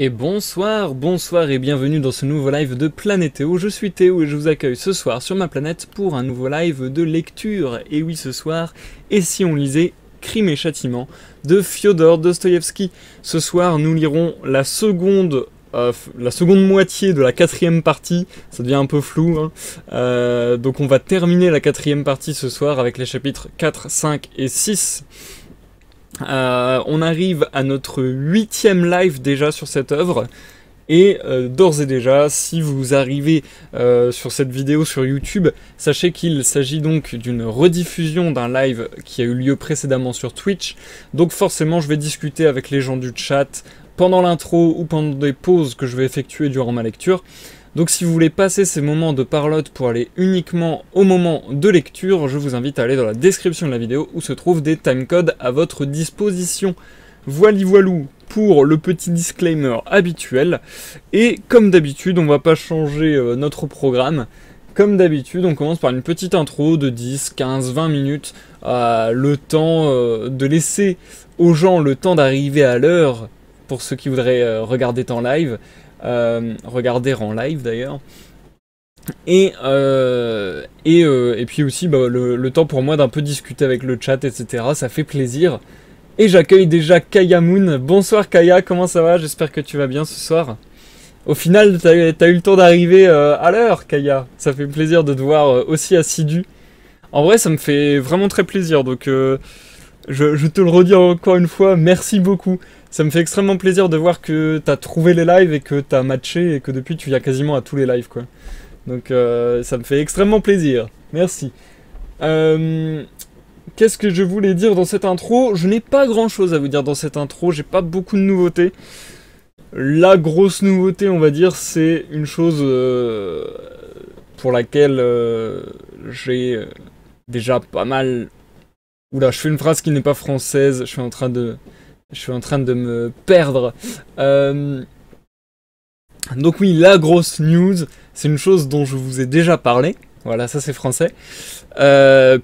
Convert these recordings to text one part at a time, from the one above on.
Et bonsoir, bonsoir et bienvenue dans ce nouveau live de Théo. Je suis Théo et je vous accueille ce soir sur ma planète pour un nouveau live de lecture. Et oui, ce soir, et si on lisait Crime et Châtiment de Fyodor Dostoïevski Ce soir, nous lirons la seconde. Euh, la seconde moitié de la quatrième partie, ça devient un peu flou, hein. Euh, donc on va terminer la quatrième partie ce soir avec les chapitres 4, 5 et 6 euh, on arrive à notre huitième live déjà sur cette œuvre. Et euh, d'ores et déjà, si vous arrivez euh, sur cette vidéo sur YouTube, sachez qu'il s'agit donc d'une rediffusion d'un live qui a eu lieu précédemment sur Twitch. Donc forcément, je vais discuter avec les gens du chat pendant l'intro ou pendant des pauses que je vais effectuer durant ma lecture. Donc si vous voulez passer ces moments de parlotte pour aller uniquement au moment de lecture, je vous invite à aller dans la description de la vidéo où se trouvent des timecodes à votre disposition. Voili voilou pour le petit disclaimer habituel. Et comme d'habitude, on ne va pas changer euh, notre programme. Comme d'habitude, on commence par une petite intro de 10, 15, 20 minutes, le temps euh, de laisser aux gens le temps d'arriver à l'heure pour ceux qui voudraient euh, regarder en live. Euh, regarder en live d'ailleurs. Et, euh, euh, et, puis aussi bah, le, temps pour moi d'un peu discuter avec le chat, etc. Ça fait plaisir. Et j'accueille déjà Kaya Moon. Bonsoir Kaya, comment ça va J'espère que tu vas bien ce soir. Au final, t'as as eu le temps d'arriver à l'heure, Kaya. Ça fait plaisir de te voir aussi assidu. En vrai, ça me fait vraiment très plaisir. Donc, je, te le redis encore une fois, merci beaucoup ça me fait extrêmement plaisir de voir que t'as trouvé les lives et que t'as matché et que depuis tu viens quasiment à tous les lives quoi. Donc euh, ça me fait extrêmement plaisir. Merci. Euh, qu'est-ce que je voulais dire dans cette intro Je n'ai pas grand chose à vous dire dans cette intro, j'ai pas beaucoup de nouveautés. La grosse nouveauté, on va dire, c'est une chose euh, pour laquelle j'ai déjà pas mal... Oula, je fais une phrase qui n'est pas française, je suis en train de... Je suis en train de me perdre. Euh, donc oui, la grosse news, c'est une chose dont je vous ai déjà parlé. Voilà, ça c'est français. Euh,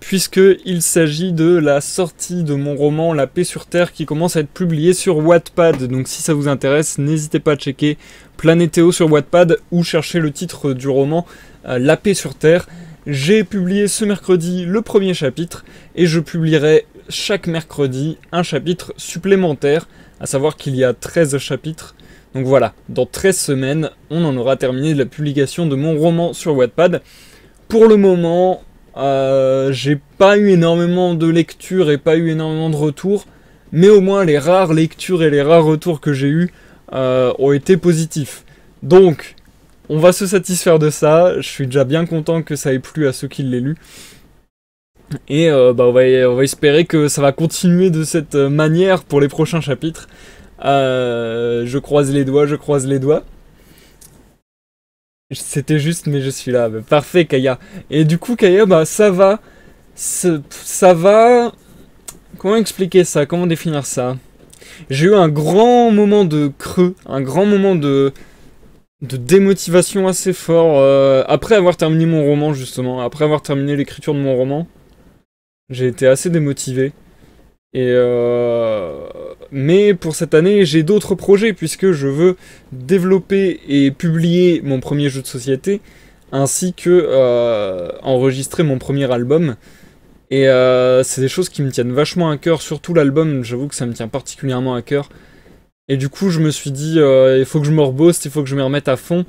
il s'agit de la sortie de mon roman La paix sur Terre qui commence à être publié sur Wattpad. Donc si ça vous intéresse, n'hésitez pas à checker Planétéo sur Wattpad ou chercher le titre du roman euh, La paix sur Terre. J'ai publié ce mercredi le premier chapitre et je publierai chaque mercredi un chapitre supplémentaire, à savoir qu'il y a 13 chapitres. Donc voilà, dans 13 semaines, on en aura terminé la publication de mon roman sur Wattpad. Pour le moment, euh, j'ai pas eu énormément de lectures et pas eu énormément de retours, mais au moins les rares lectures et les rares retours que j'ai eu euh, ont été positifs. Donc, on va se satisfaire de ça. Je suis déjà bien content que ça ait plu à ceux qui l'aient lu. Et euh, bah, on, va, espérer que ça va continuer de cette euh, manière pour les prochains chapitres. Euh, je croise les doigts, je croise les doigts. C'était juste, mais je suis là. Bah, parfait, Kaya. Et du coup, Kaya, bah, ça va. Ça va. Comment expliquer ça Comment définir ça J'ai eu un grand moment de creux, un grand moment de, de démotivation assez fort après avoir terminé mon roman, justement. Après avoir terminé l'écriture de mon roman j'ai été assez démotivé. Et euh, Mais pour cette année, j'ai d'autres projets puisque je veux développer et publier mon premier jeu de société ainsi que euh, enregistrer mon premier album. Et euh, c'est des choses qui me tiennent vachement à cœur, surtout l'album, j'avoue que ça me tient particulièrement à cœur. Et du coup, je me suis dit, il faut que je me rebosse, il faut que je me remette à fond.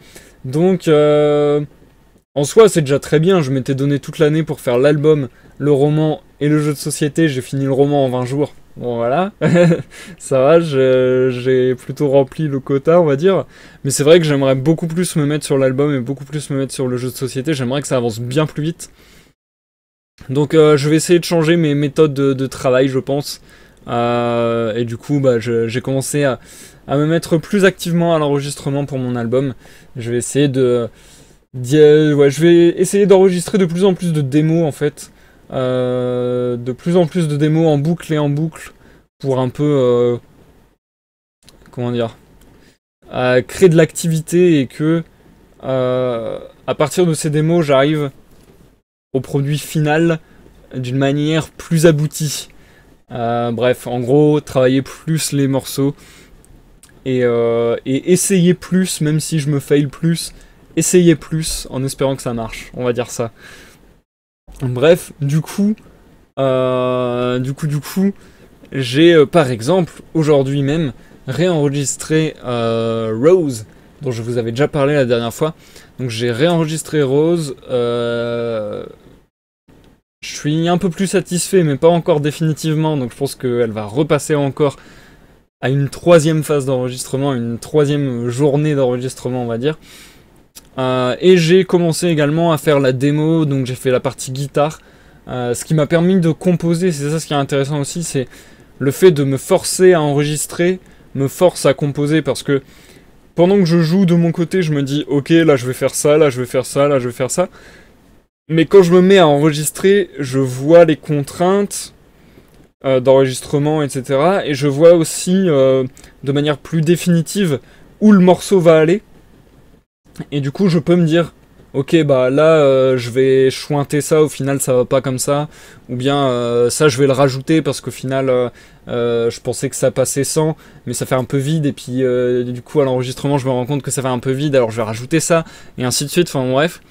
Donc, en soi, c'est déjà très bien, je m'étais donné toute l'année pour faire l'album, le roman et le jeu de société. J'ai fini le roman en 20 jours. Bon voilà, ça va, j'ai plutôt rempli le quota on va dire. Mais c'est vrai que j'aimerais beaucoup plus me mettre sur l'album et beaucoup plus me mettre sur le jeu de société. J'aimerais que ça avance bien plus vite. Donc euh, je vais essayer de changer mes méthodes de, travail je pense. Euh, et du coup bah, j'ai commencé à, me mettre plus activement à l'enregistrement pour mon album. Je vais essayer de... Euh, je vais essayer d'enregistrer de plus en plus de démos en fait. Euh, de plus en plus de démos en boucle et en boucle pour un peu euh, comment dire créer de l'activité et que euh, à partir de ces démos j'arrive au produit final d'une manière plus aboutie bref en gros travailler plus les morceaux et, et essayer plus même si je me faille plus essayer plus en espérant que ça marche on va dire ça Bref, du coup, euh, du coup, du coup, j'ai euh, par exemple aujourd'hui même réenregistré euh, Rose, dont je vous avais déjà parlé la dernière fois. Donc j'ai réenregistré Rose. je suis un peu plus satisfait, mais pas encore définitivement. Donc je pense qu'elle va repasser encore à une troisième phase d'enregistrement, une troisième journée d'enregistrement, on va dire. Euh, et j'ai commencé également à faire la démo, donc j'ai fait la partie guitare, euh, ce qui m'a permis de composer. C'est ça ce qui est intéressant aussi, c'est le fait de me forcer à enregistrer, me force à composer parce que pendant que je joue de mon côté, je me dis ok, là je vais faire ça, là je vais faire ça, là je vais faire ça. Mais quand je me mets à enregistrer, je vois les contraintes euh, d'enregistrement, etc. Et je vois aussi de manière plus définitive où le morceau va aller. Et du coup, je peux me dire, ok, bah là, euh, je vais chointer ça, au final, ça va pas comme ça. Ou bien, euh, ça, je vais le rajouter parce qu'au final, euh, je pensais que ça passait sans, mais ça fait un peu vide. Et puis, du coup, à l'enregistrement, je me rends compte que ça fait un peu vide, alors je vais rajouter ça, et ainsi de suite. Enfin, bref.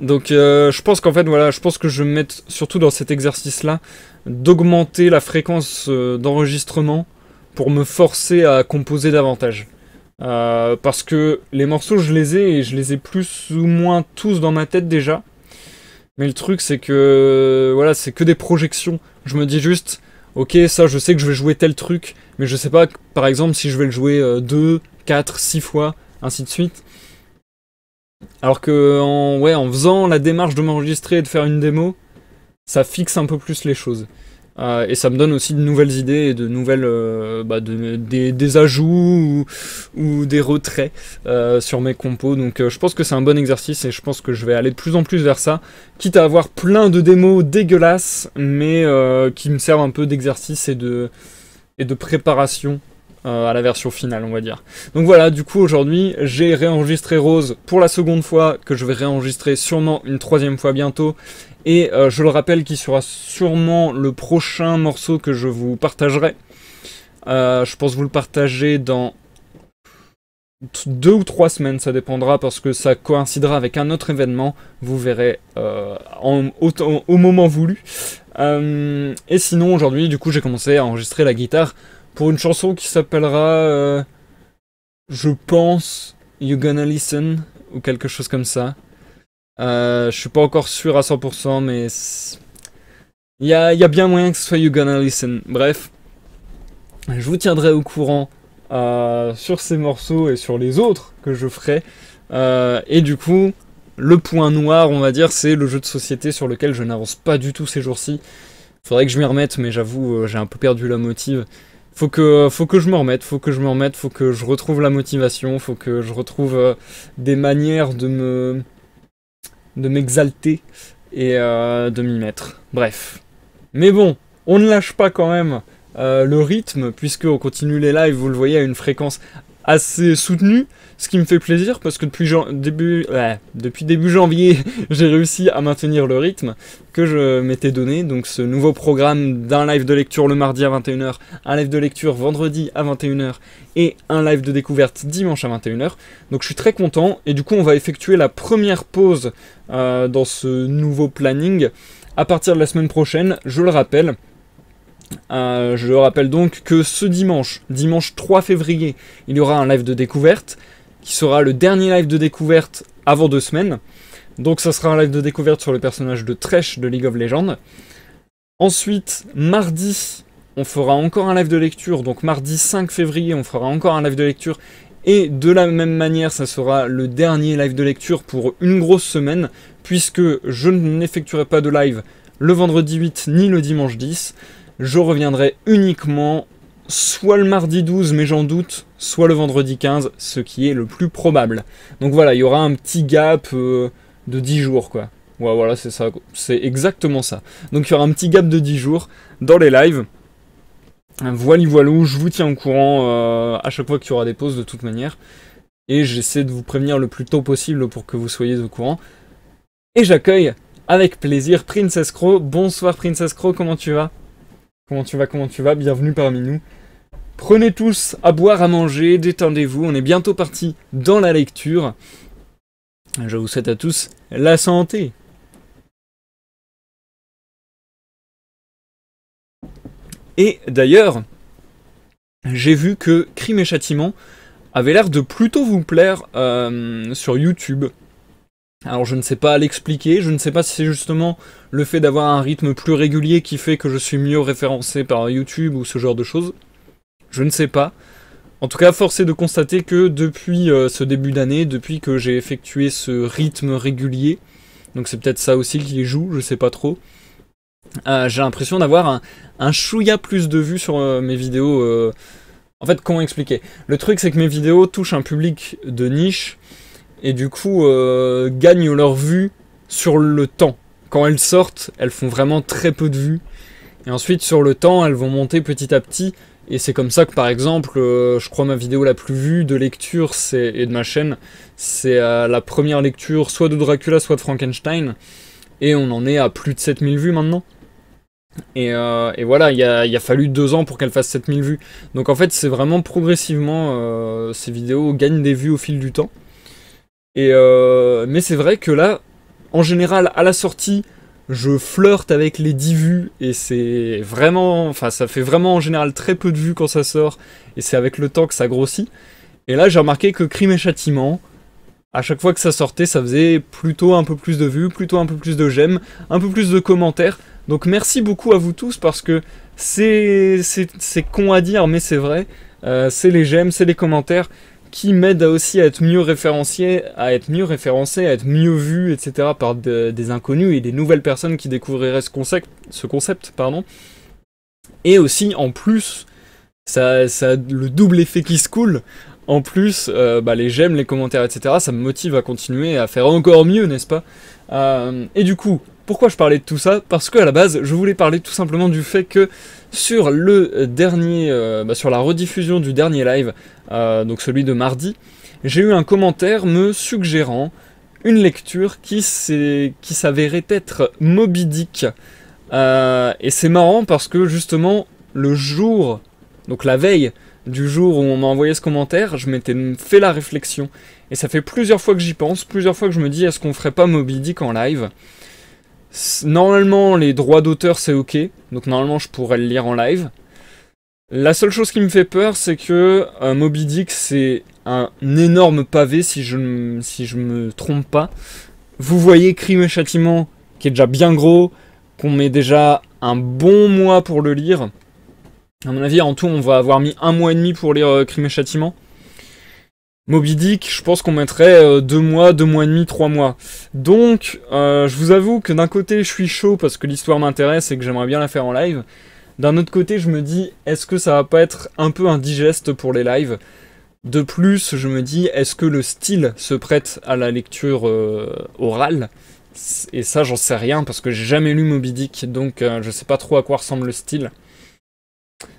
Donc, je pense qu'en fait, voilà, je pense que je vais me mettre surtout dans cet exercice-là d'augmenter la fréquence d'enregistrement pour me forcer à composer davantage. Euh, parce que les morceaux, je les ai et je les ai plus ou moins tous dans ma tête déjà. Mais le truc, c'est que voilà, c'est que des projections. Je me dis juste, ok, ça, je sais que je vais jouer tel truc, mais je sais pas, par exemple, si je vais le jouer 2, 4, 6 fois, ainsi de suite. Alors que, en, ouais, en faisant la démarche de m'enregistrer et de faire une démo, ça fixe un peu plus les choses. Euh, et ça me donne aussi de nouvelles idées et de nouvelles euh, bah, des, ajouts ou, des retraits euh, sur mes compos. Donc je pense que c'est un bon exercice et je pense que je vais aller de plus en plus vers ça, quitte à avoir plein de démos dégueulasses, mais qui me servent un peu d'exercice et de, et de préparation euh, à la version finale, on va dire. Donc voilà, du coup aujourd'hui, j'ai réenregistré Rose pour la seconde fois, que je vais réenregistrer sûrement une troisième fois bientôt. Et euh, je le rappelle qui sera sûrement le prochain morceau que je vous partagerai. Euh, je pense vous le partager dans deux ou trois semaines, ça dépendra parce que ça coïncidera avec un autre événement. Vous verrez au, moment voulu. et sinon, aujourd'hui, du coup, j'ai commencé à enregistrer la guitare pour une chanson qui s'appellera, euh, je pense, You Gonna Listen ou quelque chose comme ça. Euh, je suis pas encore sûr à 100%, mais il y a, bien moyen que ce soit You Gonna Listen. Bref, je vous tiendrai au courant euh, sur ces morceaux et sur les autres que je ferai. Euh, et du coup, le point noir, on va dire, c'est le jeu de société sur lequel je n'avance pas du tout ces jours-ci. Il Faudrait que je m'y remette, mais j'avoue, j'ai un peu perdu la motive faut que, faut que je m'en remette, faut que je me remette, faut que je retrouve la motivation, faut que je retrouve euh, des manières de me, de m'exalter et euh, de m'y mettre. Bref. Mais bon, on ne lâche pas quand même euh, le rythme, puisque on continue les lives, vous le voyez, à une fréquence assez soutenu, ce qui me fait plaisir parce que depuis, début, depuis début janvier, j'ai réussi à maintenir le rythme que je m'étais donné. Donc ce nouveau programme d'un live de lecture le mardi à 21h, un live de lecture vendredi à 21h et un live de découverte dimanche à 21h. Donc je suis très content et du coup on va effectuer la première pause euh, dans ce nouveau planning à partir de la semaine prochaine, je le rappelle. Euh, je rappelle donc que ce dimanche, dimanche 3 février, il y aura un live de découverte qui sera le dernier live de découverte avant deux semaines. Donc ça sera un live de découverte sur le personnage de Tresh de League of Legends. Ensuite, mardi, on fera encore un live de lecture. Donc mardi 5 février, on fera encore un live de lecture. Et de la même manière, ça sera le dernier live de lecture pour une grosse semaine, puisque je n'effectuerai pas de live le vendredi 8 ni le dimanche 10. Je reviendrai uniquement soit le mardi 12, mais j'en doute, soit le vendredi 15, ce qui est le plus probable. Donc voilà, il y aura un petit gap euh, de 10 jours, quoi. Ouais, voilà, c'est ça, c'est exactement ça. Donc il y aura un petit gap de 10 jours dans les lives. Voilà, voilou, je vous tiens au courant euh, à chaque fois qu'il y aura des pauses de toute manière. Et j'essaie de vous prévenir le plus tôt possible pour que vous soyez au courant. Et j'accueille avec plaisir Princess Crow. Bonsoir Princess Crow, comment tu vas Comment tu vas, comment tu vas Bienvenue parmi nous. Prenez tous à boire, à manger, détendez-vous, on est bientôt parti dans la lecture. Je vous souhaite à tous la santé. Et d'ailleurs, j'ai vu que Crime et Châtiment avait l'air de plutôt vous plaire euh, sur YouTube. Alors je ne sais pas l'expliquer, je ne sais pas si c'est justement le fait d'avoir un rythme plus régulier qui fait que je suis mieux référencé par YouTube ou ce genre de choses. Je ne sais pas. En tout cas, force est de constater que depuis euh, ce début d'année, depuis que j'ai effectué ce rythme régulier, donc c'est peut-être ça aussi qui joue, je sais pas trop. Euh, j'ai l'impression d'avoir un, chouïa plus de vues sur euh, mes vidéos. En fait, comment expliquer Le truc, c'est que mes vidéos touchent un public de niche et du coup euh, gagnent leur vue sur le temps. Quand elles sortent, elles font vraiment très peu de vues. Et ensuite, sur le temps, elles vont monter petit à petit. Et c'est comme ça que, par exemple, euh, je crois ma vidéo la plus vue de lecture et de ma chaîne, c'est la première lecture soit de Dracula, soit de Frankenstein. Et on en est à plus de 7000 vues maintenant. Et, euh, voilà, il y a, fallu deux ans pour qu'elle fasse 7000 vues. Donc en fait, c'est vraiment progressivement, ces vidéos gagnent des vues au fil du temps. Et euh, mais c'est vrai que là, en général, à la sortie, je flirte avec les 10 vues et c'est vraiment. Enfin, ça fait vraiment en général très peu de vues quand ça sort et c'est avec le temps que ça grossit. Et là, j'ai remarqué que Crime et Châtiment, à chaque fois que ça sortait, ça faisait plutôt un peu plus de vues, plutôt un peu plus de j'aime, un peu plus de commentaires. Donc merci beaucoup à vous tous parce que c'est con à dire, mais c'est vrai. Euh, c'est les j'aime, c'est les commentaires qui m'aide aussi à être mieux référencié, à être mieux référencé, à être mieux vu, etc. par des inconnus et des nouvelles personnes qui découvriraient ce concept, ce concept pardon. Et aussi, en plus, ça, ça le double effet qui se coule. En plus, euh, bah, les j'aime, les commentaires, etc. Ça me motive à continuer à faire encore mieux, n'est-ce pas euh, Et du coup, pourquoi je parlais de tout ça Parce que à la base, je voulais parler tout simplement du fait que sur le dernier, euh, bah, sur la rediffusion du dernier live, euh, donc celui de mardi, j'ai eu un commentaire me suggérant une lecture qui s'avérait être Moby euh, et c'est marrant parce que justement, le jour, donc la veille du jour où on m'a envoyé ce commentaire, je m'étais fait la réflexion. Et ça fait plusieurs fois que j'y pense, plusieurs fois que je me dis est-ce qu'on ferait pas Moby Dick en live Normalement, les droits d'auteur c'est ok, donc normalement je pourrais le lire en live. La seule chose qui me fait peur, c'est que euh, Moby Dick, c'est un énorme pavé, si je ne si je me trompe pas. Vous voyez Crime et Châtiment, qui est déjà bien gros, qu'on met déjà un bon mois pour le lire. À mon avis, en tout, on va avoir mis un mois et demi pour lire euh, Crime et Châtiment. Moby Dick, je pense qu'on mettrait euh, deux mois, deux mois et demi, trois mois. Donc, je vous avoue que d'un côté, je suis chaud parce que l'histoire m'intéresse et que j'aimerais bien la faire en live. D'un autre côté, je me dis, est-ce que ça va pas être un peu indigeste pour les lives De plus, je me dis, est-ce que le style se prête à la lecture euh, orale Et ça, j'en sais rien parce que j'ai jamais lu Moby Dick, donc euh, je sais pas trop à quoi ressemble le style.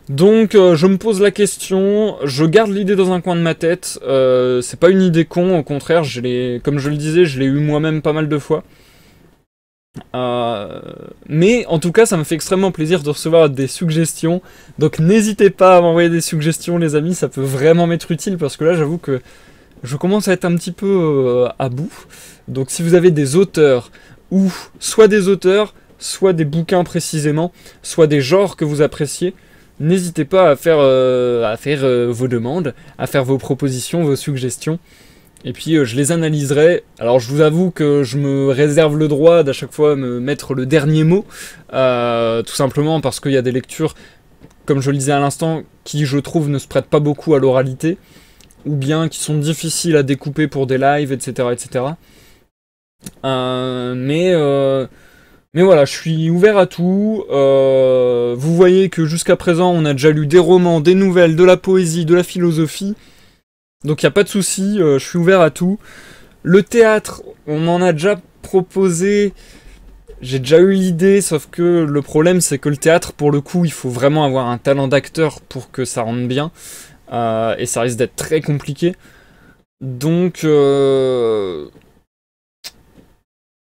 Donc, euh, je me pose la question, je garde l'idée dans un coin de ma tête. c'est pas une idée con, au contraire, je comme je le disais, je l'ai eu moi-même pas mal de fois. Euh, mais en tout cas, ça me fait extrêmement plaisir de recevoir des suggestions. Donc n'hésitez pas à m'envoyer des suggestions, les amis, ça peut vraiment m'être utile parce que là, j'avoue que je commence à être un petit peu euh, à bout. Donc si vous avez des auteurs ou soit des auteurs, soit des bouquins précisément, soit des genres que vous appréciez, n'hésitez pas à faire, euh, à faire vos demandes, à faire vos propositions, vos suggestions. Et puis euh, je les analyserai. Alors je vous avoue que je me réserve le droit d'à chaque fois me mettre le dernier mot, euh, tout simplement parce qu'il y a des lectures, comme je le disais à l'instant, qui je trouve ne se prêtent pas beaucoup à l'oralité, ou bien qui sont difficiles à découper pour des lives, etc. etc. Euh, mais voilà, je suis ouvert à tout. vous voyez que jusqu'à présent on a déjà lu des romans, des nouvelles, de la poésie, de la philosophie. Donc il n'y a pas de souci, euh, je suis ouvert à tout. Le théâtre, on en a déjà proposé, j'ai déjà eu l'idée, sauf que le problème c'est que le théâtre, pour le coup, il faut vraiment avoir un talent d'acteur pour que ça rentre bien, euh, et ça risque d'être très compliqué. Donc euh,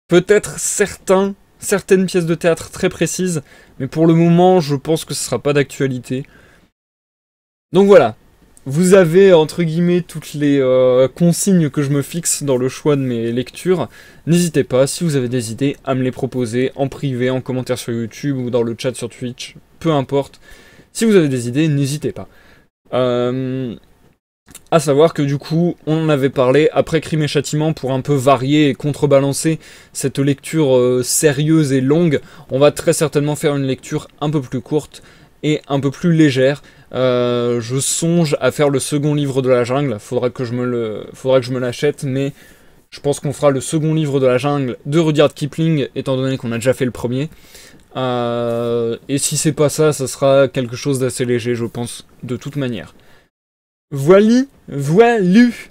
peut-être certains, certaines pièces de théâtre très précises, mais pour le moment, je pense que ce sera pas d'actualité. Donc voilà, vous avez entre guillemets toutes les euh, consignes que je me fixe dans le choix de mes lectures. N'hésitez pas, si vous avez des idées, à me les proposer en privé, en commentaire sur YouTube ou dans le chat sur Twitch, peu importe. Si vous avez des idées, n'hésitez pas. A euh, À savoir que du coup, on en avait parlé après Crime et Châtiment pour un peu varier et contrebalancer cette lecture euh, sérieuse et longue. On va très certainement faire une lecture un peu plus courte et un peu plus légère euh, je songe à faire le second livre de la jungle. Faudra que je me le, que je me l'achète, mais je pense qu'on fera le second livre de la jungle de Rudyard Kipling, étant donné qu'on a déjà fait le premier. Euh, et si c'est pas ça, ça sera quelque chose d'assez léger, je pense, de toute manière. Voili, voilu.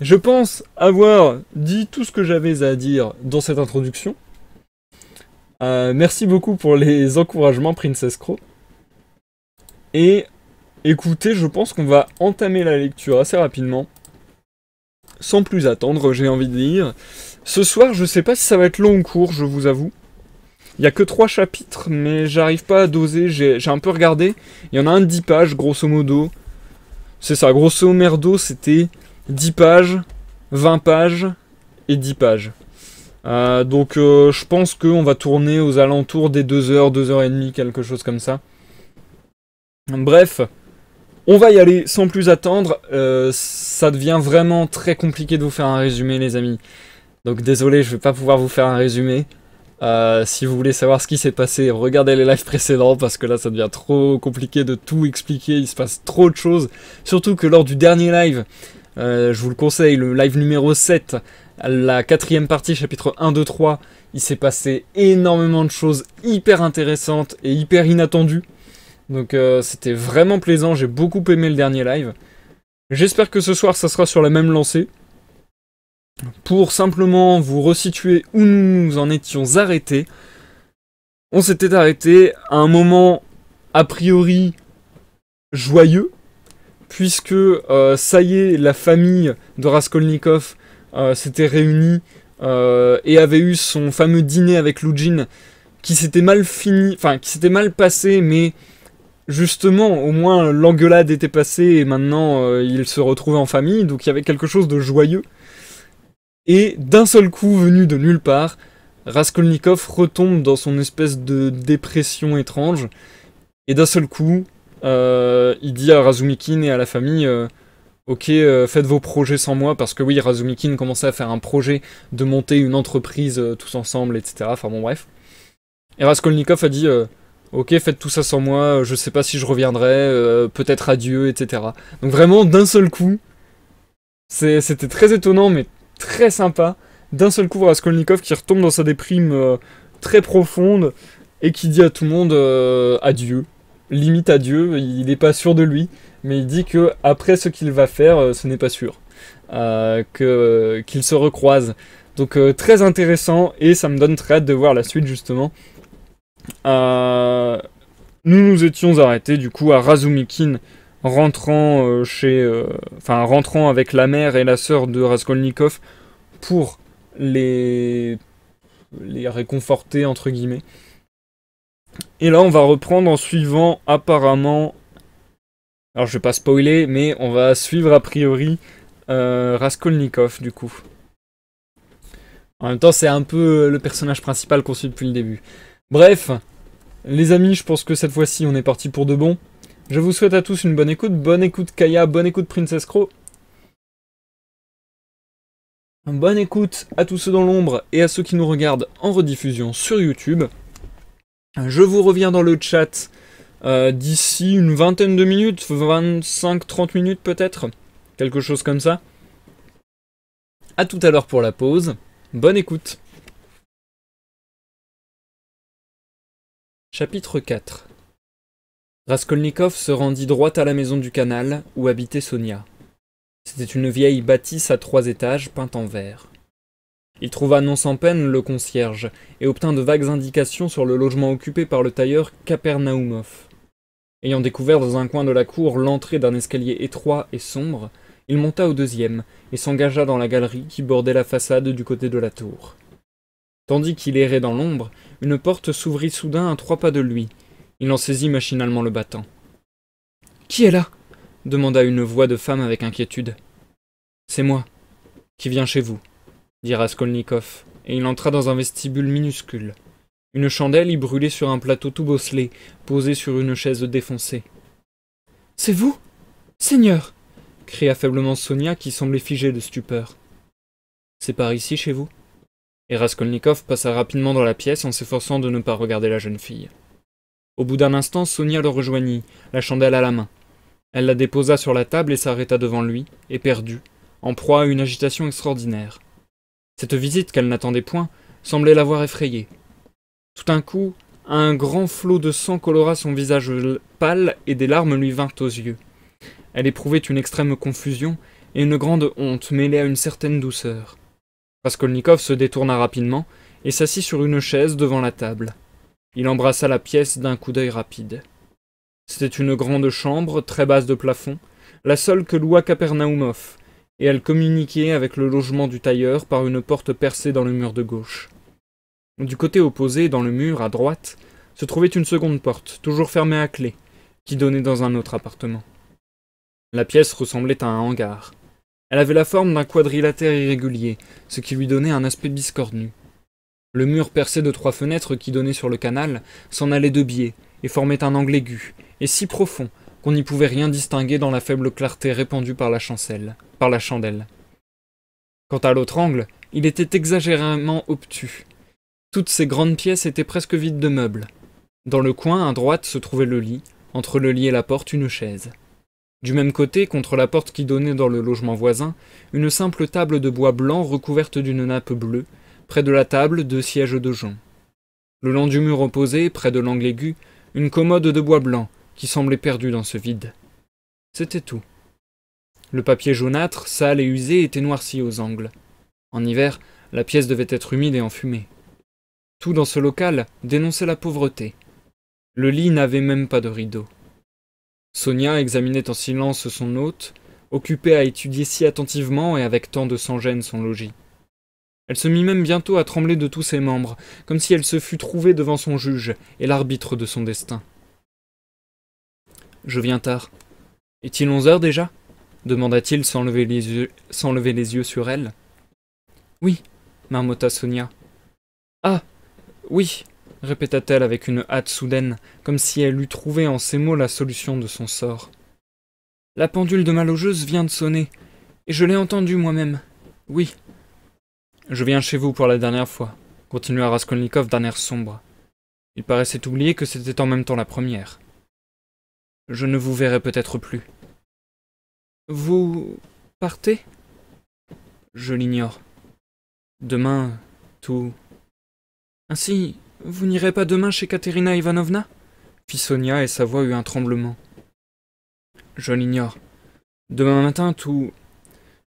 Je pense avoir dit tout ce que j'avais à dire dans cette introduction. Euh, merci beaucoup pour les encouragements, Princess Crow. Et Écoutez, je pense qu'on va entamer la lecture assez rapidement. Sans plus attendre, j'ai envie de dire. Ce soir, je sais pas si ça va être long ou court, je vous avoue. Il y a que trois chapitres, mais j'arrive pas à doser, j'ai un peu regardé. Il y en a un de 10 pages, grosso modo. C'est ça, grosso merdo, c'était 10 pages, 20 pages et 10 pages. Euh, donc euh, je pense qu'on va tourner aux alentours des 2 heures, 2 heures et quelque chose comme ça. Bref, on va y aller sans plus attendre. Euh, ça devient vraiment très compliqué de vous faire un résumé, les amis. Donc désolé, je vais pas pouvoir vous faire un résumé. Euh, si vous voulez savoir ce qui s'est passé, regardez les lives précédents parce que là ça devient trop compliqué de tout expliquer, il se passe trop de choses. Surtout que lors du dernier live, euh, je vous le conseille, le live numéro 7, la quatrième partie, chapitre 1, 2, 3, il s'est passé énormément de choses hyper intéressantes et hyper inattendues. Donc euh, c'était vraiment plaisant, j'ai beaucoup aimé le dernier live. J'espère que ce soir ça sera sur la même lancée. Pour simplement vous resituer où nous nous en étions arrêtés, on s'était arrêté à un moment a priori joyeux, puisque euh, ça y est, la famille de Raskolnikov euh, s'était réunie et avait eu son fameux dîner avec Lujin, qui s'était mal fini, enfin qui s'était mal passé, mais justement, au moins l'engueulade était passée et maintenant il euh, ils se retrouvaient en famille, donc il y avait quelque chose de joyeux. Et d'un seul coup, venu de nulle part, Raskolnikov retombe dans son espèce de dépression étrange, et d'un seul coup, euh, il dit à Razumikin et à la famille euh, Ok, faites vos projets sans moi, parce que oui, Razumikin commençait à faire un projet de monter une entreprise tous ensemble, etc. Enfin bon, bref. Et Raskolnikov a dit Ok, faites tout ça sans moi, je sais pas si je reviendrai, euh, peut-être adieu, etc. Donc vraiment, d'un seul coup, c'était très étonnant, mais très sympa. D'un seul coup, Raskolnikov qui retombe dans sa déprime euh, très profonde et qui dit à tout le monde euh, adieu. Limite adieu, il n'est pas sûr de lui, mais il dit que après ce qu'il va faire, ce n'est pas sûr. Qu'il se recroise. Donc très intéressant et ça me donne très hâte de voir la suite justement. Euh, nous nous étions arrêtés du coup à Razumikin, rentrant euh, chez, euh, enfin rentrant avec la mère et la sœur de Raskolnikov pour les les réconforter entre guillemets. Et là, on va reprendre en suivant apparemment. Alors, je vais pas spoiler, mais on va suivre a priori Raskolnikov du coup. En même temps, c'est un peu le personnage principal qu'on suit depuis le début. Bref, les amis, je pense que cette fois-ci, on est parti pour de bon. Je vous souhaite à tous une bonne écoute. Bonne écoute Kaya, bonne écoute Princess Crow. Bonne écoute à tous ceux dans l'ombre et à ceux qui nous regardent en rediffusion sur YouTube. Je vous reviens dans le chat euh, d'ici une vingtaine de minutes, 25-30 minutes peut-être, quelque chose comme ça. A tout à l'heure pour la pause. Bonne écoute Chapitre 4 Raskolnikov se rendit droit à la maison du canal, où habitait Sonia. C'était une vieille bâtisse à trois étages peinte en vert. Il trouva non sans peine le concierge et obtint de vagues indications sur le logement occupé par le tailleur Kapernaumov. Ayant découvert dans un coin de la cour l'entrée d'un escalier étroit et sombre, il monta au deuxième et s'engagea dans la galerie qui bordait la façade du côté de la tour. Tandis qu'il errait dans l'ombre, une porte s'ouvrit soudain à trois pas de lui. Il en saisit machinalement le battant. Qui est là demanda une voix de femme avec inquiétude. C'est moi, qui viens chez vous, dit Raskolnikov, et il entra dans un vestibule minuscule. Une chandelle y brûlait sur un plateau tout bosselé, posé sur une chaise défoncée. C'est vous Seigneur cria faiblement Sonia qui semblait figée de stupeur. C'est par ici chez vous et Raskolnikov passa rapidement dans la pièce en s'efforçant de ne pas regarder la jeune fille. Au bout d'un instant, Sonia le rejoignit, la chandelle à la main. Elle la déposa sur la table et s'arrêta devant lui, éperdue, en proie à une agitation extraordinaire. Cette visite qu'elle n'attendait point semblait l'avoir effrayée. Tout d'un coup, un grand flot de sang colora son visage pâle et des larmes lui vinrent aux yeux. Elle éprouvait une extrême confusion et une grande honte mêlée à une certaine douceur. Raskolnikov se détourna rapidement et s'assit sur une chaise devant la table. Il embrassa la pièce d'un coup d'œil rapide. C'était une grande chambre, très basse de plafond, la seule que loua Kapernaumov, et elle communiquait avec le logement du tailleur par une porte percée dans le mur de gauche. Du côté opposé, dans le mur, à droite, se trouvait une seconde porte, toujours fermée à clé, qui donnait dans un autre appartement. La pièce ressemblait à un hangar. Elle avait la forme d'un quadrilatère irrégulier, ce qui lui donnait un aspect biscornu. Le mur percé de trois fenêtres qui donnaient sur le canal s'en allait de biais et formait un angle aigu et si profond qu'on n'y pouvait rien distinguer dans la faible clarté répandue par la, chancelle, par la chandelle. Quant à l'autre angle, il était exagérément obtus. Toutes ces grandes pièces étaient presque vides de meubles. Dans le coin à droite se trouvait le lit, entre le lit et la porte une chaise. Du même côté, contre la porte qui donnait dans le logement voisin, une simple table de bois blanc recouverte d'une nappe bleue, près de la table deux sièges de jonc. Le long du mur opposé, près de l'angle aigu, une commode de bois blanc, qui semblait perdue dans ce vide. C'était tout. Le papier jaunâtre, sale et usé, était noirci aux angles. En hiver, la pièce devait être humide et enfumée. Tout dans ce local dénonçait la pauvreté. Le lit n'avait même pas de rideau. Sonia examinait en silence son hôte, occupée à étudier si attentivement et avec tant de sans-gêne son logis. Elle se mit même bientôt à trembler de tous ses membres, comme si elle se fût trouvée devant son juge et l'arbitre de son destin. Je viens tard. Est-il onze heures déjà demanda-t-il sans lever, les yeux, sans lever les yeux sur elle. Oui, marmotta Sonia. Ah, oui, répéta-t-elle avec une hâte soudaine, comme si elle eût trouvé en ces mots la solution de son sort. La pendule de ma logeuse vient de sonner, et je l'ai entendue moi-même. Oui. Je viens chez vous pour la dernière fois, continua Raskolnikov d'un air sombre. Il paraissait oublier que c'était en même temps la première. Je ne vous verrai peut-être plus. Vous partez Je l'ignore. Demain, tout. Ainsi, vous n'irez pas demain chez Katerina Ivanovna fit Sonia et sa voix eut un tremblement. Je l'ignore. Demain matin, tout.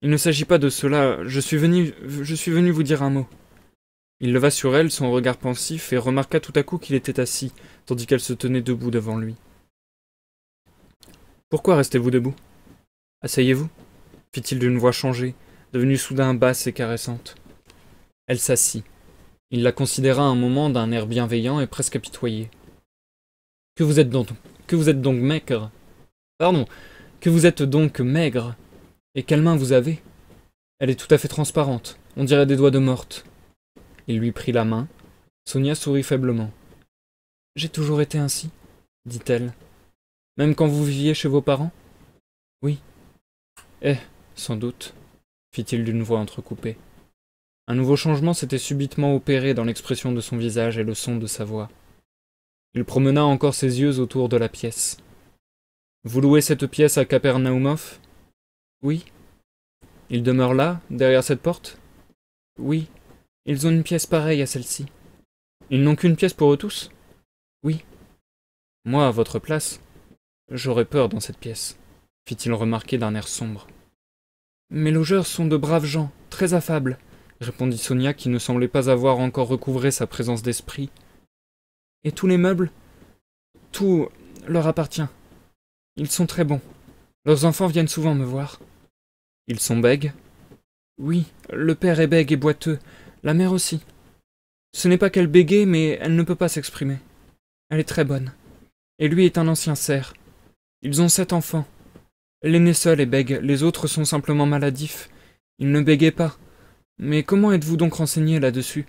Il ne s'agit pas de cela. Je suis venu, je suis venu vous dire un mot. Il leva sur elle son regard pensif et remarqua tout à coup qu'il était assis, tandis qu'elle se tenait debout devant lui. Pourquoi restez-vous debout Asseyez-vous, fit-il d'une voix changée, devenue soudain basse et caressante. Elle s'assit. Il la considéra un moment d'un air bienveillant et presque apitoyé. Que vous êtes donc, que vous êtes donc maigre Pardon, que vous êtes donc maigre Et quelle main vous avez Elle est tout à fait transparente, on dirait des doigts de morte. Il lui prit la main. Sonia sourit faiblement. J'ai toujours été ainsi, dit-elle. Même quand vous viviez chez vos parents Oui. Eh, sans doute, fit-il d'une voix entrecoupée. Un nouveau changement s'était subitement opéré dans l'expression de son visage et le son de sa voix. Il promena encore ses yeux autour de la pièce. Vous louez cette pièce à Kapernaumov Oui. Ils demeurent là, derrière cette porte Oui. Ils ont une pièce pareille à celle-ci. Ils n'ont qu'une pièce pour eux tous Oui. Moi, à votre place, j'aurais peur dans cette pièce, fit-il remarquer d'un air sombre. Mes logeurs sont de braves gens, très affables répondit Sonia qui ne semblait pas avoir encore recouvré sa présence d'esprit. Et tous les meubles Tout leur appartient. Ils sont très bons. Leurs enfants viennent souvent me voir. Ils sont bègues Oui, le père est bègue et boiteux, la mère aussi. Ce n'est pas qu'elle bégait, mais elle ne peut pas s'exprimer. Elle est très bonne. Et lui est un ancien cerf. Ils ont sept enfants. L'aîné seul est bègue, les autres sont simplement maladifs. Ils ne béguaient pas. Mais comment êtes-vous donc renseigné là-dessus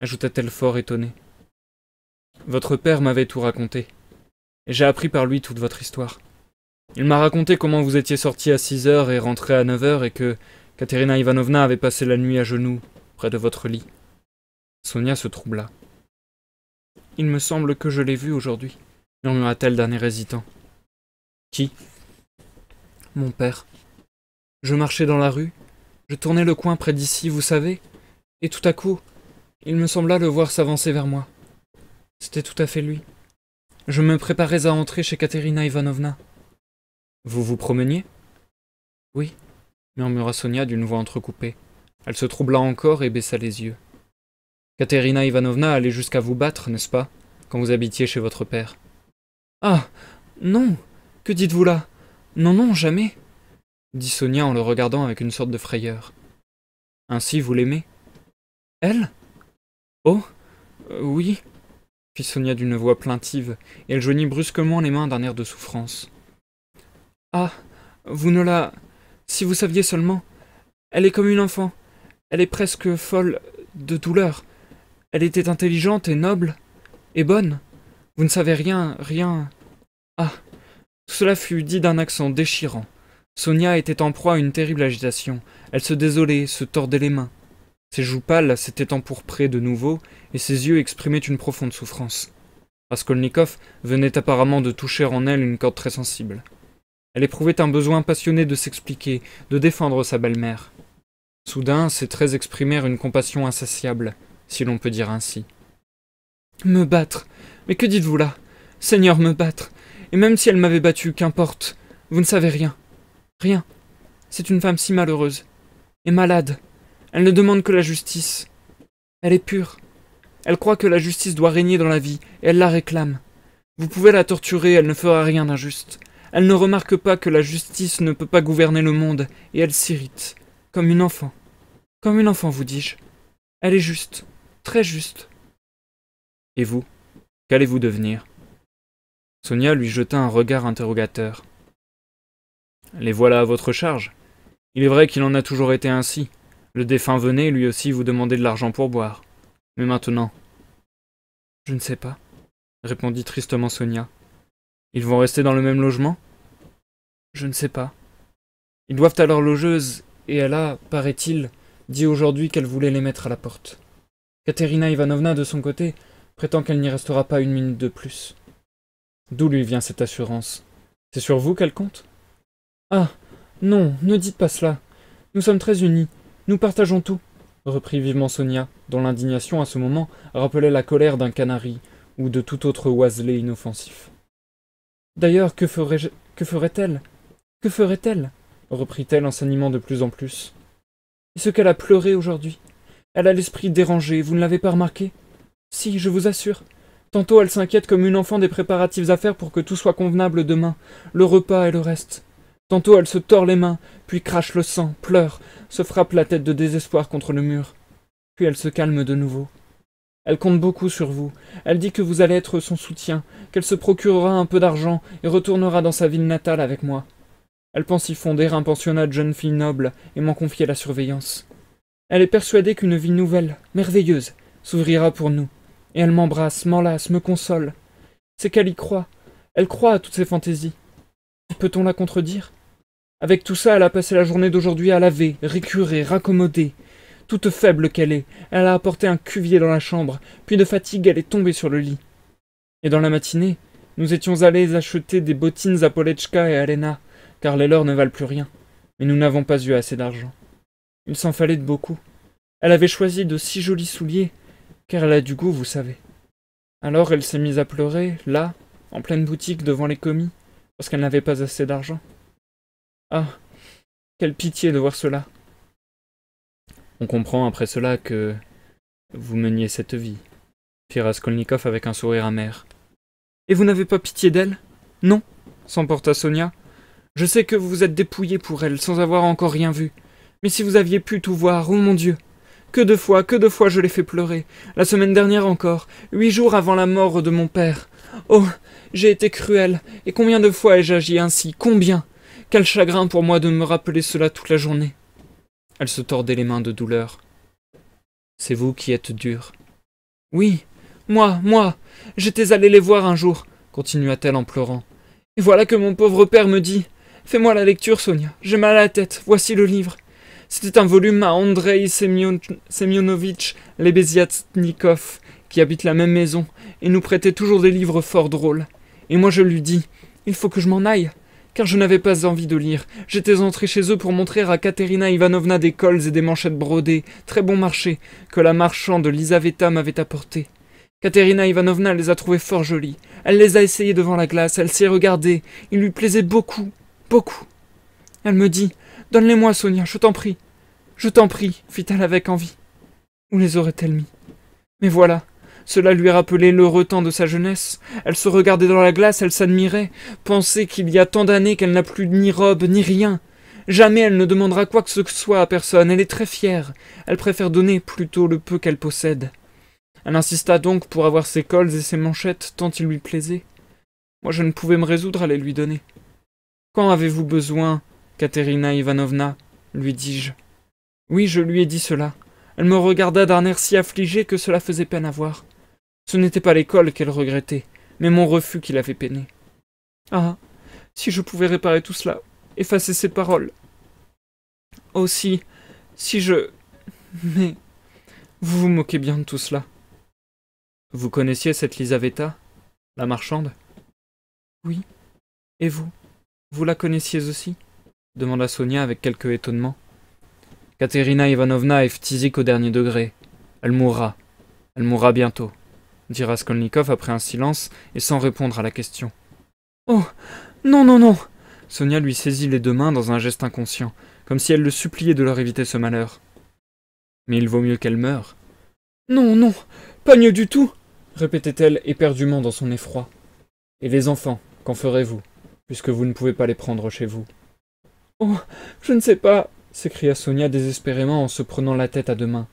ajouta-t-elle fort étonnée. Votre père m'avait tout raconté. Et j'ai appris par lui toute votre histoire. Il m'a raconté comment vous étiez sorti à six heures et rentré à neuf heures et que Katerina Ivanovna avait passé la nuit à genoux, près de votre lit. Sonia se troubla. Il me semble que je l'ai vue aujourd'hui, murmura-t-elle d'un air hésitant. Qui Mon père. Je marchais dans la rue je tournais le coin près d'ici, vous savez, et tout à coup, il me sembla le voir s'avancer vers moi. C'était tout à fait lui. Je me préparais à entrer chez Katerina Ivanovna. Vous vous promeniez Oui, murmura Sonia d'une voix entrecoupée. Elle se troubla encore et baissa les yeux. Katerina Ivanovna allait jusqu'à vous battre, n'est-ce pas, quand vous habitiez chez votre père Ah Non Que dites-vous là Non, non, jamais dit Sonia en le regardant avec une sorte de frayeur. Ainsi vous l'aimez Elle Oh euh, Oui fit Sonia d'une voix plaintive, et elle joignit brusquement les mains d'un air de souffrance. Ah Vous ne la. Si vous saviez seulement Elle est comme une enfant. Elle est presque folle de douleur. Elle était intelligente et noble et bonne. Vous ne savez rien, rien. Ah Tout cela fut dit d'un accent déchirant. Sonia était en proie à une terrible agitation. Elle se désolait, se tordait les mains. Ses joues pâles s'étaient empourprées de nouveau, et ses yeux exprimaient une profonde souffrance. Raskolnikov venait apparemment de toucher en elle une corde très sensible. Elle éprouvait un besoin passionné de s'expliquer, de défendre sa belle-mère. Soudain, ses traits exprimèrent une compassion insatiable, si l'on peut dire ainsi. Me battre Mais que dites-vous là Seigneur, me battre Et même si elle m'avait battu, qu'importe Vous ne savez rien. Rien. C'est une femme si malheureuse. Et malade. Elle ne demande que la justice. Elle est pure. Elle croit que la justice doit régner dans la vie, et elle la réclame. Vous pouvez la torturer, elle ne fera rien d'injuste. Elle ne remarque pas que la justice ne peut pas gouverner le monde, et elle s'irrite. Comme une enfant. Comme une enfant, vous dis-je. Elle est juste. Très juste. Et vous Qu'allez-vous devenir Sonia lui jeta un regard interrogateur les voilà à votre charge. Il est vrai qu'il en a toujours été ainsi. Le défunt venait, lui aussi, vous demander de l'argent pour boire. Mais maintenant. Je ne sais pas, répondit tristement Sonia. Ils vont rester dans le même logement Je ne sais pas. Ils doivent à leur logeuse, et elle a, paraît-il, dit aujourd'hui qu'elle voulait les mettre à la porte. Katerina Ivanovna, de son côté, prétend qu'elle n'y restera pas une minute de plus. D'où lui vient cette assurance C'est sur vous qu'elle compte ah Non, ne dites pas cela. Nous sommes très unis. Nous partageons tout. Reprit vivement Sonia, dont l'indignation à ce moment rappelait la colère d'un canari ou de tout autre oiselet inoffensif. D'ailleurs, que que ferait-elle Que ferait-elle reprit-elle en s'animant de plus en plus. Et ce qu'elle a pleuré aujourd'hui Elle a l'esprit dérangé, vous ne l'avez pas remarqué Si, je vous assure. Tantôt elle s'inquiète comme une enfant des préparatifs à faire pour que tout soit convenable demain, le repas et le reste. Tantôt elle se tord les mains, puis crache le sang, pleure, se frappe la tête de désespoir contre le mur. Puis elle se calme de nouveau. Elle compte beaucoup sur vous. Elle dit que vous allez être son soutien, qu'elle se procurera un peu d'argent et retournera dans sa ville natale avec moi. Elle pense y fonder un pensionnat de jeunes filles nobles et m'en confier la surveillance. Elle est persuadée qu'une vie nouvelle, merveilleuse, s'ouvrira pour nous. Et elle m'embrasse, m'enlace, me console. C'est qu'elle y croit. Elle croit à toutes ses fantaisies. Peut-on la contredire Avec tout ça, elle a passé la journée d'aujourd'hui à laver, récurer, raccommoder. Toute faible qu'elle est, elle a apporté un cuvier dans la chambre, puis de fatigue, elle est tombée sur le lit. Et dans la matinée, nous étions allés acheter des bottines à Polechka et à car les leurs ne valent plus rien. Mais nous n'avons pas eu assez d'argent. Il s'en fallait de beaucoup. Elle avait choisi de si jolis souliers, car elle a du goût, vous savez. Alors elle s'est mise à pleurer, là, en pleine boutique, devant les commis. Parce qu'elle n'avait pas assez d'argent. Ah, quelle pitié de voir cela. On comprend après cela que vous meniez cette vie, fit Raskolnikov avec un sourire amer. Et vous n'avez pas pitié d'elle Non, s'emporta Sonia. Je sais que vous vous êtes dépouillé pour elle sans avoir encore rien vu. Mais si vous aviez pu tout voir, oh mon Dieu Que de fois, que de fois je l'ai fait pleurer. La semaine dernière encore, huit jours avant la mort de mon père. Oh J'ai été cruel, et combien de fois ai-je agi ainsi Combien Quel chagrin pour moi de me rappeler cela toute la journée Elle se tordait les mains de douleur. C'est vous qui êtes dur. Oui, moi, moi J'étais allé les voir un jour, continua-t-elle en pleurant. Et voilà que mon pauvre père me dit Fais-moi la lecture, Sonia, j'ai mal à la tête, voici le livre. C'était un volume à Andrei Semyonovitch Lebeziatnikov, qui habite la même maison, il nous prêtait toujours des livres fort drôles. Et moi je lui dis Il faut que je m'en aille, car je n'avais pas envie de lire. J'étais entré chez eux pour montrer à Katerina Ivanovna des cols et des manchettes brodées, très bon marché, que la marchande Lisaveta m'avait apportées. Katerina Ivanovna les a trouvées fort jolies. Elle les a essayées devant la glace, elle s'est regardée. Il lui plaisait beaucoup, beaucoup. Elle me dit Donne-les-moi, Sonia, je t'en prie. Je t'en prie, fit-elle avec envie. Où les aurait-elle mis Mais voilà, cela lui rappelait le temps de sa jeunesse. Elle se regardait dans la glace, elle s'admirait, pensait qu'il y a tant d'années qu'elle n'a plus ni robe, ni rien. Jamais elle ne demandera quoi que ce soit à personne, elle est très fière, elle préfère donner plutôt le peu qu'elle possède. Elle insista donc pour avoir ses cols et ses manchettes tant il lui plaisait. Moi je ne pouvais me résoudre à les lui donner. Quand avez-vous besoin, Katerina Ivanovna lui dis-je. Oui, je lui ai dit cela. Elle me regarda d'un air si affligé que cela faisait peine à voir. Ce n'était pas l'école qu'elle regrettait, mais mon refus qui l'avait peinée. Ah, si je pouvais réparer tout cela, effacer ces paroles. Aussi, si, je... Mais... Vous vous moquez bien de tout cela. Vous connaissiez cette Lisaveta, la marchande Oui. Et vous Vous la connaissiez aussi demanda Sonia avec quelque étonnement. Katerina Ivanovna est phtisique au dernier degré. Elle mourra. Elle mourra bientôt dit Raskolnikov après un silence et sans répondre à la question. Oh Non, non, non Sonia lui saisit les deux mains dans un geste inconscient, comme si elle le suppliait de leur éviter ce malheur. Mais il vaut mieux qu'elle meure. Non, non Pas mieux du tout répétait-elle éperdument dans son effroi. Et les enfants, qu'en ferez-vous, puisque vous ne pouvez pas les prendre chez vous Oh Je ne sais pas s'écria Sonia désespérément en se prenant la tête à deux mains.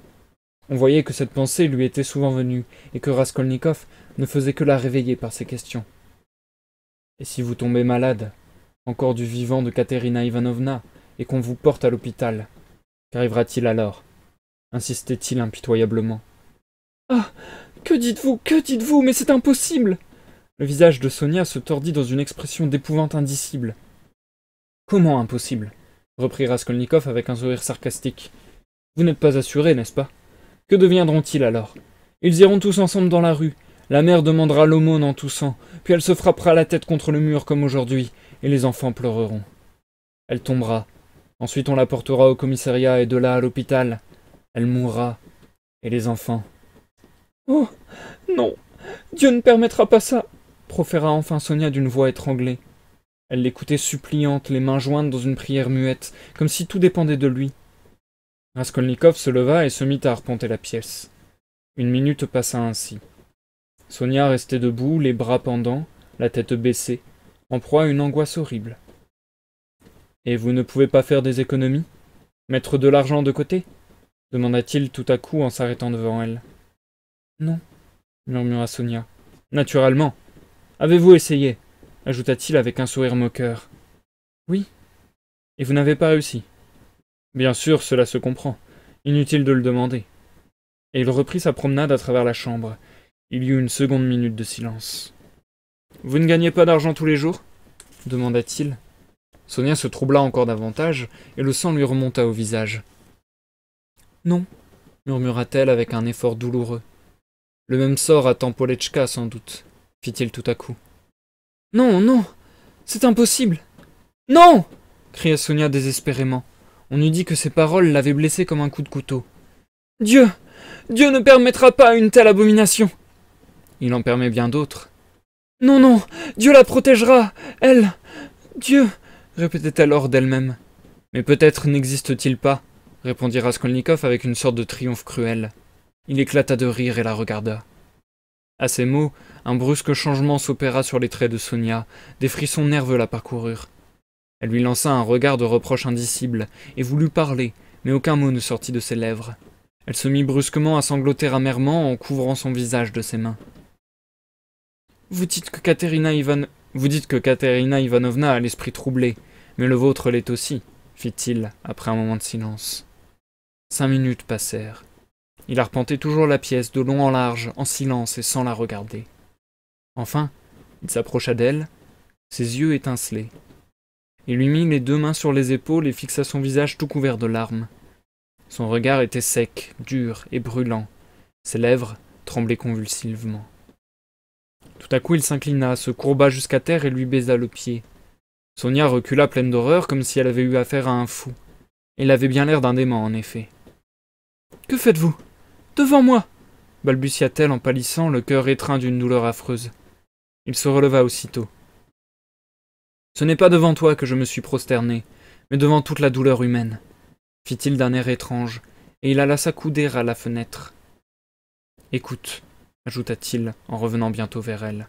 On voyait que cette pensée lui était souvent venue, et que Raskolnikov ne faisait que la réveiller par ses questions. Et si vous tombez malade, encore du vivant de Katerina Ivanovna, et qu'on vous porte à l'hôpital, qu'arrivera-t-il alors insistait-il impitoyablement. Ah Que dites-vous Que dites-vous Mais c'est impossible Le visage de Sonia se tordit dans une expression d'épouvante indicible. Comment impossible reprit Raskolnikov avec un sourire sarcastique. Vous n'êtes pas assuré, n'est-ce pas que deviendront-ils alors Ils iront tous ensemble dans la rue. La mère demandera l'aumône en toussant, puis elle se frappera la tête contre le mur comme aujourd'hui, et les enfants pleureront. Elle tombera. Ensuite on la portera au commissariat et de là à l'hôpital. Elle mourra. Et les enfants. Oh. Non. Dieu ne permettra pas ça. proféra enfin Sonia d'une voix étranglée. Elle l'écoutait suppliante, les mains jointes dans une prière muette, comme si tout dépendait de lui. Raskolnikov se leva et se mit à arpenter la pièce. Une minute passa ainsi. Sonia restait debout, les bras pendants, la tête baissée, en proie à une angoisse horrible. Et vous ne pouvez pas faire des économies Mettre de l'argent de côté demanda-t-il tout à coup en s'arrêtant devant elle. Non, murmura Sonia. Naturellement. Avez-vous essayé ajouta-t-il avec un sourire moqueur. Oui. Et vous n'avez pas réussi Bien sûr, cela se comprend. Inutile de le demander. Et il reprit sa promenade à travers la chambre. Il y eut une seconde minute de silence. Vous ne gagnez pas d'argent tous les jours demanda-t-il. Sonia se troubla encore davantage, et le sang lui remonta au visage. Non, murmura-t-elle avec un effort douloureux. Le même sort attend Poletschka, sans doute, fit-il tout à coup. Non, non, c'est impossible. Non cria Sonia désespérément. On eût dit que ses paroles l'avaient blessée comme un coup de couteau. Dieu Dieu ne permettra pas une telle abomination Il en permet bien d'autres. Non, non Dieu la protégera Elle Dieu répétait alors d'elle-même. Mais peut-être n'existe-t-il pas répondit Raskolnikov avec une sorte de triomphe cruel. Il éclata de rire et la regarda. À ces mots, un brusque changement s'opéra sur les traits de Sonia, des frissons nerveux la parcoururent. Elle lui lança un regard de reproche indicible, et voulut parler, mais aucun mot ne sortit de ses lèvres. Elle se mit brusquement à sangloter amèrement en couvrant son visage de ses mains. Vous dites que Katerina, Vous dites que Katerina Ivanovna a l'esprit troublé, mais le vôtre l'est aussi, fit-il, après un moment de silence. Cinq minutes passèrent. Il arpentait toujours la pièce de long en large, en silence et sans la regarder. Enfin, il s'approcha d'elle, ses yeux étincelés. Il lui mit les deux mains sur les épaules et fixa son visage tout couvert de larmes. Son regard était sec, dur et brûlant. Ses lèvres tremblaient convulsivement. Tout à coup, il s'inclina, se courba jusqu'à terre et lui baisa le pied. Sonia recula pleine d'horreur comme si elle avait eu affaire à un fou. Il avait bien l'air d'un dément, en effet. Que faites-vous Devant moi balbutia-t-elle en pâlissant, le cœur étreint d'une douleur affreuse. Il se releva aussitôt. Ce n'est pas devant toi que je me suis prosterné, mais devant toute la douleur humaine, fit-il d'un air étrange, et il alla s'accouder à la fenêtre. Écoute, ajouta-t-il en revenant bientôt vers elle.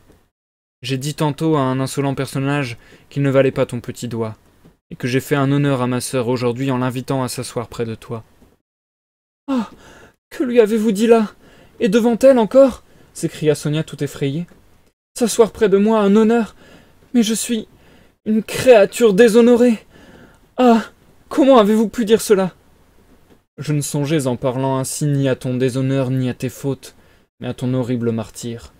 J'ai dit tantôt à un insolent personnage qu'il ne valait pas ton petit doigt, et que j'ai fait un honneur à ma sœur aujourd'hui en l'invitant à s'asseoir près de toi. Ah Que lui avez-vous dit là Et devant elle encore s'écria Sonia tout effrayée. S'asseoir près de moi, un honneur Mais je suis. Une créature déshonorée Ah Comment avez-vous pu dire cela Je ne songeais en parlant ainsi ni à ton déshonneur ni à tes fautes, mais à ton horrible martyr.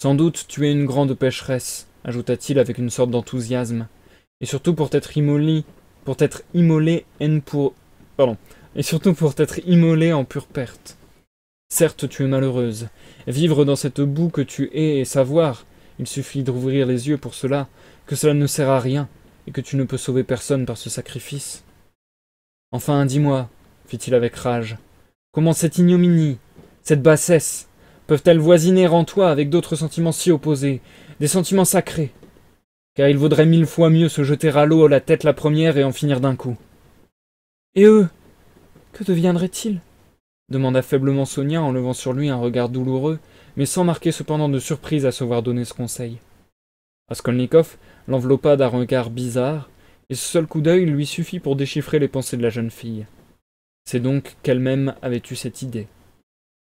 Sans doute tu es une grande pécheresse, ajouta-t-il avec une sorte d'enthousiasme, et surtout pour t'être immolé, pour t'être immolé en Pardon. Et surtout pour t'être immolé en pure perte. Certes, tu es malheureuse. Vivre dans cette boue que tu es et savoir, il suffit d'ouvrir les yeux pour cela, que cela ne sert à rien, et que tu ne peux sauver personne par ce sacrifice. Enfin, dis-moi, fit-il avec rage, comment cette ignominie, cette bassesse, peuvent-elles voisiner en toi avec d'autres sentiments si opposés, des sentiments sacrés Car il vaudrait mille fois mieux se jeter à l'eau la tête la première et en finir d'un coup. Et eux Que deviendraient-ils demanda faiblement Sonia en levant sur lui un regard douloureux, mais sans marquer cependant de surprise à se voir donner ce conseil. Raskolnikov l'enveloppa d'un regard bizarre, et ce seul coup d'œil lui suffit pour déchiffrer les pensées de la jeune fille. C'est donc qu'elle-même avait eu cette idée.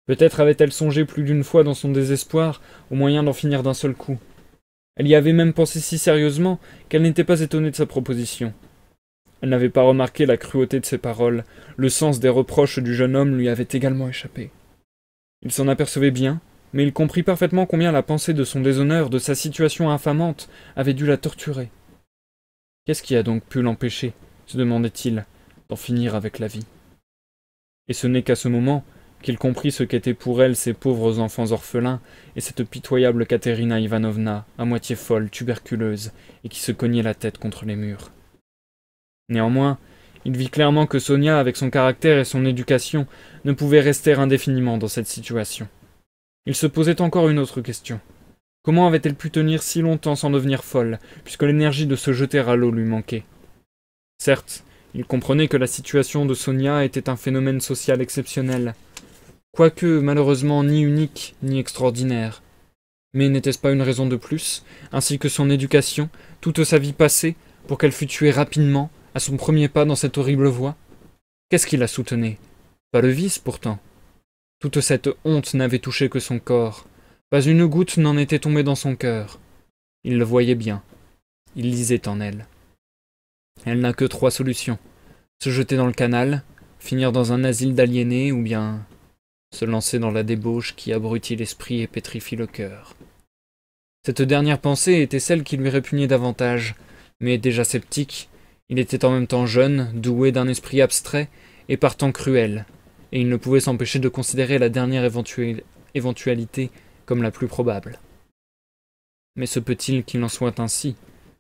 Peut-être avait-elle songé plus d'une fois dans son désespoir au moyen d'en finir d'un seul coup. Elle y avait même pensé si sérieusement qu'elle n'était pas étonnée de sa proposition. Elle n'avait pas remarqué la cruauté de ses paroles, le sens des reproches du jeune homme lui avait également échappé. Il s'en apercevait bien, mais il comprit parfaitement combien la pensée de son déshonneur, de sa situation infamante, avait dû la torturer. Qu'est-ce qui a donc pu l'empêcher, se demandait-il, d'en finir avec la vie Et ce n'est qu'à ce moment qu'il comprit ce qu'étaient pour elle ces pauvres enfants orphelins et cette pitoyable Katerina Ivanovna, à moitié folle, tuberculeuse, et qui se cognait la tête contre les murs. Néanmoins, il vit clairement que Sonia, avec son caractère et son éducation, ne pouvait rester indéfiniment dans cette situation. Il se posait encore une autre question. Comment avait-elle pu tenir si longtemps sans devenir folle, puisque l'énergie de se jeter à l'eau lui manquait Certes, il comprenait que la situation de Sonia était un phénomène social exceptionnel, quoique malheureusement ni unique ni extraordinaire. Mais n'était-ce pas une raison de plus, ainsi que son éducation, toute sa vie passée, pour qu'elle fût tuée rapidement, à son premier pas dans cette horrible voie Qu'est-ce qui la soutenait Pas le vice pourtant, toute cette honte n'avait touché que son corps. Pas une goutte n'en était tombée dans son cœur. Il le voyait bien. Il lisait en elle. Elle n'a que trois solutions. Se jeter dans le canal, finir dans un asile d'aliénés ou bien se lancer dans la débauche qui abrutit l'esprit et pétrifie le cœur. Cette dernière pensée était celle qui lui répugnait davantage, mais déjà sceptique, il était en même temps jeune, doué d'un esprit abstrait et partant cruel, et il ne pouvait s'empêcher de considérer la dernière éventualité comme la plus probable. Mais se peut-il qu'il en soit ainsi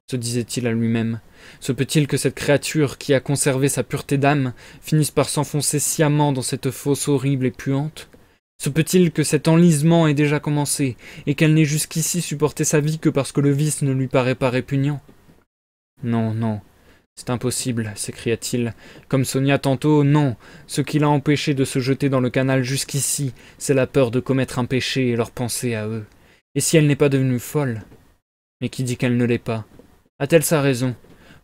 se disait-il à lui-même. Se peut-il que cette créature qui a conservé sa pureté d'âme finisse par s'enfoncer sciemment dans cette fosse horrible et puante Se peut-il que cet enlisement ait déjà commencé et qu'elle n'ait jusqu'ici supporté sa vie que parce que le vice ne lui paraît pas répugnant Non, non, c'est impossible, s'écria-t-il. Comme Sonia tantôt, non. Ce qui l'a empêché de se jeter dans le canal jusqu'ici, c'est la peur de commettre un péché et leur penser à eux. Et si elle n'est pas devenue folle Mais qui dit qu'elle ne l'est pas A-t-elle sa raison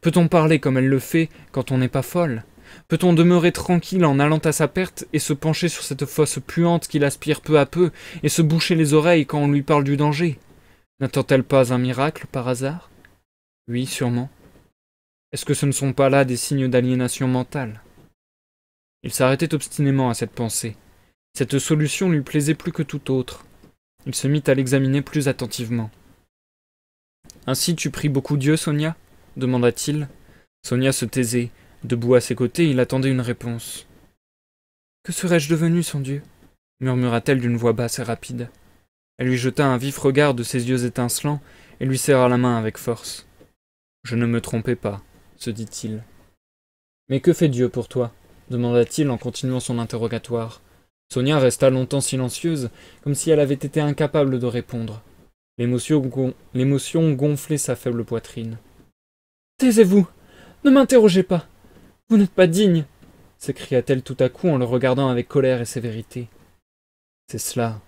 Peut-on parler comme elle le fait quand on n'est pas folle Peut-on demeurer tranquille en allant à sa perte et se pencher sur cette fosse puante qu'il aspire peu à peu et se boucher les oreilles quand on lui parle du danger N'attend-elle pas un miracle par hasard Oui, sûrement. Est-ce que ce ne sont pas là des signes d'aliénation mentale Il s'arrêtait obstinément à cette pensée. Cette solution lui plaisait plus que tout autre. Il se mit à l'examiner plus attentivement. Ainsi tu pries beaucoup Dieu, Sonia demanda-t-il. Sonia se taisait. Debout à ses côtés, il attendait une réponse. Que serais-je devenu sans Dieu murmura-t-elle d'une voix basse et rapide. Elle lui jeta un vif regard de ses yeux étincelants et lui serra la main avec force. Je ne me trompais pas se dit-il. Mais que fait Dieu pour toi demanda-t-il en continuant son interrogatoire. Sonia resta longtemps silencieuse, comme si elle avait été incapable de répondre. L'émotion gonflait sa faible poitrine. Taisez-vous Ne m'interrogez pas Vous n'êtes pas digne s'écria-t-elle tout à coup en le regardant avec colère et sévérité. C'est cela,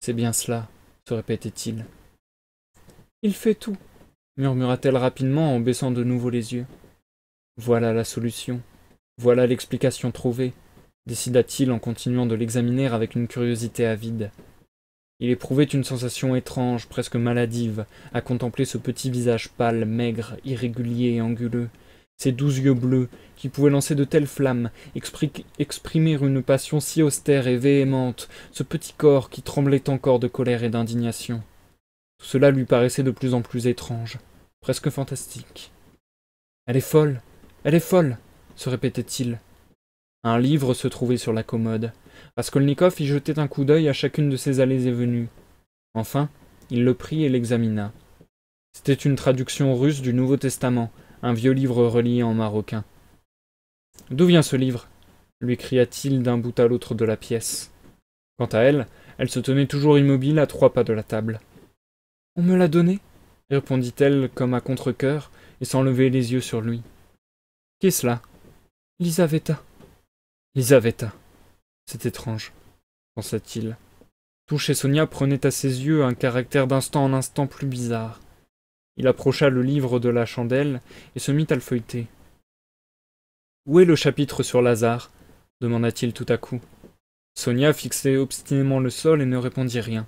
c'est bien cela, se répétait-il. Il fait tout, murmura-t-elle rapidement en baissant de nouveau les yeux. Voilà la solution. Voilà l'explication trouvée, décida-t-il en continuant de l'examiner avec une curiosité avide. Il éprouvait une sensation étrange, presque maladive, à contempler ce petit visage pâle, maigre, irrégulier et anguleux, ces douze yeux bleus, qui pouvaient lancer de telles flammes, exprimer une passion si austère et véhémente, ce petit corps qui tremblait encore de colère et d'indignation. Tout cela lui paraissait de plus en plus étrange, presque fantastique. Elle est folle, elle est folle se répétait-il. Un livre se trouvait sur la commode. Raskolnikov y jetait un coup d'œil à chacune de ses allées et venues. Enfin, il le prit et l'examina. C'était une traduction russe du Nouveau Testament, un vieux livre relié en marocain. D'où vient ce livre lui cria-t-il d'un bout à l'autre de la pièce. Quant à elle, elle se tenait toujours immobile à trois pas de la table. On me l'a donné répondit-elle comme à contre-cœur et sans lever les yeux sur lui. Qui est cela Lisaveta. Lisaveta. C'est étrange, pensa-t-il. Tout chez Sonia prenait à ses yeux un caractère d'instant en instant plus bizarre. Il approcha le livre de la chandelle et se mit à le feuilleter. Où est le chapitre sur Lazare demanda-t-il tout à coup. Sonia fixait obstinément le sol et ne répondit rien.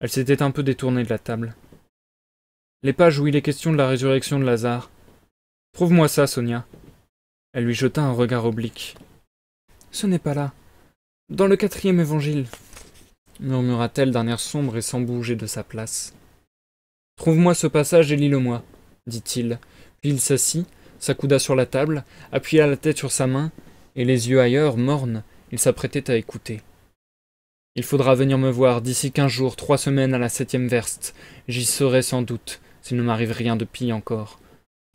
Elle s'était un peu détournée de la table. Les pages où il est question de la résurrection de Lazare. » moi ça, Sonia, elle lui jeta un regard oblique. Ce n'est pas là. Dans le quatrième évangile, murmura-t-elle d'un air sombre et sans bouger de sa place. Trouve-moi ce passage et lis-le-moi, dit-il. Puis il s'assit, s'accouda sur la table, appuya la tête sur sa main, et les yeux ailleurs, mornes, il s'apprêtait à écouter. Il faudra venir me voir d'ici quinze jours, trois semaines à la septième verste. J'y serai sans doute, s'il ne m'arrive rien de pire encore,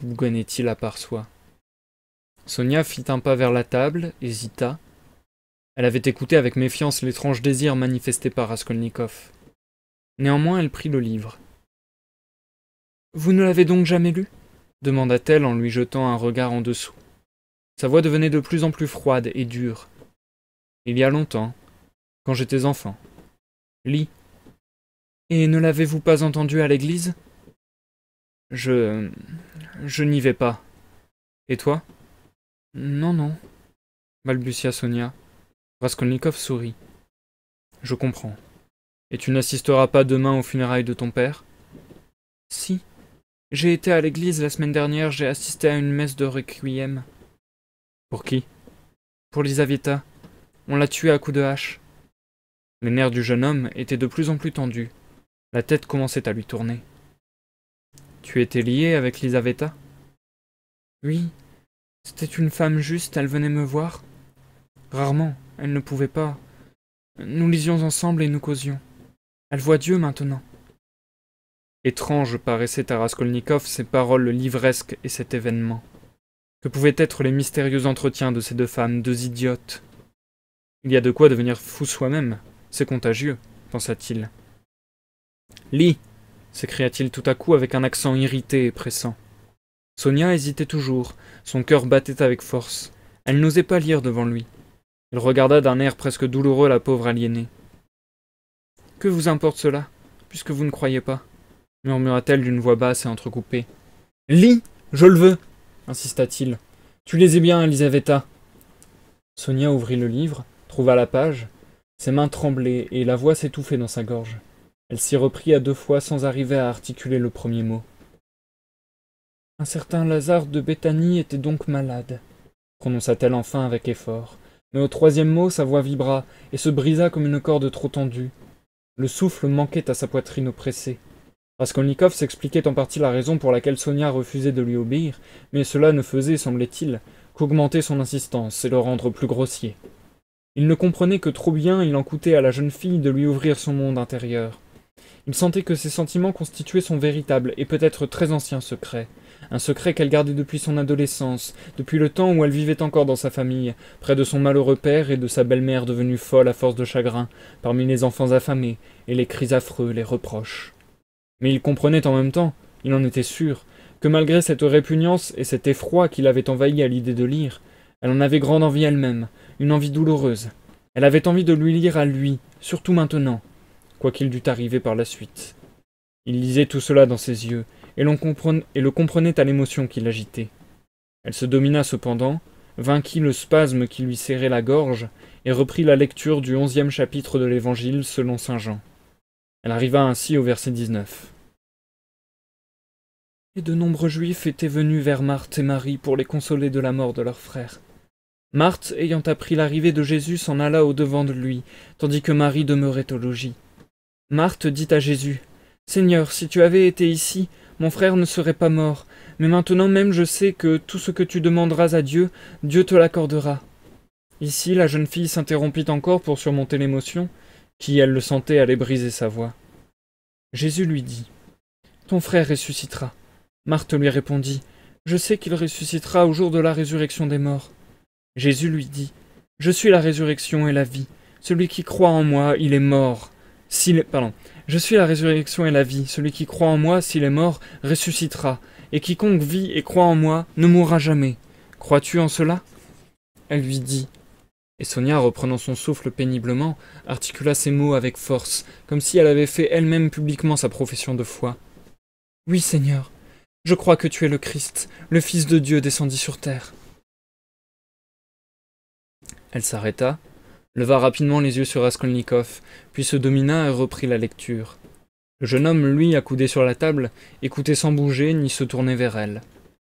bougonnait-il à part soi. Sonia fit un pas vers la table, hésita. Elle avait écouté avec méfiance l'étrange désir manifesté par Raskolnikov. Néanmoins, elle prit le livre. Vous ne l'avez donc jamais lu demanda-t-elle en lui jetant un regard en dessous. Sa voix devenait de plus en plus froide et dure. Il y a longtemps, quand j'étais enfant. Lis. Et ne l'avez-vous pas entendu à l'église Je. Je n'y vais pas. Et toi non, non, balbutia Sonia. Raskolnikov sourit. Je comprends. Et tu n'assisteras pas demain aux funérailles de ton père Si. J'ai été à l'église la semaine dernière, j'ai assisté à une messe de requiem. Pour qui Pour Lisaveta. On l'a tuée à coups de hache. Les nerfs du jeune homme étaient de plus en plus tendus. La tête commençait à lui tourner. Tu étais lié avec Lisaveta Oui, c'était une femme juste, elle venait me voir. Rarement, elle ne pouvait pas. Nous lisions ensemble et nous causions. Elle voit Dieu maintenant. Étrange paraissaient à Raskolnikov ces paroles livresques et cet événement. Que pouvaient être les mystérieux entretiens de ces deux femmes, deux idiotes Il y a de quoi devenir fou soi-même, c'est contagieux, pensa-t-il. Lis s'écria-t-il tout à coup avec un accent irrité et pressant. Sonia hésitait toujours, son cœur battait avec force. Elle n'osait pas lire devant lui. Elle regarda d'un air presque douloureux la pauvre aliénée. Que vous importe cela, puisque vous ne croyez pas murmura-t-elle d'une voix basse et entrecoupée. Lis Je le veux insista-t-il. Tu les lisais bien, Elisaveta. Sonia ouvrit le livre, trouva la page. Ses mains tremblaient et la voix s'étouffait dans sa gorge. Elle s'y reprit à deux fois sans arriver à articuler le premier mot. Un certain Lazare de Béthanie était donc malade, prononça-t-elle enfin avec effort. Mais au troisième mot, sa voix vibra et se brisa comme une corde trop tendue. Le souffle manquait à sa poitrine oppressée. Raskolnikov s'expliquait en partie la raison pour laquelle Sonia refusait de lui obéir, mais cela ne faisait, semblait-il, qu'augmenter son insistance et le rendre plus grossier. Il ne comprenait que trop bien il en coûtait à la jeune fille de lui ouvrir son monde intérieur. Il sentait que ses sentiments constituaient son véritable et peut-être très ancien secret, un secret qu'elle gardait depuis son adolescence, depuis le temps où elle vivait encore dans sa famille, près de son malheureux père et de sa belle-mère devenue folle à force de chagrin, parmi les enfants affamés et les cris affreux, les reproches. Mais il comprenait en même temps, il en était sûr, que malgré cette répugnance et cet effroi qui avait envahi à l'idée de lire, elle en avait grande envie elle-même, une envie douloureuse. Elle avait envie de lui lire à lui, surtout maintenant, quoiqu'il dût arriver par la suite. Il lisait tout cela dans ses yeux, et, le comprenait à l'émotion qui l'agitait. Elle se domina cependant, vainquit le spasme qui lui serrait la gorge, et reprit la lecture du onzième chapitre de l'Évangile selon saint Jean. Elle arriva ainsi au verset 19. Et de nombreux Juifs étaient venus vers Marthe et Marie pour les consoler de la mort de leur frère. Marthe, ayant appris l'arrivée de Jésus, s'en alla au-devant de lui, tandis que Marie demeurait au logis. Marthe dit à Jésus Seigneur, si tu avais été ici, mon frère ne serait pas mort, mais maintenant même je sais que tout ce que tu demanderas à Dieu, Dieu te l'accordera. Ici la jeune fille s'interrompit encore pour surmonter l'émotion, qui, elle le sentait, allait briser sa voix. Jésus lui dit. Ton frère ressuscitera. Marthe lui répondit. Je sais qu'il ressuscitera au jour de la résurrection des morts. Jésus lui dit. Je suis la résurrection et la vie. Celui qui croit en moi, il est mort, je suis la résurrection et la vie. Celui qui croit en moi, s'il est mort, ressuscitera. Et quiconque vit et croit en moi ne mourra jamais. Crois-tu en cela Elle lui dit. Et Sonia, reprenant son souffle péniblement, articula ces mots avec force, comme si elle avait fait elle-même publiquement sa profession de foi. Oui, Seigneur, je crois que tu es le Christ, le Fils de Dieu descendu sur terre. Elle s'arrêta, leva rapidement les yeux sur Raskolnikov, puis se domina et reprit la lecture. Le jeune homme, lui, accoudé sur la table, écoutait sans bouger ni se tourner vers elle.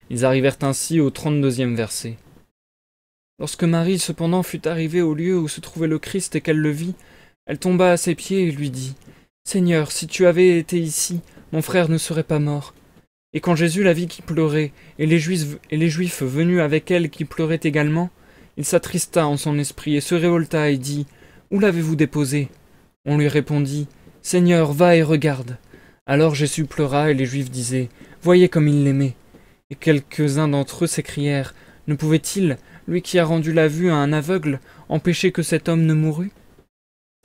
Ils arrivèrent ainsi au trente-deuxième verset. Lorsque Marie cependant fut arrivée au lieu où se trouvait le Christ et qu'elle le vit, elle tomba à ses pieds et lui dit Seigneur, si tu avais été ici, mon frère ne serait pas mort. Et quand Jésus la vit qui pleurait, et les Juifs, et les Juifs venus avec elle qui pleuraient également, il s'attrista en son esprit et se révolta et dit Où l'avez-vous déposé On lui répondit Seigneur, va et regarde. Alors Jésus pleura et les Juifs disaient Voyez comme il l'aimait. Et quelques-uns d'entre eux s'écrièrent Ne pouvait-il, lui qui a rendu la vue à un aveugle, empêcher que cet homme ne mourût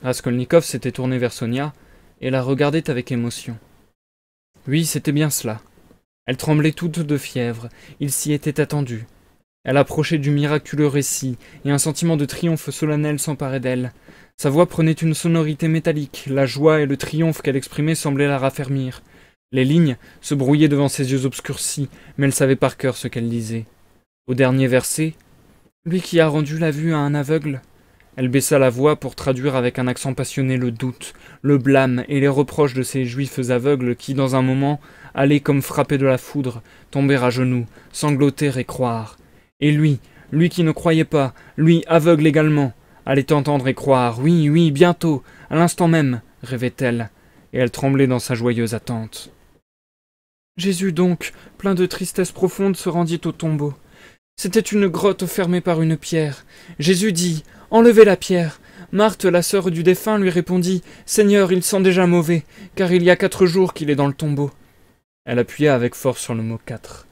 Raskolnikov s'était tourné vers Sonia et la regardait avec émotion. Oui, c'était bien cela. Elle tremblait toute de fièvre, il s'y était attendu. Elle approchait du miraculeux récit, et un sentiment de triomphe solennel s'emparait d'elle. Sa voix prenait une sonorité métallique, la joie et le triomphe qu'elle exprimait semblaient la raffermir. Les lignes se brouillaient devant ses yeux obscurcis, mais elle savait par cœur ce qu'elle disait. Au dernier verset, Lui qui a rendu la vue à un aveugle. Elle baissa la voix pour traduire avec un accent passionné le doute, le blâme et les reproches de ces juifs aveugles qui, dans un moment, allaient comme frappés de la foudre, tomber à genoux, sangloter et croire. Et lui, lui qui ne croyait pas, lui aveugle également, allait entendre et croire, oui, oui, bientôt, à l'instant même, rêvait-elle, et elle tremblait dans sa joyeuse attente. Jésus donc, plein de tristesse profonde, se rendit au tombeau. C'était une grotte fermée par une pierre. Jésus dit Enlevez la pierre. Marthe, la sœur du défunt, lui répondit Seigneur, il sent déjà mauvais, car il y a quatre jours qu'il est dans le tombeau. Elle appuya avec force sur le mot quatre.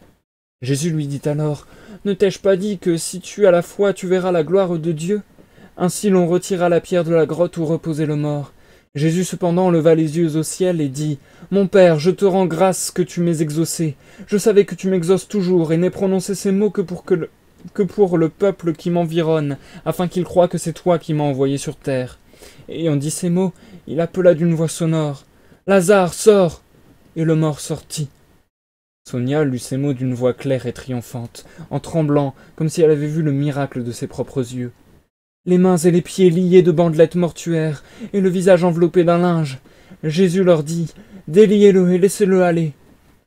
Jésus lui dit alors, Ne t'ai-je pas dit que si tu as la foi, tu verras la gloire de Dieu Ainsi l'on retira la pierre de la grotte où reposait le mort. Jésus cependant leva les yeux au ciel et dit, Mon Père, je te rends grâce que tu m'aies exaucé. Je savais que tu m'exauces toujours et n'ai prononcé ces mots que pour que le que pour le peuple qui m'environne, afin qu'il croie que c'est toi qui m'as envoyé sur terre. Et en dit ces mots, il appela d'une voix sonore. Lazare, sors. Et le mort sortit, Sonia lut ces mots d'une voix claire et triomphante, en tremblant, comme si elle avait vu le miracle de ses propres yeux. Les mains et les pieds liés de bandelettes mortuaires, et le visage enveloppé d'un linge. Jésus leur dit. Déliez-le et laissez-le aller.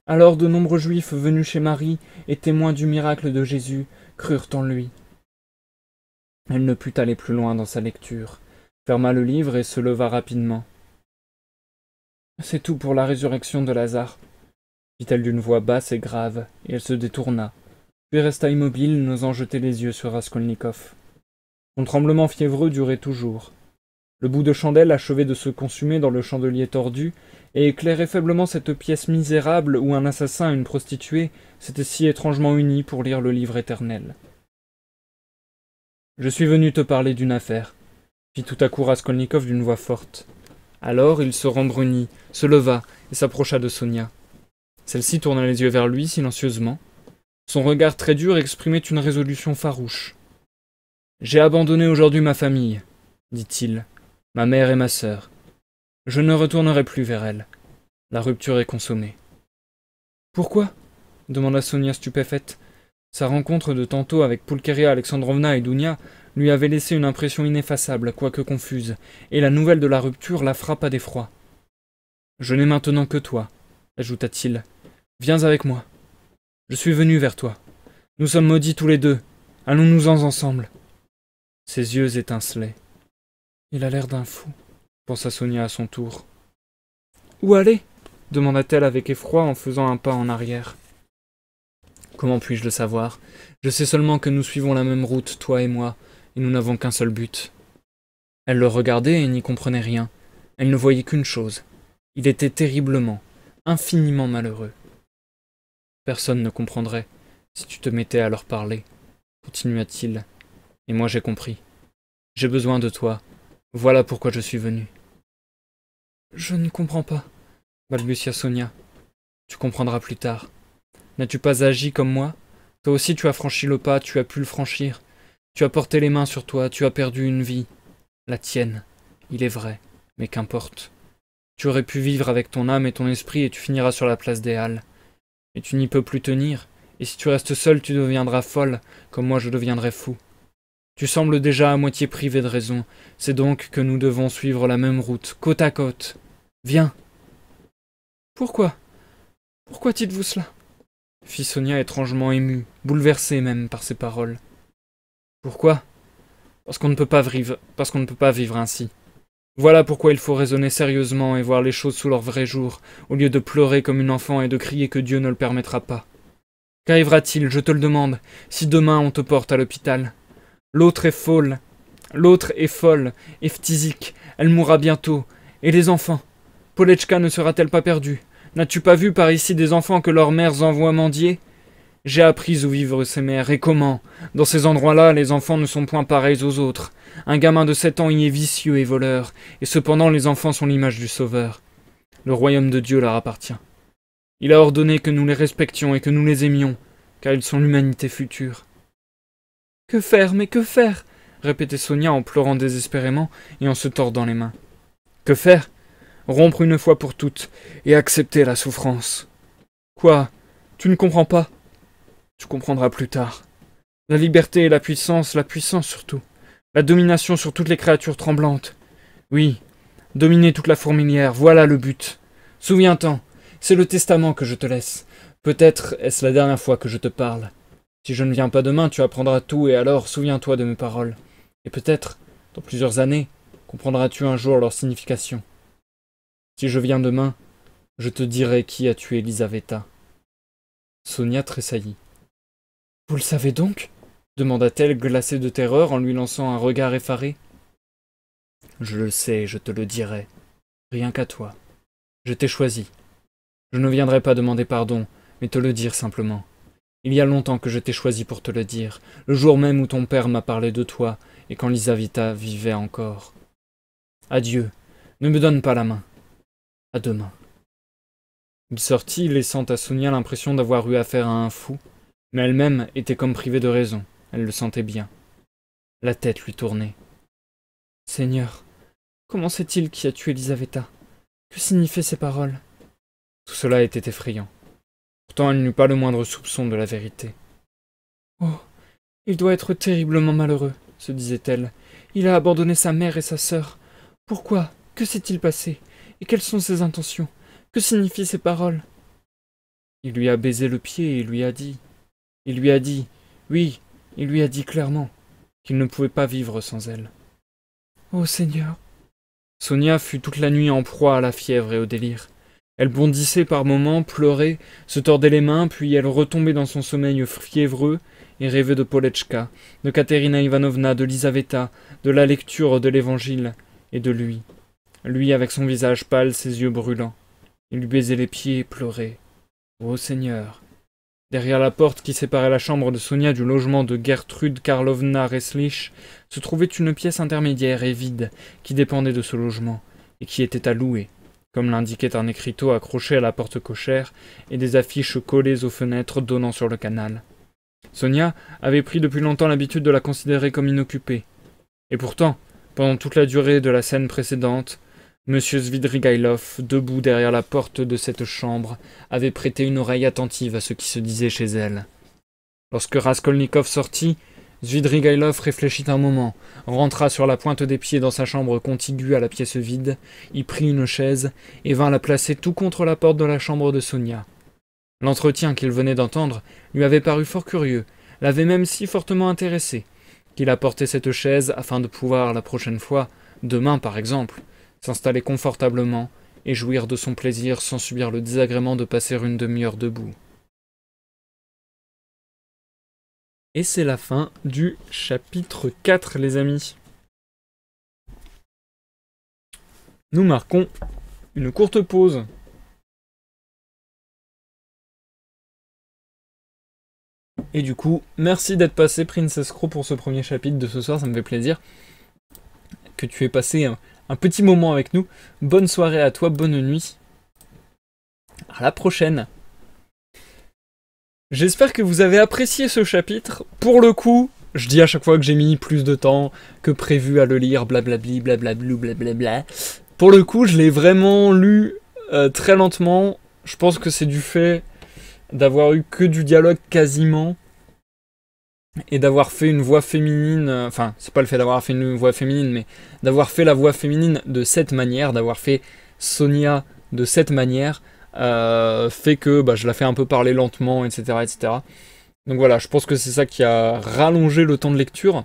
Alors de nombreux Juifs venus chez Marie et témoins du miracle de Jésus crurent en lui. Elle ne put aller plus loin dans sa lecture, ferma le livre et se leva rapidement. C'est tout pour la résurrection de Lazare fit-elle d'une voix basse et grave, et elle se détourna, puis resta immobile, n'osant jeter les yeux sur Raskolnikov. Son tremblement fiévreux durait toujours. Le bout de chandelle achevait de se consumer dans le chandelier tordu, et éclairait faiblement cette pièce misérable où un assassin et une prostituée s'étaient si étrangement unis pour lire le livre éternel. Je suis venu te parler d'une affaire, fit tout à coup Raskolnikov d'une voix forte. Alors il se rembrunit, se leva et s'approcha de Sonia. Celle-ci tourna les yeux vers lui silencieusement. Son regard très dur exprimait une résolution farouche. J'ai abandonné aujourd'hui ma famille, dit-il, ma mère et ma sœur. Je ne retournerai plus vers elle. La rupture est consommée. Pourquoi demanda Sonia stupéfaite. Sa rencontre de tantôt avec Pulcheria Alexandrovna et Dounia lui avait laissé une impression ineffaçable, quoique confuse, et la nouvelle de la rupture la frappa d'effroi. Je n'ai maintenant que toi, ajouta-t-il, Viens avec moi. Je suis venu vers toi. Nous sommes maudits tous les deux. Allons-nous-en ensemble. Ses yeux étincelaient. Il a l'air d'un fou, pensa Sonia à son tour. Où aller demanda-t-elle avec effroi en faisant un pas en arrière. Comment puis-je le savoir Je sais seulement que nous suivons la même route, toi et moi, et nous n'avons qu'un seul but. Elle le regardait et n'y comprenait rien. Elle ne voyait qu'une chose. Il était terriblement, infiniment malheureux. Personne ne comprendrait si tu te mettais à leur parler, continua-t-il. Et moi j'ai compris. J'ai besoin de toi. Voilà pourquoi je suis venu. Je ne comprends pas, balbutia Sonia. Tu comprendras plus tard. N'as-tu pas agi comme moi Toi aussi tu as franchi le pas, tu as pu le franchir. Tu as porté les mains sur toi, tu as perdu une vie. La tienne, il est vrai, mais qu'importe. Tu aurais pu vivre avec ton âme et ton esprit et tu finiras sur la place des Halles et tu n'y peux plus tenir, et si tu restes seul, tu deviendras folle, comme moi je deviendrai fou. Tu sembles déjà à moitié privé de raison, c'est donc que nous devons suivre la même route, côte à côte. Viens. Pourquoi Pourquoi dites-vous cela fit Sonia étrangement émue, bouleversée même par ces paroles. Pourquoi Parce qu'on ne peut pas vivre, parce qu'on ne peut pas vivre ainsi. Voilà pourquoi il faut raisonner sérieusement et voir les choses sous leur vrai jour, au lieu de pleurer comme une enfant et de crier que Dieu ne le permettra pas. Qu'arrivera-t-il, je te le demande, si demain on te porte à l'hôpital L'autre est folle, l'autre est folle, et elle mourra bientôt. Et les enfants Polechka ne sera-t-elle pas perdue N'as-tu pas vu par ici des enfants que leurs mères envoient mendier j'ai appris où vivent ces mères et comment. Dans ces endroits-là, les enfants ne sont point pareils aux autres. Un gamin de sept ans y est vicieux et voleur, et cependant les enfants sont l'image du Sauveur. Le royaume de Dieu leur appartient. Il a ordonné que nous les respections et que nous les aimions, car ils sont l'humanité future. Que faire, mais que faire répétait Sonia en pleurant désespérément et en se tordant les mains. Que faire Rompre une fois pour toutes et accepter la souffrance. Quoi Tu ne comprends pas tu comprendras plus tard. La liberté et la puissance, la puissance surtout. La domination sur toutes les créatures tremblantes. Oui, dominer toute la fourmilière, voilà le but. Souviens-t'en, c'est le testament que je te laisse. Peut-être est-ce la dernière fois que je te parle. Si je ne viens pas demain, tu apprendras tout et alors souviens-toi de mes paroles. Et peut-être, dans plusieurs années, comprendras-tu un jour leur signification. Si je viens demain, je te dirai qui a tué Elisaveta. Sonia tressaillit. Vous le savez donc demanda-t-elle glacée de terreur en lui lançant un regard effaré. Je le sais, je te le dirai. Rien qu'à toi. Je t'ai choisi. Je ne viendrai pas demander pardon, mais te le dire simplement. Il y a longtemps que je t'ai choisi pour te le dire, le jour même où ton père m'a parlé de toi, et quand Lisavita vivait encore. Adieu, ne me donne pas la main. À demain. Il sortit, laissant à Sonia l'impression d'avoir eu affaire à un fou, mais elle-même était comme privée de raison, elle le sentait bien. La tête lui tournait. Seigneur, comment c'est-il qui a tué Elisabetta Que signifiaient ces paroles Tout cela était effrayant. Pourtant, elle n'eut pas le moindre soupçon de la vérité. Oh, il doit être terriblement malheureux, se disait-elle. Il a abandonné sa mère et sa sœur. Pourquoi Que s'est-il passé Et quelles sont ses intentions Que signifient ces paroles Il lui a baisé le pied et lui a dit il lui a dit, oui, il lui a dit clairement qu'il ne pouvait pas vivre sans elle. Ô Seigneur Sonia fut toute la nuit en proie à la fièvre et au délire. Elle bondissait par moments, pleurait, se tordait les mains, puis elle retombait dans son sommeil fiévreux et rêvait de Poletchka, de Katerina Ivanovna, de Lisaveta, de la lecture de l'Évangile et de lui. Lui avec son visage pâle, ses yeux brûlants. Il lui baisait les pieds et pleurait. Ô Seigneur Derrière la porte qui séparait la chambre de Sonia du logement de Gertrude Karlovna Reslich se trouvait une pièce intermédiaire et vide qui dépendait de ce logement et qui était à louer, comme l'indiquait un écriteau accroché à la porte cochère et des affiches collées aux fenêtres donnant sur le canal. Sonia avait pris depuis longtemps l'habitude de la considérer comme inoccupée. Et pourtant, pendant toute la durée de la scène précédente, Monsieur Svidrigailov, debout derrière la porte de cette chambre, avait prêté une oreille attentive à ce qui se disait chez elle. Lorsque Raskolnikov sortit, Svidrigaïlov réfléchit un moment, rentra sur la pointe des pieds dans sa chambre contiguë à la pièce vide, y prit une chaise et vint la placer tout contre la porte de la chambre de Sonia. L'entretien qu'il venait d'entendre lui avait paru fort curieux, l'avait même si fortement intéressé, qu'il apportait cette chaise afin de pouvoir, la prochaine fois, demain par exemple, s'installer confortablement et jouir de son plaisir sans subir le désagrément de passer une demi-heure debout. Et c'est la fin du chapitre 4, les amis. Nous marquons une courte pause. Et du coup, merci d'être passé Princess Crow pour ce premier chapitre de ce soir, ça me fait plaisir que tu aies passé un petit moment avec nous. Bonne soirée à toi, bonne nuit. À la prochaine. J'espère que vous avez apprécié ce chapitre. Pour le coup, je dis à chaque fois que j'ai mis plus de temps que prévu à le lire, blablabli, blablablou, blablabla. Pour le coup, je l'ai vraiment lu euh, très lentement. Je pense que c'est du fait d'avoir eu que du dialogue quasiment et d'avoir fait une voix féminine, euh, enfin, c'est pas le fait d'avoir fait une voix féminine, mais d'avoir fait la voix féminine de cette manière, d'avoir fait Sonia de cette manière, euh, fait que bah, je la fais un peu parler lentement, etc., etc. Donc voilà, je pense que c'est ça qui a rallongé le temps de lecture.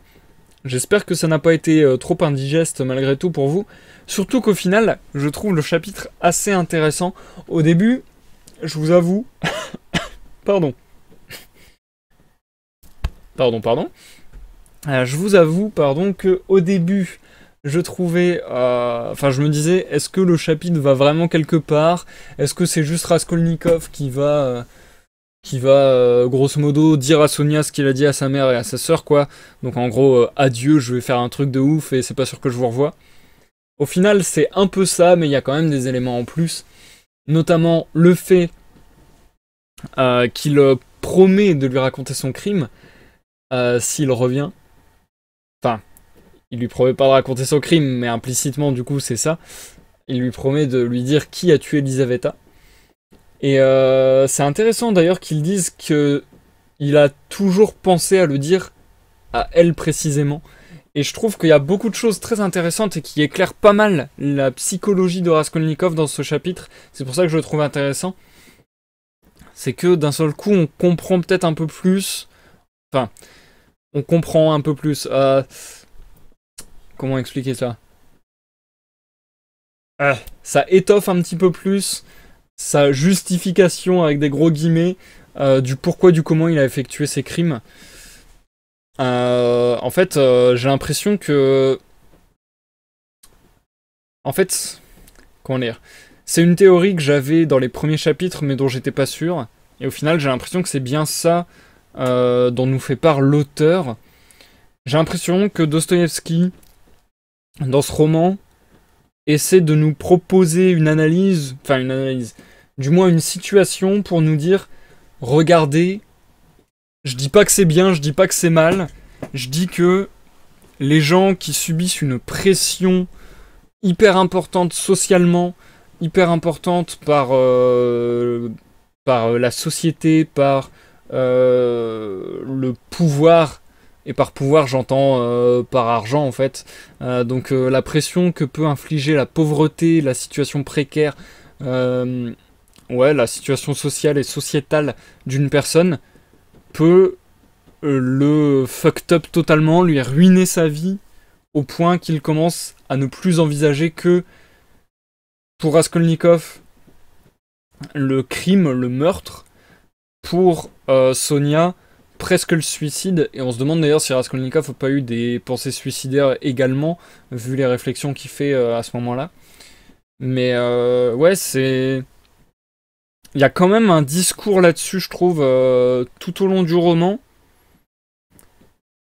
J'espère que ça n'a pas été euh, trop indigeste malgré tout pour vous. Surtout qu'au final, je trouve le chapitre assez intéressant. Au début, je vous avoue, pardon, Pardon, pardon. Euh, je vous avoue, pardon, que au début, je trouvais, euh, enfin je me disais, est-ce que le chapitre va vraiment quelque part Est-ce que c'est juste Raskolnikov qui va, euh, qui va grosso modo dire à Sonia ce qu'il a dit à sa mère et à sa sœur quoi Donc en gros, adieu, je vais faire un truc de ouf et c'est pas sûr que je vous revois. Au final, c'est un peu ça, mais il y a quand même des éléments en plus, notamment le fait qu'il promet de lui raconter son crime, euh, s'il revient. Enfin, il lui promet pas de raconter son crime, mais implicitement, du coup, c'est ça. Il lui promet de lui dire qui a tué Elisabetta. Et euh, c'est intéressant d'ailleurs qu'ils disent que il a toujours pensé à le dire à elle précisément. Et je trouve qu'il y a beaucoup de choses très intéressantes et qui éclairent pas mal la psychologie de Raskolnikov dans ce chapitre. C'est pour ça que je le trouve intéressant. C'est que d'un seul coup, on comprend peut-être un peu plus. Enfin, on comprend un peu plus. Euh, comment expliquer ça ah. Ça étoffe un petit peu plus sa justification avec des gros guillemets euh, du pourquoi du comment il a effectué ses crimes. Euh, en fait, j'ai l'impression que. En fait, comment dire C'est une théorie que j'avais dans les premiers chapitres, mais dont j'étais pas sûr. Et au final, j'ai l'impression que c'est bien ça euh, dont nous fait part l'auteur. J'ai l'impression que Dostoïevski, dans ce roman, essaie de nous proposer une analyse, enfin une analyse, du moins une situation pour nous dire regardez, je dis pas que c'est bien, je dis pas que c'est mal, je dis que les gens qui subissent une pression hyper importante socialement, hyper importante par, euh, par la société, par euh, le pouvoir et par pouvoir, j'entends euh, par argent en fait. Euh, donc la pression que peut infliger la pauvreté, la situation précaire, ouais, la situation sociale et sociétale d'une personne peut le fucked up totalement, lui ruiner sa vie au point qu'il commence à ne plus envisager que pour Raskolnikov le crime, le meurtre, pour euh, Sonia presque le suicide. Et on se demande d'ailleurs si Raskolnikov n'a pas eu des pensées suicidaires également, vu les réflexions qu'il fait euh, à ce moment-là. Mais euh, ouais, c'est. Il y a quand même un discours là-dessus, je trouve, tout au long du roman,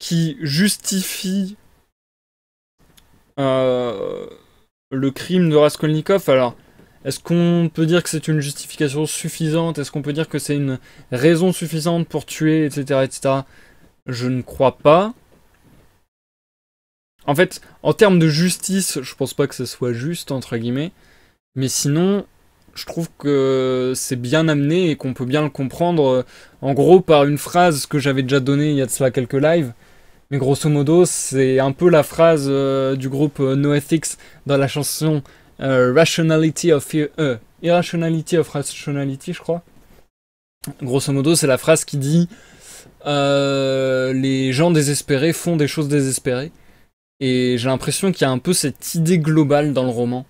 qui justifie le crime de Raskolnikov. Alors, est-ce qu'on peut dire que c'est une justification suffisante Est-ce qu'on peut dire que c'est une raison suffisante pour tuer, etc., etc. Je ne crois pas. En fait, en termes de justice, je pense pas que ce soit juste, entre guillemets. Mais sinon, je trouve que c'est bien amené et qu'on peut bien le comprendre, en gros, par une phrase que j'avais déjà donnée il y a de cela quelques lives. Mais grosso modo, c'est un peu la phrase euh, du groupe euh, Noethics dans la chanson euh, rationality of euh, Irrationality of Rationality, je crois. Grosso modo, c'est la phrase qui dit euh, les gens désespérés font des choses désespérées. Et j'ai l'impression qu'il y a un peu cette idée globale dans le roman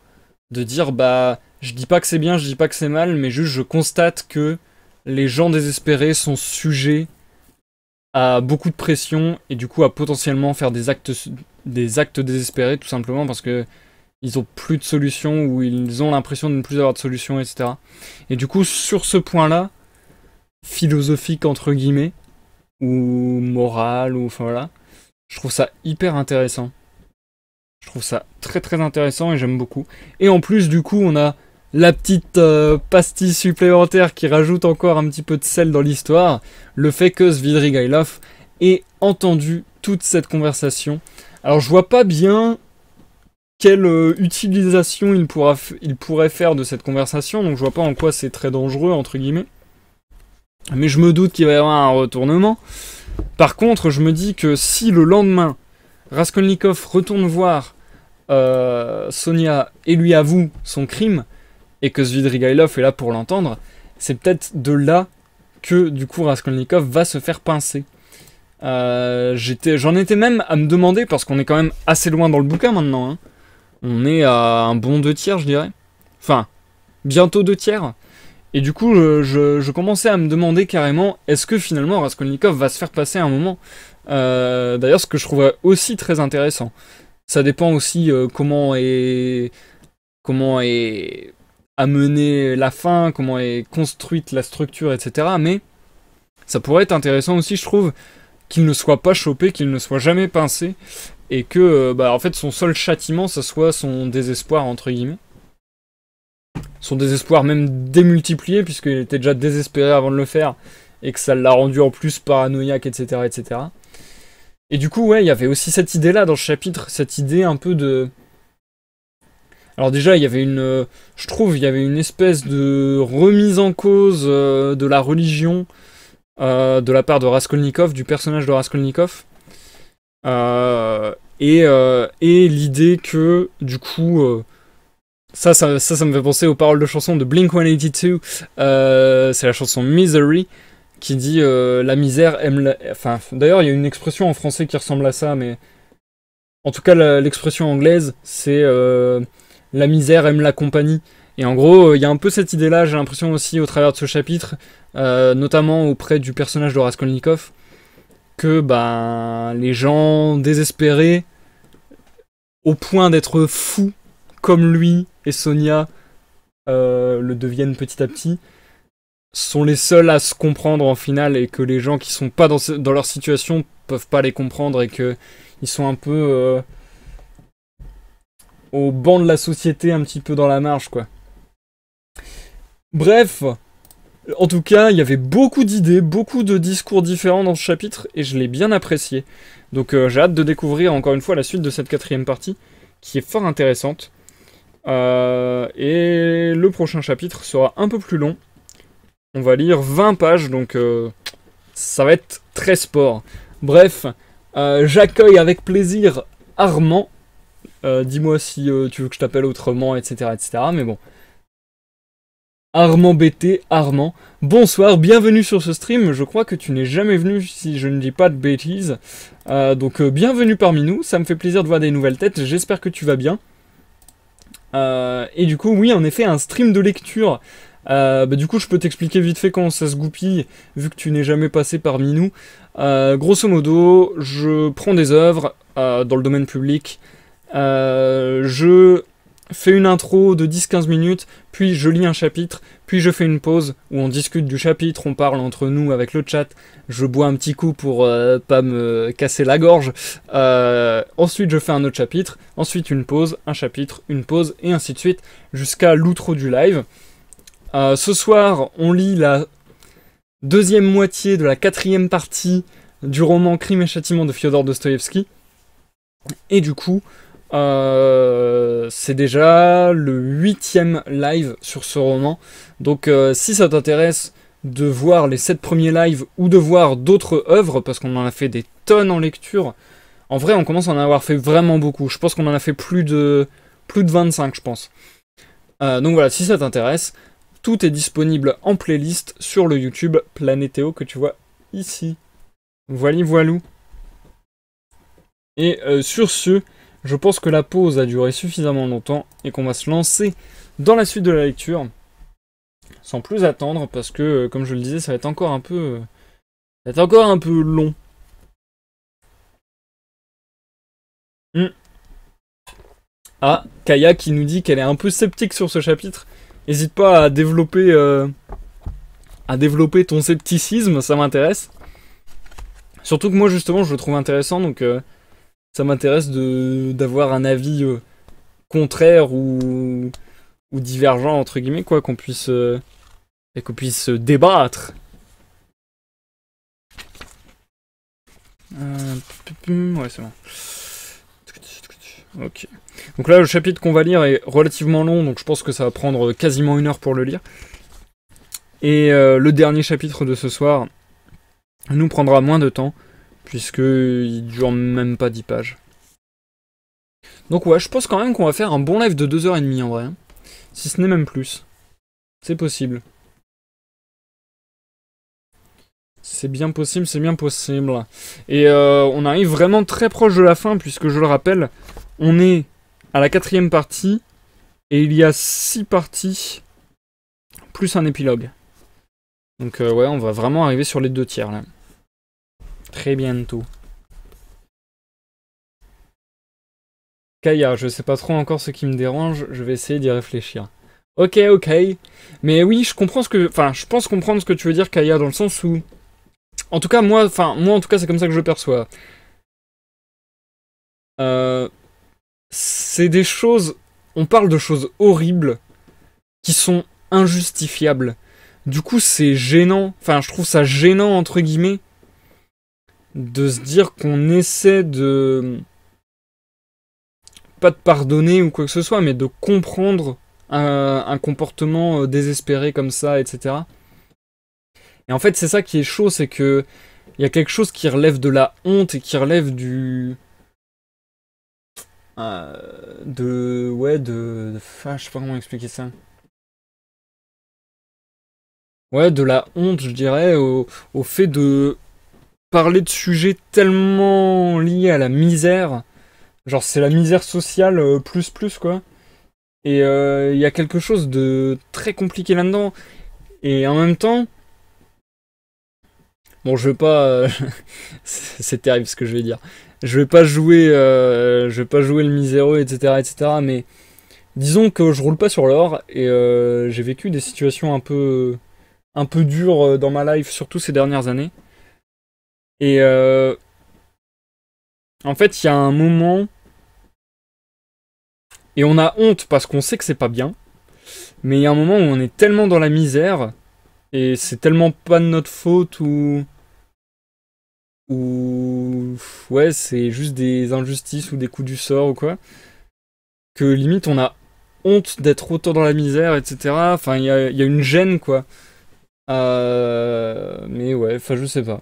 de dire bah je dis pas que c'est bien, je dis pas que c'est mal, mais juste je constate que les gens désespérés sont sujets à beaucoup de pression et du coup à potentiellement faire des actes des actes désespérés tout simplement parce que ils ont plus de solution ou ils ont l'impression de ne plus avoir de solution, etc. Et du coup, sur ce point-là, philosophique entre guillemets, ou moral, ou enfin voilà, je trouve ça hyper intéressant. Je trouve ça très très intéressant et j'aime beaucoup. Et en plus, du coup, on a la petite euh, pastille supplémentaire qui rajoute encore un petit peu de sel dans l'histoire, le fait que Svidrigailov ait entendu toute cette conversation. Alors je vois pas bien quelle euh, utilisation il, pourra il pourrait faire de cette conversation, donc je vois pas en quoi c'est très dangereux, entre guillemets. Mais je me doute qu'il va y avoir un retournement. Par contre, je me dis que si le lendemain, Raskolnikov retourne voir euh, Sonia et lui avoue son crime, et que Zvidrigailov est là pour l'entendre, c'est peut-être de là que du coup Raskolnikov va se faire pincer. Euh, j'en étais, étais, même à me demander, parce qu'on est quand même assez loin dans le bouquin maintenant, hein, on est à un bon deux tiers, je dirais. Enfin, bientôt deux tiers. Et du coup, je, commençais à me demander carrément, est-ce que finalement Raskolnikov va se faire passer un moment euh, D'ailleurs, ce que je trouvais aussi très intéressant. Ça dépend aussi euh, comment est comment est amenée la fin, comment est construite la structure, etc. Mais ça pourrait être intéressant aussi, je trouve, qu'il ne soit pas chopé, qu'il ne soit jamais pincé, et que euh, bah, en fait son seul châtiment ça soit son désespoir entre guillemets son désespoir même démultiplié puisqu'il était déjà désespéré avant de le faire et que ça l'a rendu en plus paranoïaque etc etc et du coup ouais il y avait aussi cette idée là dans le chapitre cette idée un peu de alors déjà il y avait une euh, je trouve il y avait une espèce de remise en cause euh, de la religion de la part de Raskolnikov du personnage de Raskolnikov euh, et, euh, et l'idée que, du coup, euh, ça, ça, ça, me fait penser aux paroles de chanson de Blink 182. c'est la chanson Misery qui dit la misère aime la. Enfin, d'ailleurs, il y a une expression en français qui ressemble à ça, mais. En tout cas, l'expression anglaise, c'est la misère aime la compagnie. Et en gros, il y a un peu cette idée-là, j'ai l'impression aussi, au travers de ce chapitre, notamment auprès du personnage de Raskolnikov, que ben, les gens désespérés, au point d'être fous, comme lui et Sonia euh, le deviennent petit à petit, sont les seuls à se comprendre en finale et que les gens qui sont pas dans, dans leur situation peuvent pas les comprendre et que ils sont un peu euh, au banc de la société, un petit peu dans la marge, quoi. Bref, en tout cas, il y avait beaucoup d'idées, beaucoup de discours différents dans ce chapitre, et je l'ai bien apprécié. Donc euh, j'ai hâte de découvrir encore une fois la suite de cette quatrième partie, qui est fort intéressante. Euh, et le prochain chapitre sera un peu plus long. On va lire 20 pages, donc euh, ça va être très sport. Bref, j'accueille avec plaisir Armand. Dis-moi si tu veux que je t'appelle autrement, etc., etc. Mais bon, Armand BT, Armand. Bonsoir, bienvenue sur ce stream. Je crois que tu n'es jamais venu si je ne dis pas de bêtises. Euh, donc euh, bienvenue parmi nous, ça me fait plaisir de voir des nouvelles têtes, j'espère que tu vas bien. Euh, et du coup, oui, en effet, un stream de lecture. Bah, du coup, je peux t'expliquer vite fait comment ça se goupille, vu que tu n'es jamais passé parmi nous. grosso modo, je prends des œuvres dans le domaine public. je fais une intro de 10-15 minutes, puis je lis un chapitre, puis je fais une pause où on discute du chapitre, on parle entre nous avec le chat, je bois un petit coup pour euh, pas me casser la gorge. Euh, ensuite, je fais un autre chapitre, ensuite une pause, un chapitre, une pause, et ainsi de suite, jusqu'à l'outro du live. Euh, ce soir, on lit la deuxième moitié de la quatrième partie du roman Crime et Châtiment de Fyodor Dostoevsky. Et du coup, euh, c'est déjà le huitième live sur ce roman. Donc euh, si ça t'intéresse de voir les sept premiers lives ou de voir d'autres œuvres, parce qu'on en a fait des tonnes en lecture, en vrai on commence à en avoir fait vraiment beaucoup. Je pense qu'on en a fait plus de, plus de 25, je pense. Euh, donc voilà, si ça t'intéresse, tout est disponible en playlist sur le YouTube Planétéo que tu vois ici. Voilà, voilou. Et sur ce... Je pense que la pause a duré suffisamment longtemps et qu'on va se lancer dans la suite de la lecture sans plus attendre parce que, euh, comme je le disais, ça va être encore un peu, euh, ça être encore un peu long. Hmm. Ah, Kaya qui nous dit qu'elle est un peu sceptique sur ce chapitre. N'hésite pas à développer, euh, à développer ton scepticisme, ça m'intéresse. Surtout que moi justement je le trouve intéressant, donc ça m'intéresse d'avoir un avis euh, contraire ou, ou divergent, entre guillemets, quoi, qu'on puisse, euh, et qu'on puisse euh, débattre. ouais, c'est bon. Ok. Donc là, le chapitre qu'on va lire est relativement long, donc je pense que ça va prendre quasiment une heure pour le lire. Et le dernier chapitre de ce soir nous prendra moins de temps, puisqu'il dure même pas 10 pages. Donc ouais, je pense quand même qu'on va faire un bon live de 2h30 en vrai. Hein. Si ce n'est même plus. C'est possible. C'est bien possible, c'est bien possible. Et euh, on arrive vraiment très proche de la fin, puisque je le rappelle, on est à la quatrième partie, et il y a 6 parties, plus un épilogue. Donc euh, ouais, on va vraiment arriver sur les deux tiers là très bientôt. Kaya, je sais pas trop encore ce qui me dérange, je vais essayer d'y réfléchir. Ok, ok. Mais oui, je comprends ce que. Enfin, je pense comprendre ce que tu veux dire, Kaya, dans le sens où. En tout cas, moi, enfin, moi, en tout cas, c'est comme ça que je le perçois. Euh, c'est des choses. On parle de choses horribles qui sont injustifiables. Du coup, c'est gênant. Enfin, je trouve ça gênant, entre guillemets, de se dire qu'on essaie de pas de pardonner ou quoi que ce soit, mais de comprendre euh, un, comportement euh, désespéré comme ça, etc. Et en fait, c'est ça qui est chaud, c'est que il y a quelque chose qui relève de la honte et qui relève du euh, de ouais de, ah, je sais pas comment expliquer ça. Ouais, de la honte, je dirais, au fait de parler de sujets tellement liés à la misère. Genre, c'est la misère sociale euh, plus plus, quoi. Et euh, il y a quelque chose de très compliqué là-dedans. Et en même temps. Bon, je vais pas. Euh, c'est terrible ce que je vais dire. Je vais pas jouer, je vais pas jouer le miséreux, etc., etc. Mais disons que je roule pas sur l'or et j'ai vécu des situations un peu, un peu dures dans ma life, surtout ces dernières années. Et euh, en fait, il y a un moment. Et on a honte parce qu'on sait que c'est pas bien. Mais il y a un moment où on est tellement dans la misère. Et c'est tellement pas de notre faute ou. Ou. Ouais, c'est juste des injustices ou des coups du sort ou quoi. Que limite, on a honte d'être autant dans la misère, etc. Enfin, il y a, y a, une gêne, quoi. Euh... Mais ouais, enfin, je sais pas.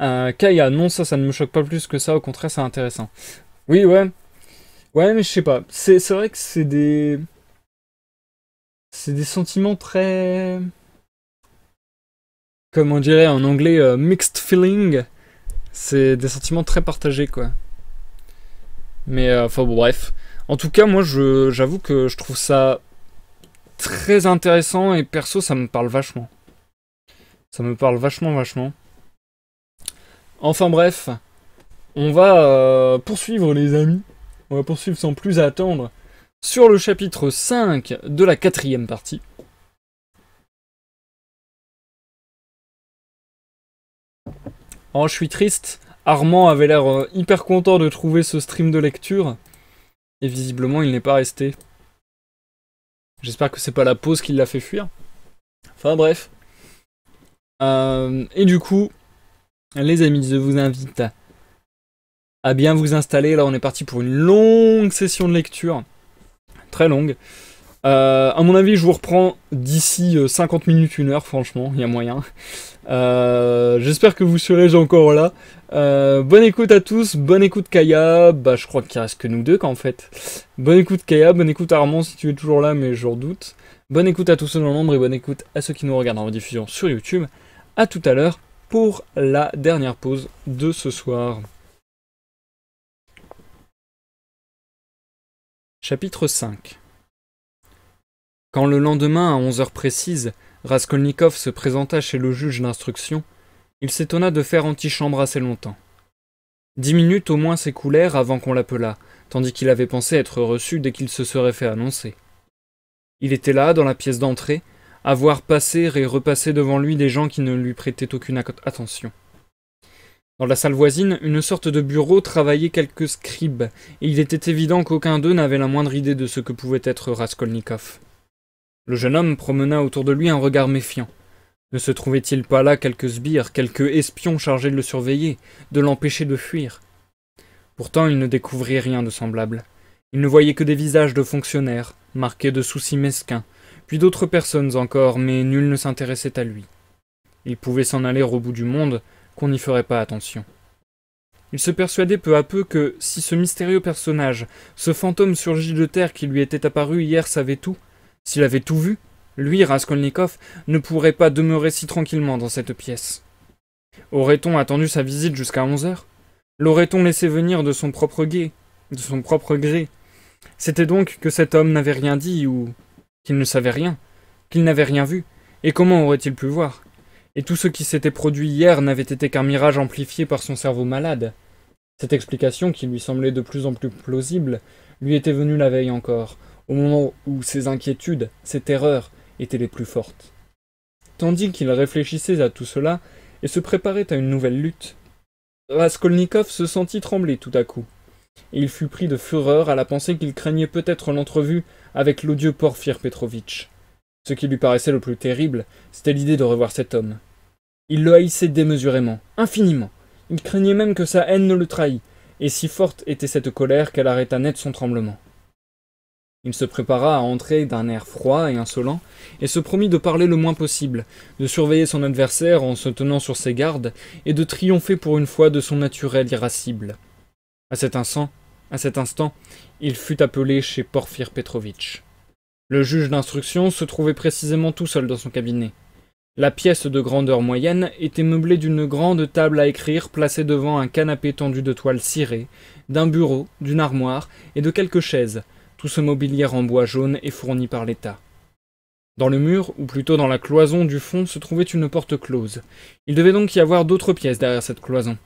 Euh, Kaya, non, ça, ça ne me choque pas plus que ça. Au contraire, c'est intéressant. Oui, ouais. Ouais, mais je sais pas. C'est vrai que c'est des. C'est des sentiments très. Comment on dirait en anglais, euh, mixed feeling. C'est des sentiments très partagés, quoi. Mais, euh, enfin, bon, bref. En tout cas, moi, j'avoue que je trouve ça très intéressant et perso, ça me parle vachement. Ça me parle vachement, vachement. Enfin bref, on va euh, poursuivre les amis. On va poursuivre sans plus attendre sur le chapitre 5 de la quatrième partie. Oh, je suis triste. Armand avait l'air euh, hyper content de trouver ce stream de lecture. Et visiblement, il n'est pas resté. J'espère que c'est pas la pause qui l'a fait fuir. Enfin bref. Euh, et du coup, les amis, je vous invite à bien vous installer. Là, on est parti pour une longue session de lecture. Très longue. Euh, à mon avis, je vous reprends d'ici 50 euh, minutes, une heure, franchement, il y a moyen. Euh, j'espère que vous serez encore là. Euh, bonne écoute à tous, bonne écoute Kaya. Bah, je crois qu'il reste que nous deux, qu'en fait. Bonne écoute Kaya, bonne écoute Armand si tu es toujours là, mais je doute. Bonne écoute à tous ceux dans l'ombre et bonne écoute à ceux qui nous regardent en diffusion sur YouTube. À tout à l'heure pour la dernière pause de ce soir. Chapitre 5 Quand le lendemain à 11 heures précises, Raskolnikov se présenta chez le juge d'instruction, il s'étonna de faire antichambre assez longtemps. Dix minutes au moins s'écoulèrent avant qu'on l'appelât, tandis qu'il avait pensé être reçu dès qu'il se serait fait annoncer. Il était là, dans la pièce d'entrée, à voir passer et repasser devant lui des gens qui ne lui prêtaient aucune attention. Dans la salle voisine, une sorte de bureau travaillait quelques scribes, et il était évident qu'aucun d'eux n'avait la moindre idée de ce que pouvait être Raskolnikov. Le jeune homme promena autour de lui un regard méfiant. Ne se trouvait-il pas là quelques sbires, quelques espions chargés de le surveiller, de l'empêcher de fuir Pourtant, il ne découvrit rien de semblable. Il ne voyait que des visages de fonctionnaires, marqués de soucis mesquins, puis d'autres personnes encore, mais nul ne s'intéressait à lui. Il pouvait s'en aller au bout du monde, qu'on n'y ferait pas attention. Il se persuadait peu à peu que, si ce mystérieux personnage, ce fantôme surgi de terre qui lui était apparu hier savait tout, s'il avait tout vu, lui, Raskolnikov, ne pourrait pas demeurer si tranquillement dans cette pièce. Aurait-on attendu sa visite jusqu'à onze heures L'aurait-on laissé venir de son propre guet, de son propre gré C'était donc que cet homme n'avait rien dit ou qu'il ne savait rien, qu'il n'avait rien vu, et comment aurait-il pu voir Et tout ce qui s'était produit hier n'avait été qu'un mirage amplifié par son cerveau malade. Cette explication, qui lui semblait de plus en plus plausible, lui était venue la veille encore, au moment où ses inquiétudes, ses terreurs étaient les plus fortes. Tandis qu'il réfléchissait à tout cela et se préparait à une nouvelle lutte, Raskolnikov se sentit trembler tout à coup. Et Il fut pris de fureur à la pensée qu'il craignait peut-être l'entrevue avec l'odieux Porfir Petrovitch. Ce qui lui paraissait le plus terrible, c'était l'idée de revoir cet homme. Il le haïssait démesurément, infiniment. Il craignait même que sa haine ne le trahît, et si forte était cette colère qu'elle arrêta net son tremblement. Il se prépara à entrer d'un air froid et insolent, et se promit de parler le moins possible, de surveiller son adversaire en se tenant sur ses gardes, et de triompher pour une fois de son naturel irascible. À cet instant, à cet instant, il fut appelé chez Porfir Petrovitch. Le juge d'instruction se trouvait précisément tout seul dans son cabinet. La pièce de grandeur moyenne était meublée d'une grande table à écrire placée devant un canapé tendu de toile cirée, d'un bureau, d'une armoire et de quelques chaises, tout ce mobilier en bois jaune et fourni par l'État. Dans le mur, ou plutôt dans la cloison du fond, se trouvait une porte close. Il devait donc y avoir d'autres pièces derrière cette cloison.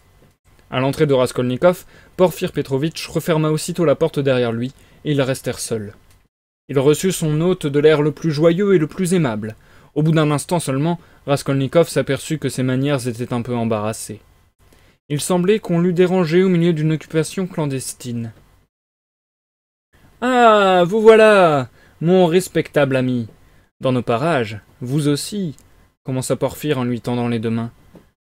À l'entrée de Raskolnikov, Porfir Petrovitch referma aussitôt la porte derrière lui, et ils restèrent seuls. Il reçut son hôte de l'air le plus joyeux et le plus aimable. Au bout d'un instant seulement, Raskolnikov s'aperçut que ses manières étaient un peu embarrassées. Il semblait qu'on l'eût dérangé au milieu d'une occupation clandestine. Ah, vous voilà, mon respectable ami. Dans nos parages, vous aussi, commença Porphyre en lui tendant les deux mains.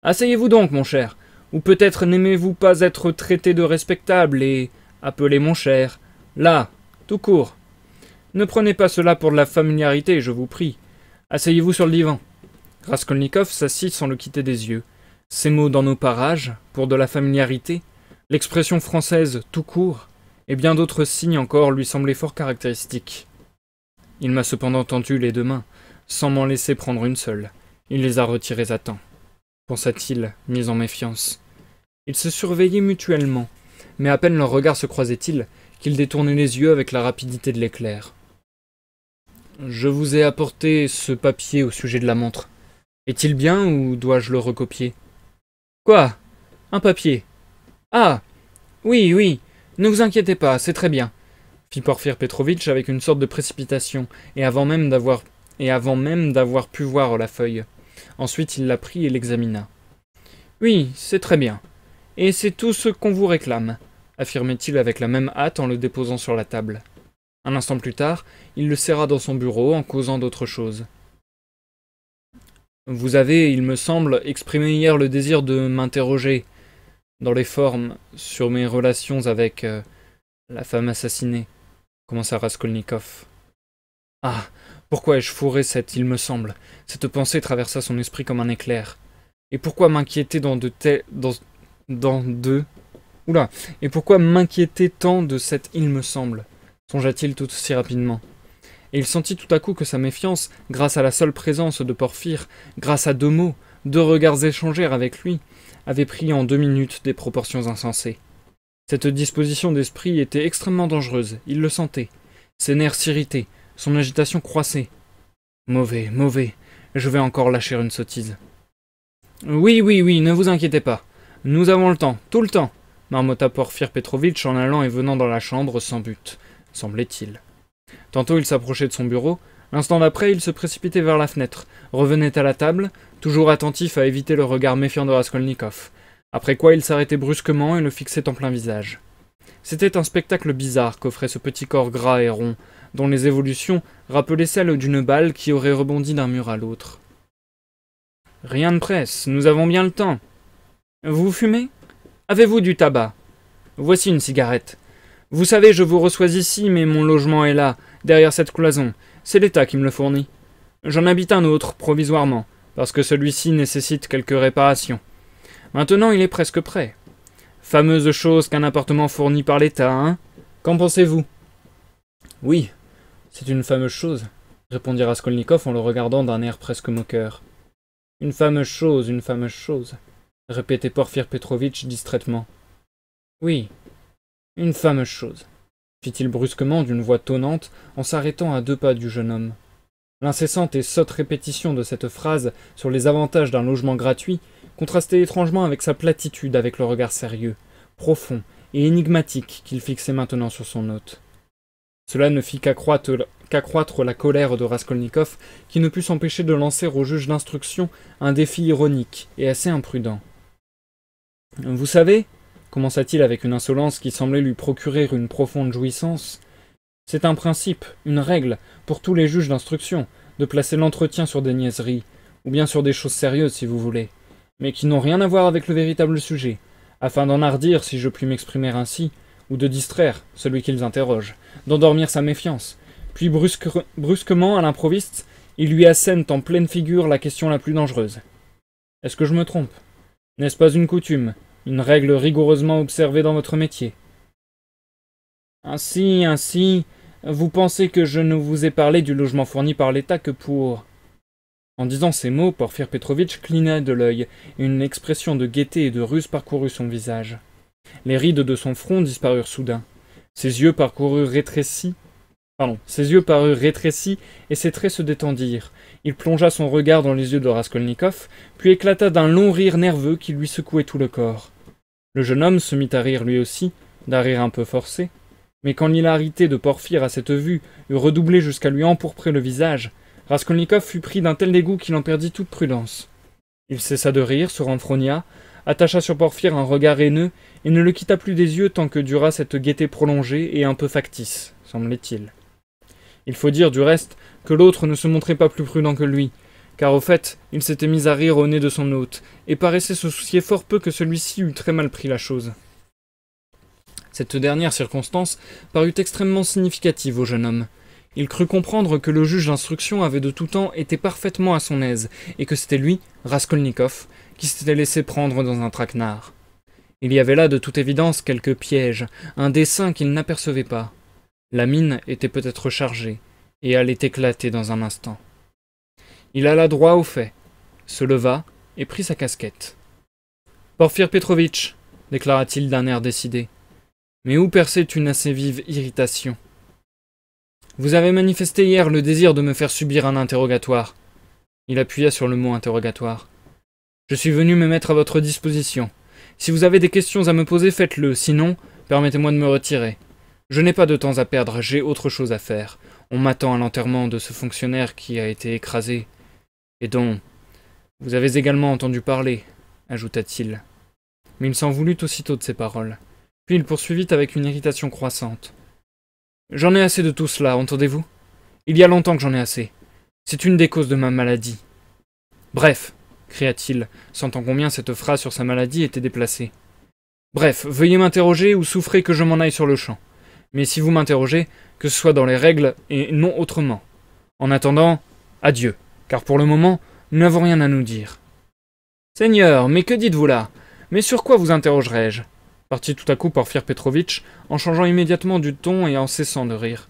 Asseyez-vous donc, mon cher. Ou peut-être n'aimez-vous pas être traité de respectable et appelé mon cher Là, tout court. Ne prenez pas cela pour de la familiarité, je vous prie. Asseyez-vous sur le divan. Raskolnikov s'assit sans le quitter des yeux. Ces mots dans nos parages, pour de la familiarité, l'expression française tout court, et bien d'autres signes encore lui semblaient fort caractéristiques. Il m'a cependant tendu les deux mains, sans m'en laisser prendre une seule. Il les a retirées à temps, pensa-t-il, mis en méfiance. Ils se surveillaient mutuellement, mais à peine leurs regards se croisaient-ils qu'ils détournaient les yeux avec la rapidité de l'éclair. Je vous ai apporté ce papier au sujet de la montre. Est-il bien ou dois-je le recopier Quoi Un papier Ah Oui, oui, ne vous inquiétez pas, c'est très bien, fit Porfir Petrovitch avec une sorte de précipitation, et avant même d'avoir et avant même d'avoir pu voir la feuille. Ensuite il la prit et l'examina. Oui, c'est très bien. Et c'est tout ce qu'on vous réclame, affirmait-il avec la même hâte en le déposant sur la table. Un instant plus tard, il le serra dans son bureau en causant d'autre chose. Vous avez, il me semble, exprimé hier le désir de m'interroger, dans les formes, sur mes relations avec euh, la femme assassinée, commença Raskolnikov. Ah, pourquoi ai-je fourré cette il me semble Cette pensée traversa son esprit comme un éclair. Et pourquoi m'inquiéter dans, de tels, dans deux Oula, et pourquoi m'inquiéter tant de cette « il me semble songea-t-il tout aussi rapidement. Et il sentit tout à coup que sa méfiance, grâce à la seule présence de Porphyre, grâce à deux mots, deux regards échangés avec lui, avait pris en deux minutes des proportions insensées. Cette disposition d'esprit était extrêmement dangereuse, il le sentait. Ses nerfs s'irritaient, son agitation croissait. Mauvais, mauvais, je vais encore lâcher une sottise. Oui, oui, oui, ne vous inquiétez pas, nous avons le temps, tout le temps, marmotta Porfir Petrovitch en allant et venant dans la chambre sans but, semblait-il. Tantôt il s'approchait de son bureau, l'instant d'après il se précipitait vers la fenêtre, revenait à la table, toujours attentif à éviter le regard méfiant de Raskolnikov, après quoi il s'arrêtait brusquement et le fixait en plein visage. C'était un spectacle bizarre qu'offrait ce petit corps gras et rond, dont les évolutions rappelaient celles d'une balle qui aurait rebondi d'un mur à l'autre. Rien de presse, nous avons bien le temps, vous fumez Avez-vous du tabac Voici une cigarette. Vous savez, je vous reçois ici, mais mon logement est là, derrière cette cloison. C'est l'État qui me le fournit. J'en habite un autre, provisoirement, parce que celui-ci nécessite quelques réparations. Maintenant, il est presque prêt. Fameuse chose qu'un appartement fourni par l'État, hein Qu'en pensez-vous Oui, c'est une fameuse chose, répondit Raskolnikov en le regardant d'un air presque moqueur. Une fameuse chose, une fameuse chose répétait Porfir Petrovitch distraitement. Oui, une fameuse chose, fit-il brusquement d'une voix tonnante en s'arrêtant à deux pas du jeune homme. L'incessante et sotte répétition de cette phrase sur les avantages d'un logement gratuit contrastait étrangement avec sa platitude avec le regard sérieux, profond et énigmatique qu'il fixait maintenant sur son hôte. Cela ne fit qu'accroître, la colère de Raskolnikov, qui ne put s'empêcher de lancer au juge d'instruction un défi ironique et assez imprudent. Vous savez, commença-t-il avec une insolence qui semblait lui procurer une profonde jouissance, c'est un principe, une règle, pour tous les juges d'instruction, de placer l'entretien sur des niaiseries, ou bien sur des choses sérieuses si vous voulez, mais qui n'ont rien à voir avec le véritable sujet, afin d'en d'enhardir, si je puis m'exprimer ainsi, ou de distraire celui qu'ils interrogent, d'endormir sa méfiance. Puis brusquement, à l'improviste, ils lui assènent en pleine figure la question la plus dangereuse. Est-ce que je me trompe n'est-ce pas une coutume, une règle rigoureusement observée dans votre métier Ainsi, ainsi, vous pensez que je ne vous ai parlé du logement fourni par l'État que pour... En disant ces mots, Porfir Petrovitch cligna de l'œil, et une expression de gaieté et de ruse parcourut son visage. Les rides de son front disparurent soudain. Ses yeux parcoururent rétrécis. Pardon, ses yeux parurent rétrécis, et ses traits se détendirent, il plongea son regard dans les yeux de Raskolnikov, puis éclata d'un long rire nerveux qui lui secouait tout le corps. Le jeune homme se mit à rire lui aussi, d'un rire un peu forcé, mais quand l'hilarité de Porphyre à cette vue eut redoublé jusqu'à lui empourprer le visage, Raskolnikov fut pris d'un tel dégoût qu'il en perdit toute prudence. Il cessa de rire, se renfrogna, attacha sur Porphyre un regard haineux, et ne le quitta plus des yeux tant que dura cette gaieté prolongée et un peu factice, semblait-il. Il faut dire du reste que l'autre ne se montrait pas plus prudent que lui, car au fait, il s'était mis à rire au nez de son hôte, et paraissait se soucier fort peu que celui-ci eût très mal pris la chose. Cette dernière circonstance parut extrêmement significative au jeune homme. Il crut comprendre que le juge d'instruction avait de tout temps été parfaitement à son aise, et que c'était lui, Raskolnikov, qui s'était laissé prendre dans un traquenard. Il y avait là de toute évidence quelque piège, un dessein qu'il n'apercevait pas. La mine était peut-être chargée, et allait éclater dans un instant. Il alla droit au fait, se leva et prit sa casquette. Porfir Petrovitch, déclara-t-il d'un air décidé, mais où perçait une assez vive irritation. Vous avez manifesté hier le désir de me faire subir un interrogatoire. Il appuya sur le mot interrogatoire. Je suis venu me mettre à votre disposition. Si vous avez des questions à me poser, faites-le, sinon, permettez-moi de me retirer. Je n'ai pas de temps à perdre, j'ai autre chose à faire. On m'attend à l'enterrement de ce fonctionnaire qui a été écrasé et dont vous avez également entendu parler, ajouta-t-il. Mais il s'en voulut aussitôt de ces paroles. Puis il poursuivit avec une irritation croissante. J'en ai assez de tout cela, entendez-vous Il y a longtemps que j'en ai assez. C'est une des causes de ma maladie. Bref, cria-t-il, sentant combien cette phrase sur sa maladie était déplacée. Bref, veuillez m'interroger ou souffrez que je m'en aille sur le champ mais si vous m'interrogez, que ce soit dans les règles et non autrement. En attendant, adieu, car pour le moment, nous n'avons rien à nous dire. Seigneur, mais que dites-vous là Mais sur quoi vous interrogerai-je Partit tout à coup Porfir Petrovitch, en changeant immédiatement du ton et en cessant de rire.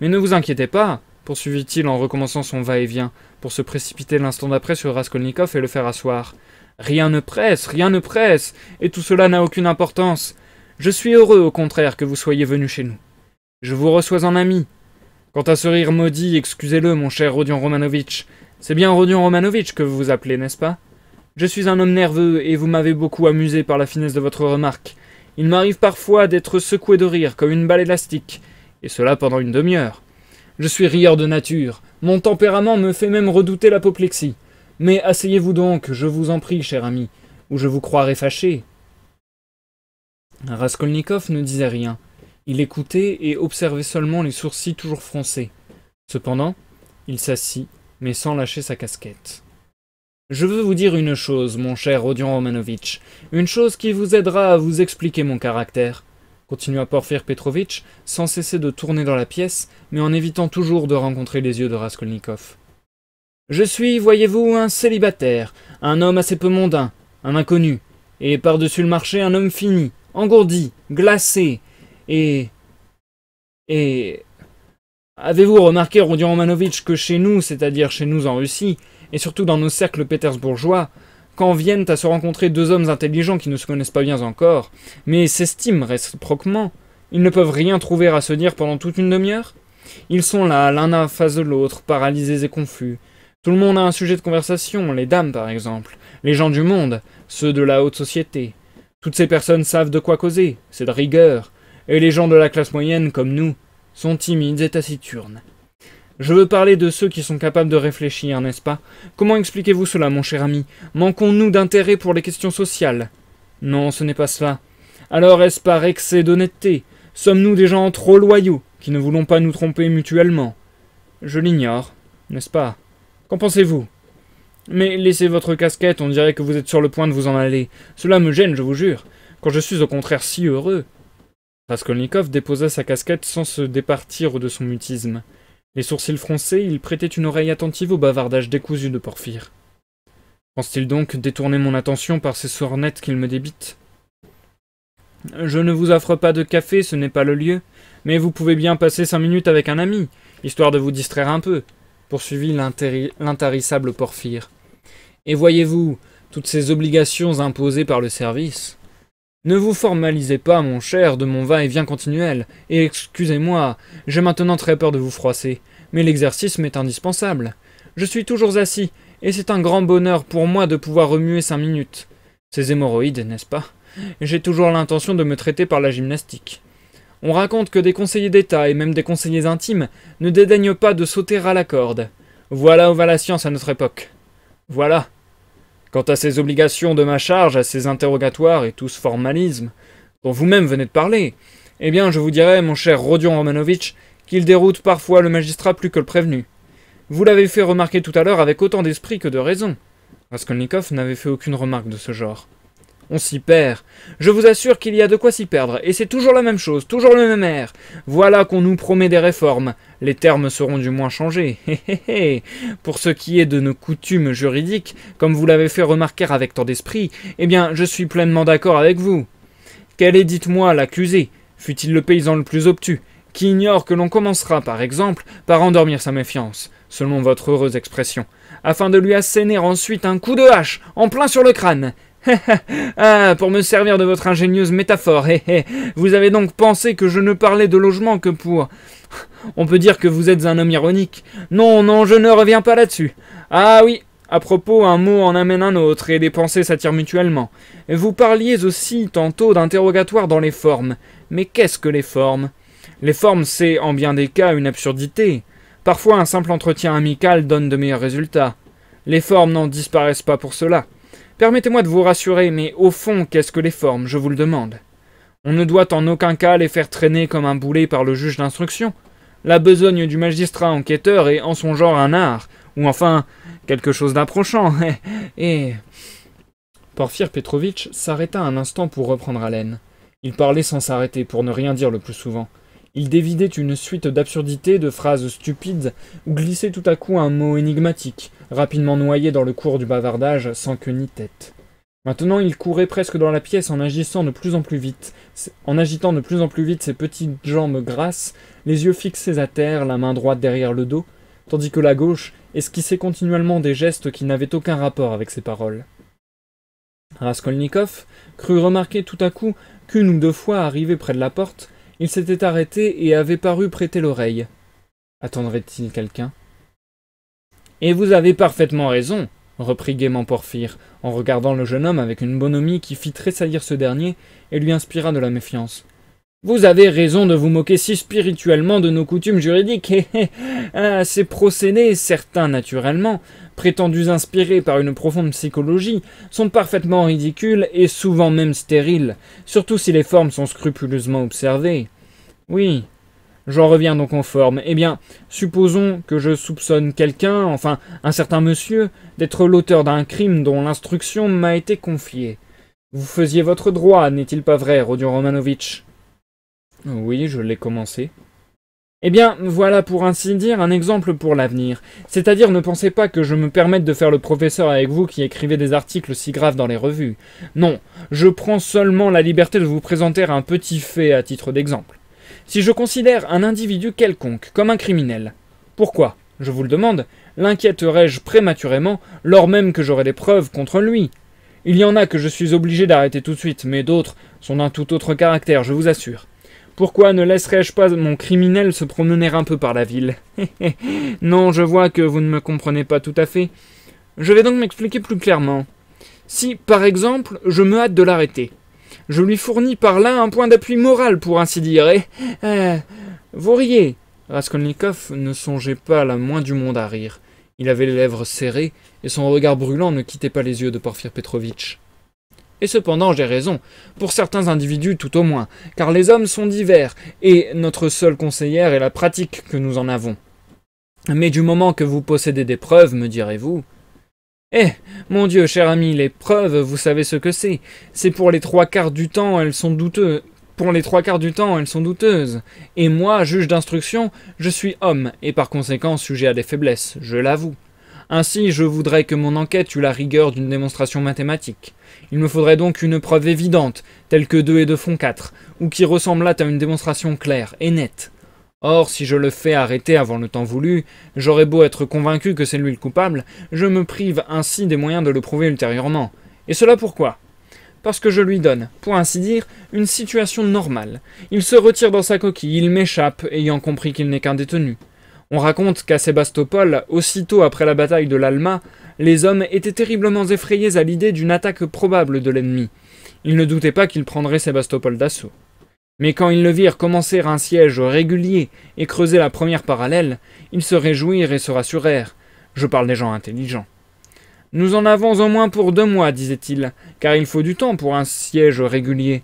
Mais ne vous inquiétez pas, poursuivit-il en recommençant son va-et-vient, pour se précipiter l'instant d'après sur Raskolnikov et le faire asseoir. Rien ne presse, rien ne presse, et tout cela n'a aucune importance. Je suis heureux, au contraire, que vous soyez venu chez nous. Je vous reçois en ami. Quant à ce rire maudit, excusez-le, mon cher Rodion Romanovitch. C'est bien Rodion Romanovitch que vous vous appelez, n'est-ce pas Je suis un homme nerveux et vous m'avez beaucoup amusé par la finesse de votre remarque. Il m'arrive parfois d'être secoué de rire comme une balle élastique, et cela pendant une demi-heure. Je suis rieur de nature. Mon tempérament me fait même redouter l'apoplexie. Mais asseyez-vous donc, je vous en prie, cher ami, ou je vous croirai fâché. Raskolnikov ne disait rien. Il écoutait et observait seulement les sourcils toujours froncés. Cependant, il s'assit, mais sans lâcher sa casquette. Je veux vous dire une chose, mon cher Rodion Romanovitch, une chose qui vous aidera à vous expliquer mon caractère, continua Porfir Petrovitch, sans cesser de tourner dans la pièce, mais en évitant toujours de rencontrer les yeux de Raskolnikov. Je suis, voyez-vous, un célibataire, un homme assez peu mondain, un inconnu, et par-dessus le marché, un homme fini, engourdi, glacé et... Et... Avez-vous remarqué, Rodion Romanovitch, que chez nous, c'est-à-dire chez nous en Russie, et surtout dans nos cercles pétersbourgeois, quand viennent à se rencontrer deux hommes intelligents qui ne se connaissent pas bien encore, mais s'estiment réciproquement, ils ne peuvent rien trouver à se dire pendant toute une demi-heure Ils sont là, l'un face de l'autre, paralysés et confus. Tout le monde a un sujet de conversation, les dames par exemple, les gens du monde, ceux de la haute société. Toutes ces personnes savent de quoi causer, c'est de rigueur, et les gens de la classe moyenne, comme nous, sont timides et taciturnes. Je veux parler de ceux qui sont capables de réfléchir, n'est-ce pas Comment expliquez-vous cela, mon cher ami Manquons-nous d'intérêt pour les questions sociales Non, ce n'est pas cela. Alors est-ce par excès d'honnêteté Sommes-nous des gens trop loyaux, qui ne voulons pas nous tromper mutuellement Je l'ignore, n'est-ce pas Qu'en pensez-vous mais laissez votre casquette, on dirait que vous êtes sur le point de vous en aller. Cela me gêne, je vous jure, quand je suis au contraire si heureux. Raskolnikov déposa sa casquette sans se départir de son mutisme. Les sourcils froncés, il prêtait une oreille attentive au bavardage décousu de Porphyre. Pense-t-il donc détourner mon attention par ces sournettes qu'il me débite Je ne vous offre pas de café, ce n'est pas le lieu, mais vous pouvez bien passer cinq minutes avec un ami, histoire de vous distraire un peu, poursuivit l'intarissable Porphyre. Et voyez-vous, toutes ces obligations imposées par le service. Ne vous formalisez pas, mon cher, de mon va-et-vient continuel, et excusez-moi, j'ai maintenant très peur de vous froisser, mais l'exercice m'est indispensable. Je suis toujours assis, et c'est un grand bonheur pour moi de pouvoir remuer cinq minutes. Ces hémorroïdes, n'est-ce pas J'ai toujours l'intention de me traiter par la gymnastique. On raconte que des conseillers d'État et même des conseillers intimes ne dédaignent pas de sauter à la corde. Voilà où va la science à notre époque. Voilà, Quant à ces obligations de ma charge, à ces interrogatoires et tout ce formalisme dont vous-même venez de parler, eh bien, je vous dirais, mon cher Rodion Romanovitch, qu'il déroute parfois le magistrat plus que le prévenu. Vous l'avez fait remarquer tout à l'heure avec autant d'esprit que de raison. Raskolnikov n'avait fait aucune remarque de ce genre. On s'y perd. Je vous assure qu'il y a de quoi s'y perdre, et c'est toujours la même chose, toujours le même air. Voilà qu'on nous promet des réformes, les termes seront du moins changés. Pour ce qui est de nos coutumes juridiques, comme vous l'avez fait remarquer avec tant d'esprit, eh bien, je suis pleinement d'accord avec vous. Quel est, dites-moi, l'accusé Fut-il le paysan le plus obtus qui ignore que l'on commencera, par exemple, par endormir sa méfiance, selon votre heureuse expression, afin de lui asséner ensuite un coup de hache en plein sur le crâne, ah, pour me servir de votre ingénieuse métaphore. vous avez donc pensé que je ne parlais de logement que pour... On peut dire que vous êtes un homme ironique. Non, non, je ne reviens pas là-dessus. Ah oui, à propos, un mot en amène un autre, et les pensées s'attirent mutuellement. Vous parliez aussi tantôt d'interrogatoire dans les formes. Mais qu'est-ce que les formes Les formes, c'est en bien des cas une absurdité. Parfois, un simple entretien amical donne de meilleurs résultats. Les formes n'en disparaissent pas pour cela. Permettez-moi de vous rassurer, mais au fond, qu'est-ce que les formes, je vous le demande On ne doit en aucun cas les faire traîner comme un boulet par le juge d'instruction. La besogne du magistrat enquêteur est en son genre un art, ou enfin quelque chose d'approchant, et... Porfir Petrovitch s'arrêta un instant pour reprendre haleine. Il parlait sans s'arrêter, pour ne rien dire le plus souvent. Il dévidait une suite d'absurdités, de phrases stupides, ou glissait tout à coup un mot énigmatique, rapidement noyé dans le cours du bavardage sans queue ni tête. Maintenant, il courait presque dans la pièce en agissant de plus en plus vite, en agitant de plus en plus vite ses petites jambes grasses, les yeux fixés à terre, la main droite derrière le dos, tandis que la gauche esquissait continuellement des gestes qui n'avaient aucun rapport avec ses paroles. Raskolnikov crut remarquer tout à coup qu'une ou deux fois arrivé près de la porte, il s'était arrêté et avait paru prêter l'oreille. Attendrait-il quelqu'un et vous avez parfaitement raison, reprit gaiement Porphyre, en regardant le jeune homme avec une bonhomie qui fit tressaillir ce dernier et lui inspira de la méfiance. Vous avez raison de vous moquer si spirituellement de nos coutumes juridiques, et, ces procédés, certains naturellement, prétendus inspirés par une profonde psychologie, sont parfaitement ridicules et souvent même stériles, surtout si les formes sont scrupuleusement observées. Oui, J'en reviens donc en forme. Eh bien, supposons que je soupçonne quelqu'un, enfin un certain monsieur, d'être l'auteur d'un crime dont l'instruction m'a été confiée. Vous faisiez votre droit, n'est-il pas vrai, Rodion Romanovitch Oui, je l'ai commencé. Eh bien, voilà pour ainsi dire un exemple pour l'avenir. C'est-à-dire ne pensez pas que je me permette de faire le professeur avec vous qui écrivez des articles si graves dans les revues. Non, je prends seulement la liberté de vous présenter un petit fait à titre d'exemple si je considère un individu quelconque comme un criminel, pourquoi, je vous le demande, l'inquiéterais-je prématurément lors même que j'aurai des preuves contre lui Il y en a que je suis obligé d'arrêter tout de suite, mais d'autres sont d'un tout autre caractère, je vous assure. Pourquoi ne laisserais-je pas mon criminel se promener un peu par la ville Non, je vois que vous ne me comprenez pas tout à fait. Je vais donc m'expliquer plus clairement. Si, par exemple, je me hâte de l'arrêter, je lui fournis par là un point d'appui moral, pour ainsi dire, et... Euh, vous riez Raskolnikov ne songeait pas la moins du monde à rire. Il avait les lèvres serrées, et son regard brûlant ne quittait pas les yeux de Porfir Petrovitch. Et cependant, j'ai raison, pour certains individus tout au moins, car les hommes sont divers, et notre seule conseillère est la pratique que nous en avons. Mais du moment que vous possédez des preuves, me direz-vous, eh Mon Dieu, cher ami, les preuves, vous savez ce que c'est. C'est pour les trois quarts du temps, elles sont douteuses. Pour les trois quarts du temps, elles sont douteuses. Et moi, juge d'instruction, je suis homme, et par conséquent sujet à des faiblesses, je l'avoue. Ainsi, je voudrais que mon enquête eût la rigueur d'une démonstration mathématique. Il me faudrait donc une preuve évidente, telle que 2 et deux font 4, ou qui ressemblât à une démonstration claire et nette. Or, si je le fais arrêter avant le temps voulu, j'aurais beau être convaincu que c'est lui le coupable, je me prive ainsi des moyens de le prouver ultérieurement. Et cela pourquoi Parce que je lui donne, pour ainsi dire, une situation normale. Il se retire dans sa coquille, il m'échappe, ayant compris qu'il n'est qu'un détenu. On raconte qu'à Sébastopol, aussitôt après la bataille de l'Alma, les hommes étaient terriblement effrayés à l'idée d'une attaque probable de l'ennemi. Ils ne doutaient pas qu'il prendrait Sébastopol d'assaut. Mais quand ils le virent commencer un siège régulier et creuser la première parallèle, ils se réjouirent et se rassurèrent. Je parle des gens intelligents. Nous en avons au moins pour deux mois, disait-il, car il faut du temps pour un siège régulier.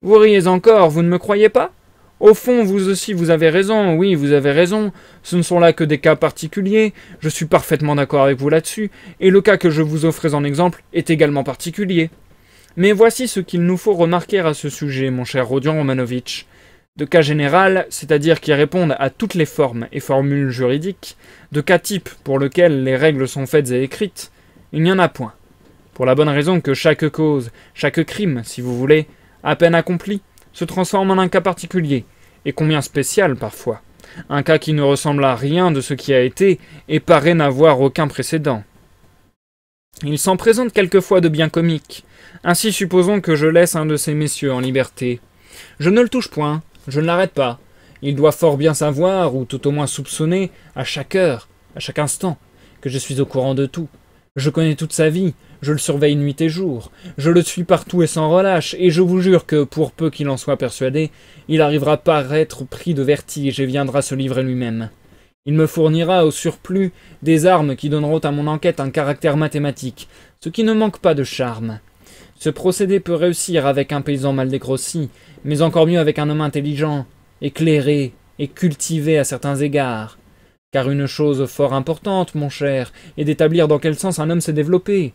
Vous riez encore, vous ne me croyez pas Au fond, vous aussi, vous avez raison, oui, vous avez raison, ce ne sont là que des cas particuliers, je suis parfaitement d'accord avec vous là-dessus, et le cas que je vous offrais en exemple est également particulier. Mais voici ce qu'il nous faut remarquer à ce sujet, mon cher Rodion Romanovitch. De cas général, c'est-à-dire qui répondent à toutes les formes et formules juridiques, de cas type pour lequel les règles sont faites et écrites, il n'y en a point. Pour la bonne raison que chaque cause, chaque crime, si vous voulez, à peine accompli, se transforme en un cas particulier, et combien spécial parfois. Un cas qui ne ressemble à rien de ce qui a été et paraît n'avoir aucun précédent. Il s'en présente quelquefois de bien comique. Ainsi, supposons que je laisse un de ces messieurs en liberté. Je ne le touche point, je ne l'arrête pas. Il doit fort bien savoir, ou tout au moins soupçonner, à chaque heure, à chaque instant, que je suis au courant de tout. Je connais toute sa vie, je le surveille nuit et jour, je le suis partout et sans relâche, et je vous jure que, pour peu qu'il en soit persuadé, il arrivera par être pris de vertige et viendra se livrer lui-même. Il me fournira au surplus des armes qui donneront à mon enquête un caractère mathématique, ce qui ne manque pas de charme. Ce procédé peut réussir avec un paysan mal dégrossi, mais encore mieux avec un homme intelligent, éclairé et cultivé à certains égards. Car une chose fort importante, mon cher, est d'établir dans quel sens un homme s'est développé.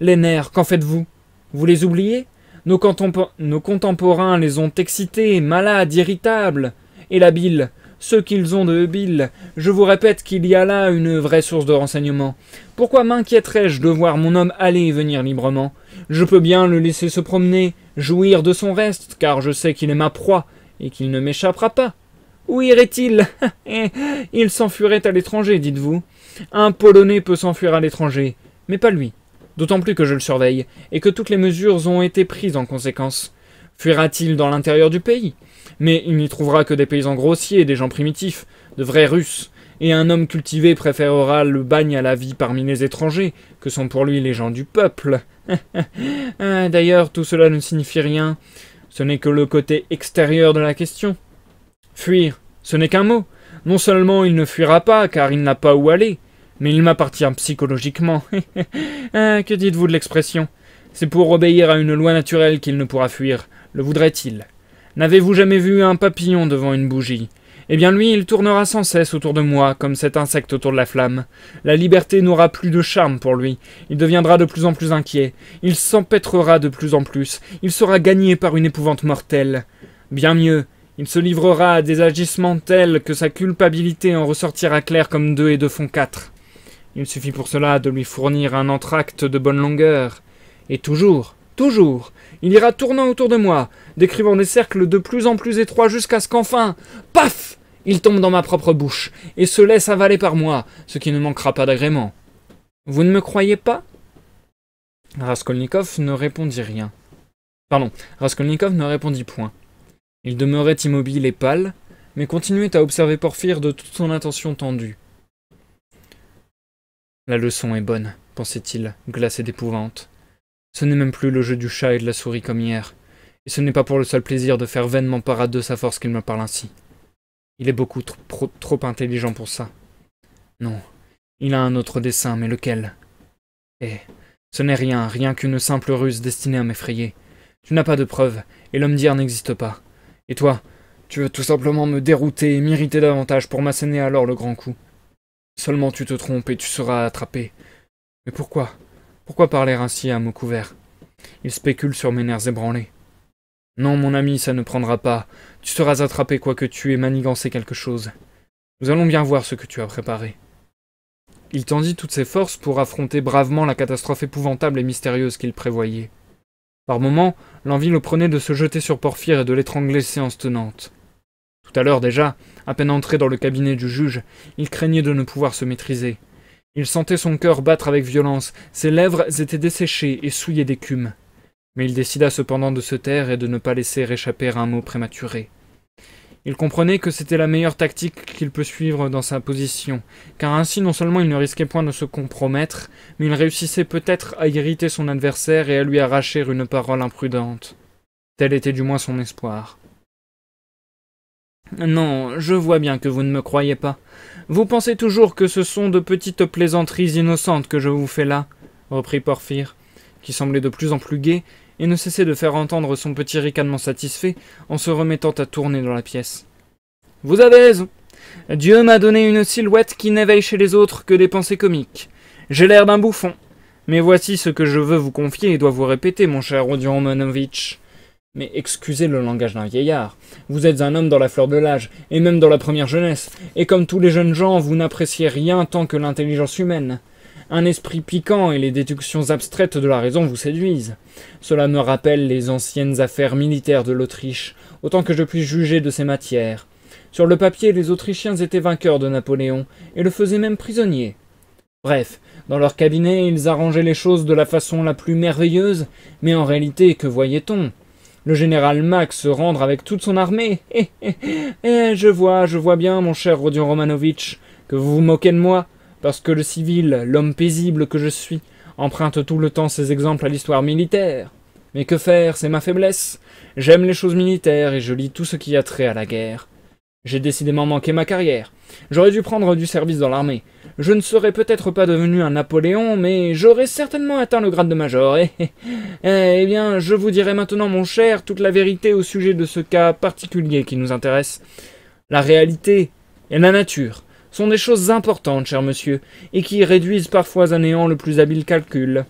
Les nerfs, qu'en faites-vous Vous les oubliez nos, contemporains les ont excités, malades, irritables. Et la bile, ceux qu'ils ont de bile, je vous répète qu'il y a là une vraie source de renseignement. Pourquoi m'inquiéterais-je de voir mon homme aller et venir librement je peux bien le laisser se promener, jouir de son reste, car je sais qu'il est ma proie, et qu'il ne m'échappera pas. Où irait-il eh, Il s'enfuirait à l'étranger, dites-vous. Un Polonais peut s'enfuir à l'étranger, mais pas lui. D'autant plus que je le surveille, et que toutes les mesures ont été prises en conséquence. Fuira-t-il dans l'intérieur du pays Mais il n'y trouvera que des paysans grossiers, des gens primitifs, de vrais Russes et un homme cultivé préférera le bagne à la vie parmi les étrangers, que sont pour lui les gens du peuple. Ah, d'ailleurs, tout cela ne signifie rien, ce n'est que le côté extérieur de la question. Fuir, ce n'est qu'un mot. Non seulement il ne fuira pas, car il n'a pas où aller, mais il m'appartient psychologiquement. Ah, que dites-vous de l'expression C'est pour obéir à une loi naturelle qu'il ne pourra fuir. Le voudrait-il N'avez-vous jamais vu un papillon devant une bougie eh bien lui, il tournera sans cesse autour de moi, comme cet insecte autour de la flamme. La liberté n'aura plus de charme pour lui. Il deviendra de plus en plus inquiet. Il s'empêtrera de plus en plus. Il sera gagné par une épouvante mortelle. Bien mieux, il se livrera à des agissements tels que sa culpabilité en ressortira clair comme deux et deux font quatre. Il suffit pour cela de lui fournir un entracte de bonne longueur. Et toujours, toujours, il ira tournant autour de moi, décrivant des cercles de plus en plus étroits jusqu'à ce qu'enfin, paf il tombe dans ma propre bouche, et se laisse avaler par moi, ce qui ne manquera pas d'agrément. Vous ne me croyez pas Raskolnikov ne répondit rien. Pardon, Raskolnikov ne répondit point. Il demeurait immobile et pâle, mais continuait à observer Porphyre de toute son attention tendue. La leçon est bonne, pensait-il, glacé d'épouvante. Ce n'est même plus le jeu du chat et de la souris comme hier, et ce n'est pas pour le seul plaisir de faire vainement parade de sa force qu'il me parle ainsi. Il est beaucoup trop, intelligent pour ça. Non, il a un autre dessein, mais lequel Eh, ce n'est rien, rien qu'une simple ruse destinée à m'effrayer. Tu n'as pas de preuves, et l'homme d'hier n'existe pas. Et toi, tu veux tout simplement me dérouter et m'irriter davantage pour m'asséner alors le grand coup. Seulement tu te trompes et tu seras attrapé. Mais pourquoi Pourquoi parler ainsi à mot couvert Il spécule sur mes nerfs ébranlés. Non, mon ami, ça ne prendra pas. Tu seras attrapé quoique tu aies manigancé quelque chose. Nous allons bien voir ce que tu as préparé. Il tendit toutes ses forces pour affronter bravement la catastrophe épouvantable et mystérieuse qu'il prévoyait. Par moments, l'envie le prenait de se jeter sur Porphyre et de l'étrangler séance tenante. Tout à l'heure déjà, à peine entré dans le cabinet du juge, il craignait de ne pouvoir se maîtriser. Il sentait son cœur battre avec violence, ses lèvres étaient desséchées et souillées d'écume mais il décida cependant de se taire et de ne pas laisser échapper un mot prématuré. Il comprenait que c'était la meilleure tactique qu'il peut suivre dans sa position, car ainsi non seulement il ne risquait point de se compromettre, mais il réussissait peut-être à irriter son adversaire et à lui arracher une parole imprudente. Tel était du moins son espoir. Non, je vois bien que vous ne me croyez pas. Vous pensez toujours que ce sont de petites plaisanteries innocentes que je vous fais là, reprit Porphyre, qui semblait de plus en plus gai et ne cessait de faire entendre son petit ricanement satisfait en se remettant à tourner dans la pièce. Vous avez raison. Dieu m'a donné une silhouette qui n'éveille chez les autres que des pensées comiques. J'ai l'air d'un bouffon. Mais voici ce que je veux vous confier et dois vous répéter, mon cher Rodion Romanovitch. Mais excusez le langage d'un vieillard. Vous êtes un homme dans la fleur de l'âge, et même dans la première jeunesse, et comme tous les jeunes gens, vous n'appréciez rien tant que l'intelligence humaine. Un esprit piquant et les déductions abstraites de la raison vous séduisent. Cela me rappelle les anciennes affaires militaires de l'Autriche, autant que je puis juger de ces matières. Sur le papier, les Autrichiens étaient vainqueurs de Napoléon, et le faisaient même prisonnier. Bref, dans leur cabinet, ils arrangeaient les choses de la façon la plus merveilleuse, mais en réalité, que voyait-on le général Max se rendre avec toute son armée. Eh, eh, eh, eh, je vois, je vois bien, mon cher Rodion Romanovitch, que vous vous moquez de moi parce que le civil, l'homme paisible que je suis, emprunte tout le temps ses exemples à l'histoire militaire. Mais que faire, c'est ma faiblesse. J'aime les choses militaires et je lis tout ce qui a trait à la guerre. J'ai décidément manqué ma carrière. J'aurais dû prendre du service dans l'armée. Je ne serais peut-être pas devenu un Napoléon, mais j'aurais certainement atteint le grade de major. Eh, eh, eh, eh bien, je vous dirai maintenant, mon cher, toute la vérité au sujet de ce cas particulier qui nous intéresse. La réalité et la nature sont des choses importantes, cher monsieur, et qui réduisent parfois à néant le plus habile calcul.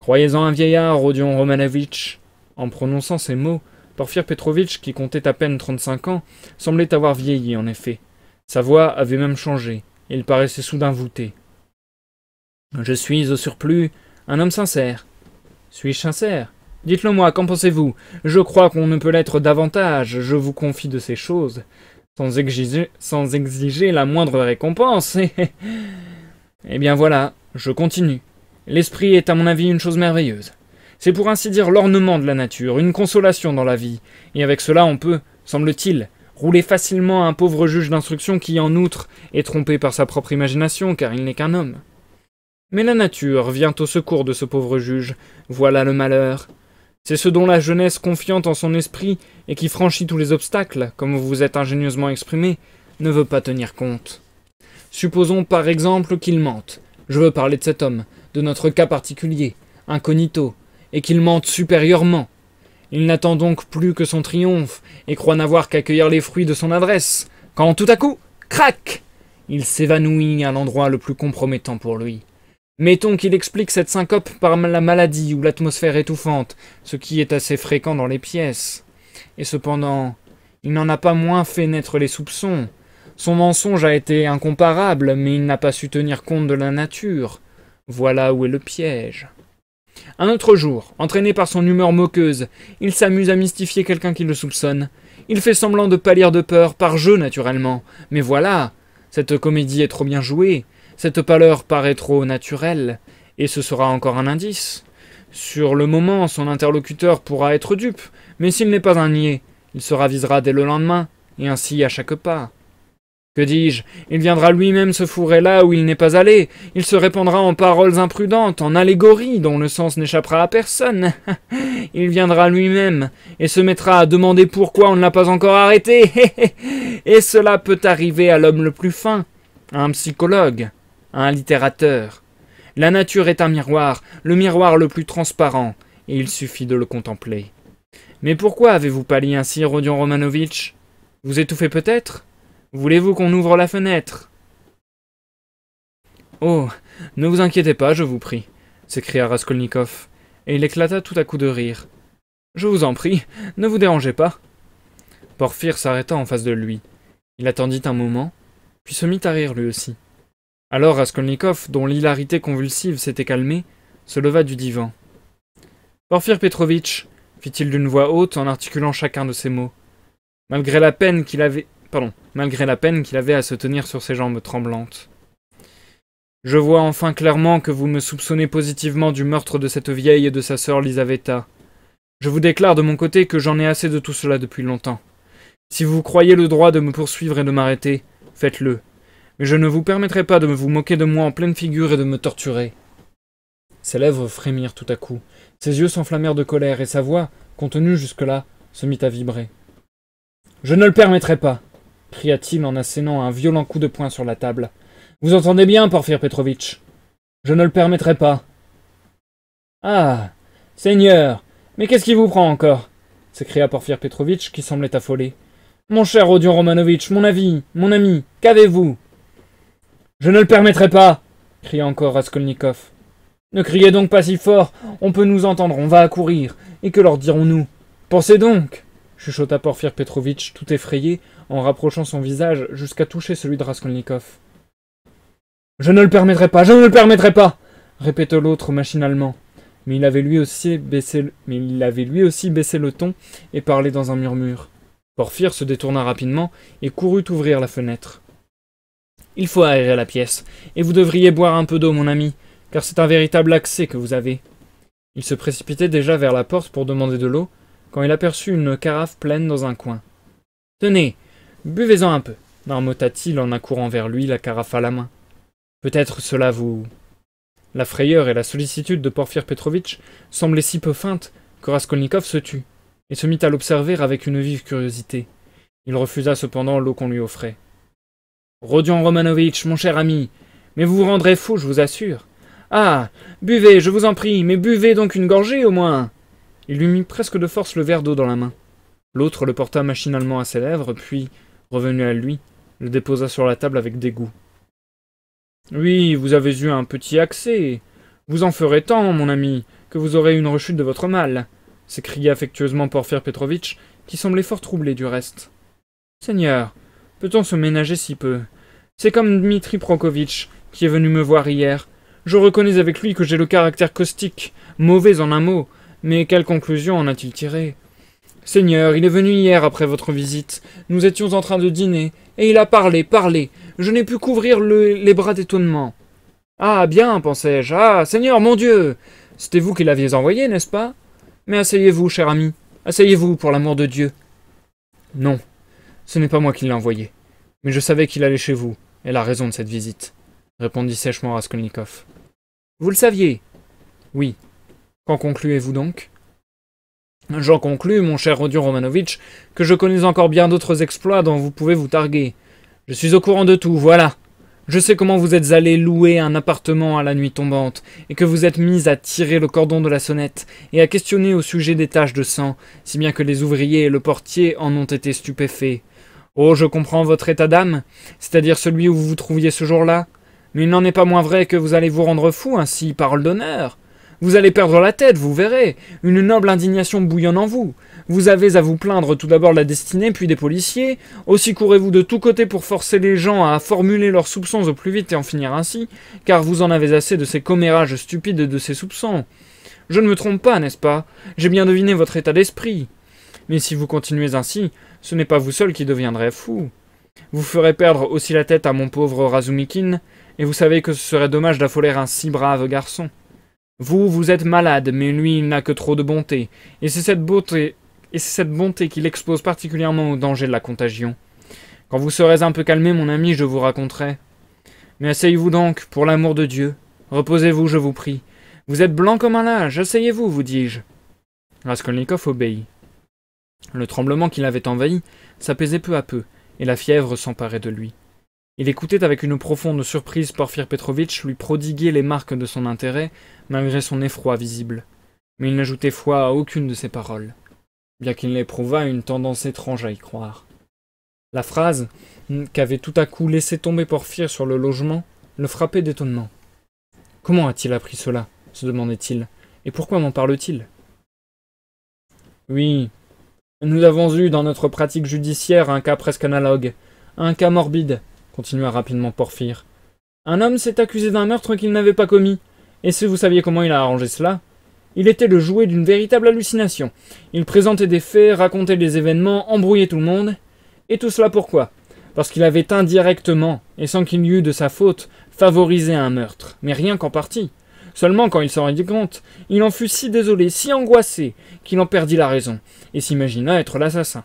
Croyez-en un vieillard, Rodion Romanovitch. En prononçant ces mots, Porfir Petrovitch, qui comptait à peine trente-cinq ans, semblait avoir vieilli, en effet. Sa voix avait même changé, il paraissait soudain voûté. Je suis, au surplus, un homme sincère. Suis-je sincère Dites-le moi, qu'en pensez-vous Je crois qu'on ne peut l'être davantage, je vous confie de ces choses sans exiger, la moindre récompense. eh bien voilà, je continue. L'esprit est à mon avis une chose merveilleuse. C'est pour ainsi dire l'ornement de la nature, une consolation dans la vie, et avec cela on peut, semble-t-il, rouler facilement un pauvre juge d'instruction qui, en outre, est trompé par sa propre imagination, car il n'est qu'un homme. Mais la nature vient au secours de ce pauvre juge, voilà le malheur. C'est ce dont la jeunesse confiante en son esprit et qui franchit tous les obstacles, comme vous vous êtes ingénieusement exprimé, ne veut pas tenir compte. Supposons par exemple qu'il mente. Je veux parler de cet homme, de notre cas particulier, incognito, et qu'il mente supérieurement. Il n'attend donc plus que son triomphe et croit n'avoir qu'à cueillir les fruits de son adresse, quand tout à coup, crac Il s'évanouit à l'endroit le plus compromettant pour lui. Mettons qu'il explique cette syncope par la maladie ou l'atmosphère étouffante, ce qui est assez fréquent dans les pièces. Et cependant, il n'en a pas moins fait naître les soupçons. Son mensonge a été incomparable, mais il n'a pas su tenir compte de la nature. Voilà où est le piège. Un autre jour, entraîné par son humeur moqueuse, il s'amuse à mystifier quelqu'un qui le soupçonne. Il fait semblant de pâlir de peur, par jeu naturellement. Mais voilà, cette comédie est trop bien jouée, cette pâleur paraît trop naturelle, et ce sera encore un indice. Sur le moment, son interlocuteur pourra être dupe, mais s'il n'est pas un niais, il se ravisera dès le lendemain, et ainsi à chaque pas. Que dis-je Il viendra lui-même se fourrer là où il n'est pas allé, il se répandra en paroles imprudentes, en allégories dont le sens n'échappera à personne. il viendra lui-même et se mettra à demander pourquoi on ne l'a pas encore arrêté. et cela peut arriver à l'homme le plus fin, à un psychologue, un littérateur. La nature est un miroir, le miroir le plus transparent, et il suffit de le contempler. Mais pourquoi avez-vous pâli ainsi, Rodion Romanovitch Vous étouffez peut-être Voulez-vous qu'on ouvre la fenêtre Oh, ne vous inquiétez pas, je vous prie, s'écria Raskolnikov, et il éclata tout à coup de rire. Je vous en prie, ne vous dérangez pas. Porphyre s'arrêta en face de lui. Il attendit un moment, puis se mit à rire lui aussi. Alors Raskolnikov, dont l'hilarité convulsive s'était calmée, se leva du divan. Porfir Petrovitch, fit-il d'une voix haute en articulant chacun de ses mots, malgré la peine qu'il avait, pardon, malgré la peine qu'il avait à se tenir sur ses jambes tremblantes. Je vois enfin clairement que vous me soupçonnez positivement du meurtre de cette vieille et de sa sœur Lisaveta. Je vous déclare de mon côté que j'en ai assez de tout cela depuis longtemps. Si vous croyez le droit de me poursuivre et de m'arrêter, faites-le, mais je ne vous permettrai pas de vous moquer de moi en pleine figure et de me torturer. Ses lèvres frémirent tout à coup, ses yeux s'enflammèrent de colère, et sa voix, contenue jusque-là, se mit à vibrer. Je ne le permettrai pas cria-t-il en assénant un violent coup de poing sur la table. Vous entendez bien, Porfir Petrovitch Je ne le permettrai pas Ah Seigneur Mais qu'est-ce qui vous prend encore s'écria Porfir Petrovitch qui semblait affolé. Mon cher Odion Romanovitch, mon avis, mon ami, qu'avez-vous je ne le permettrai pas cria encore Raskolnikov. Ne criez donc pas si fort, on peut nous entendre, on va accourir. Et que leur dirons-nous Pensez donc chuchota Porfir Petrovitch, tout effrayé, en rapprochant son visage jusqu'à toucher celui de Raskolnikov. Je ne le permettrai pas, je ne le permettrai pas répéta l'autre machinalement. Mais il avait lui aussi baissé le... mais il avait lui aussi baissé le ton et parlé dans un murmure. Porphyre se détourna rapidement et courut ouvrir la fenêtre. Il faut aérer la pièce, et vous devriez boire un peu d'eau, mon ami, car c'est un véritable accès que vous avez. Il se précipitait déjà vers la porte pour demander de l'eau, quand il aperçut une carafe pleine dans un coin. Tenez, buvez-en un peu, marmota t il en accourant vers lui, la carafe à la main. Peut-être cela vous. La frayeur et la sollicitude de Porfir Petrovitch semblaient si peu feintes que Raskolnikov se tut, et se mit à l'observer avec une vive curiosité. Il refusa cependant l'eau qu'on lui offrait. Rodion Romanovitch, mon cher ami, mais vous vous rendrez fou, je vous assure. Ah Buvez, je vous en prie, mais buvez donc une gorgée au moins Il lui mit presque de force le verre d'eau dans la main. L'autre le porta machinalement à ses lèvres, puis, revenu à lui, le déposa sur la table avec dégoût. Oui, vous avez eu un petit accès. Vous en ferez tant, mon ami, que vous aurez une rechute de votre mal, s'écria affectueusement Porfir Petrovitch, qui semblait fort troublé du reste. Seigneur, Peut-on se ménager si peu C'est comme Dmitri Prokovitch, qui est venu me voir hier. Je reconnais avec lui que j'ai le caractère caustique, mauvais en un mot, mais quelle conclusion en a-t-il tiré Seigneur, il est venu hier après votre visite. Nous étions en train de dîner, et il a parlé, parlé. Je n'ai pu couvrir les bras d'étonnement. Ah bien, pensais je Ah, Seigneur, mon Dieu C'était vous qui l'aviez envoyé, n'est-ce pas Mais asseyez-vous, cher ami. Asseyez-vous, pour l'amour de Dieu. Non, ce n'est pas moi qui l'ai envoyé. Mais je savais qu'il allait chez vous, et la raison de cette visite, répondit sèchement Raskolnikov. Vous le saviez Oui. Qu'en concluez-vous donc J'en conclus, mon cher Rodion Romanovitch, que je connais encore bien d'autres exploits dont vous pouvez vous targuer. Je suis au courant de tout, voilà. Je sais comment vous êtes allé louer un appartement à la nuit tombante, et que vous êtes mis à tirer le cordon de la sonnette, et à questionner au sujet des taches de sang, si bien que les ouvriers et le portier en ont été stupéfaits. Oh, je comprends votre état d'âme, c'est-à-dire celui où vous vous trouviez ce jour-là. Mais il n'en est pas moins vrai que vous allez vous rendre fou ainsi, parole d'honneur. Vous allez perdre la tête, vous verrez. Une noble indignation bouillonne en vous. Vous avez à vous plaindre tout d'abord la destinée, puis des policiers. Aussi courez-vous de tous côtés pour forcer les gens à formuler leurs soupçons au plus vite et en finir ainsi, car vous en avez assez de ces commérages stupides et de ces soupçons. Je ne me trompe pas, n'est-ce pas J'ai bien deviné votre état d'esprit. Mais si vous continuez ainsi, ce n'est pas vous seul qui deviendrez fou. Vous ferez perdre aussi la tête à mon pauvre Razumikin, et vous savez que ce serait dommage d'affoler un si brave garçon. Vous, vous êtes malade, mais lui, il n'a que trop de bonté, et c'est cette beauté, et c'est cette bonté qui l'expose particulièrement au danger de la contagion. Quand vous serez un peu calmé, mon ami, je vous raconterai. Mais asseyez-vous donc, pour l'amour de Dieu. Reposez-vous, je vous prie. Vous êtes blanc comme un linge, asseyez-vous, vous, vous dis-je. Raskolnikov obéit. Le tremblement qui l'avait envahi s'apaisait peu à peu, et la fièvre s'emparait de lui. Il écoutait avec une profonde surprise Porfir Petrovitch lui prodiguer les marques de son intérêt, malgré son effroi visible. Mais il n'ajoutait foi à aucune de ses paroles, bien qu'il n'éprouvât une tendance étrange à y croire. La phrase, mm, qu'avait tout à coup laissé tomber Porfir sur le logement, le frappait d'étonnement. Comment a-t-il appris cela se demandait-il. Et pourquoi m'en parle-t-il Oui, nous avons eu dans notre pratique judiciaire un cas presque analogue, un cas morbide, continua rapidement Porphyre. Un homme s'est accusé d'un meurtre qu'il n'avait pas commis, et si vous saviez comment il a arrangé cela, il était le jouet d'une véritable hallucination. Il présentait des faits, racontait des événements, embrouillait tout le monde. Et tout cela pourquoi Parce qu'il avait indirectement, et sans qu'il y eût de sa faute, favorisé un meurtre, mais rien qu'en partie. Seulement, quand il s'en rendit compte, il en fut si désolé, si angoissé, qu'il en perdit la raison, et s'imagina être l'assassin.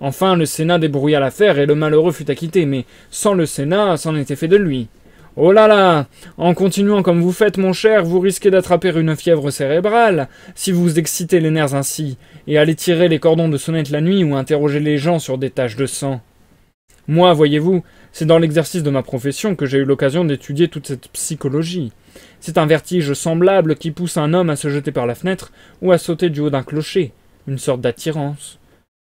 Enfin, le Sénat débrouilla l'affaire et le malheureux fut acquitté, mais sans le Sénat, c'en était fait de lui. Oh là là En continuant comme vous faites, mon cher, vous risquez d'attraper une fièvre cérébrale si vous excitez les nerfs ainsi, et allez tirer les cordons de sonnette la nuit ou interroger les gens sur des taches de sang. Moi, voyez-vous, c'est dans l'exercice de ma profession que j'ai eu l'occasion d'étudier toute cette psychologie. C'est un vertige semblable qui pousse un homme à se jeter par la fenêtre ou à sauter du haut d'un clocher, une sorte d'attirance.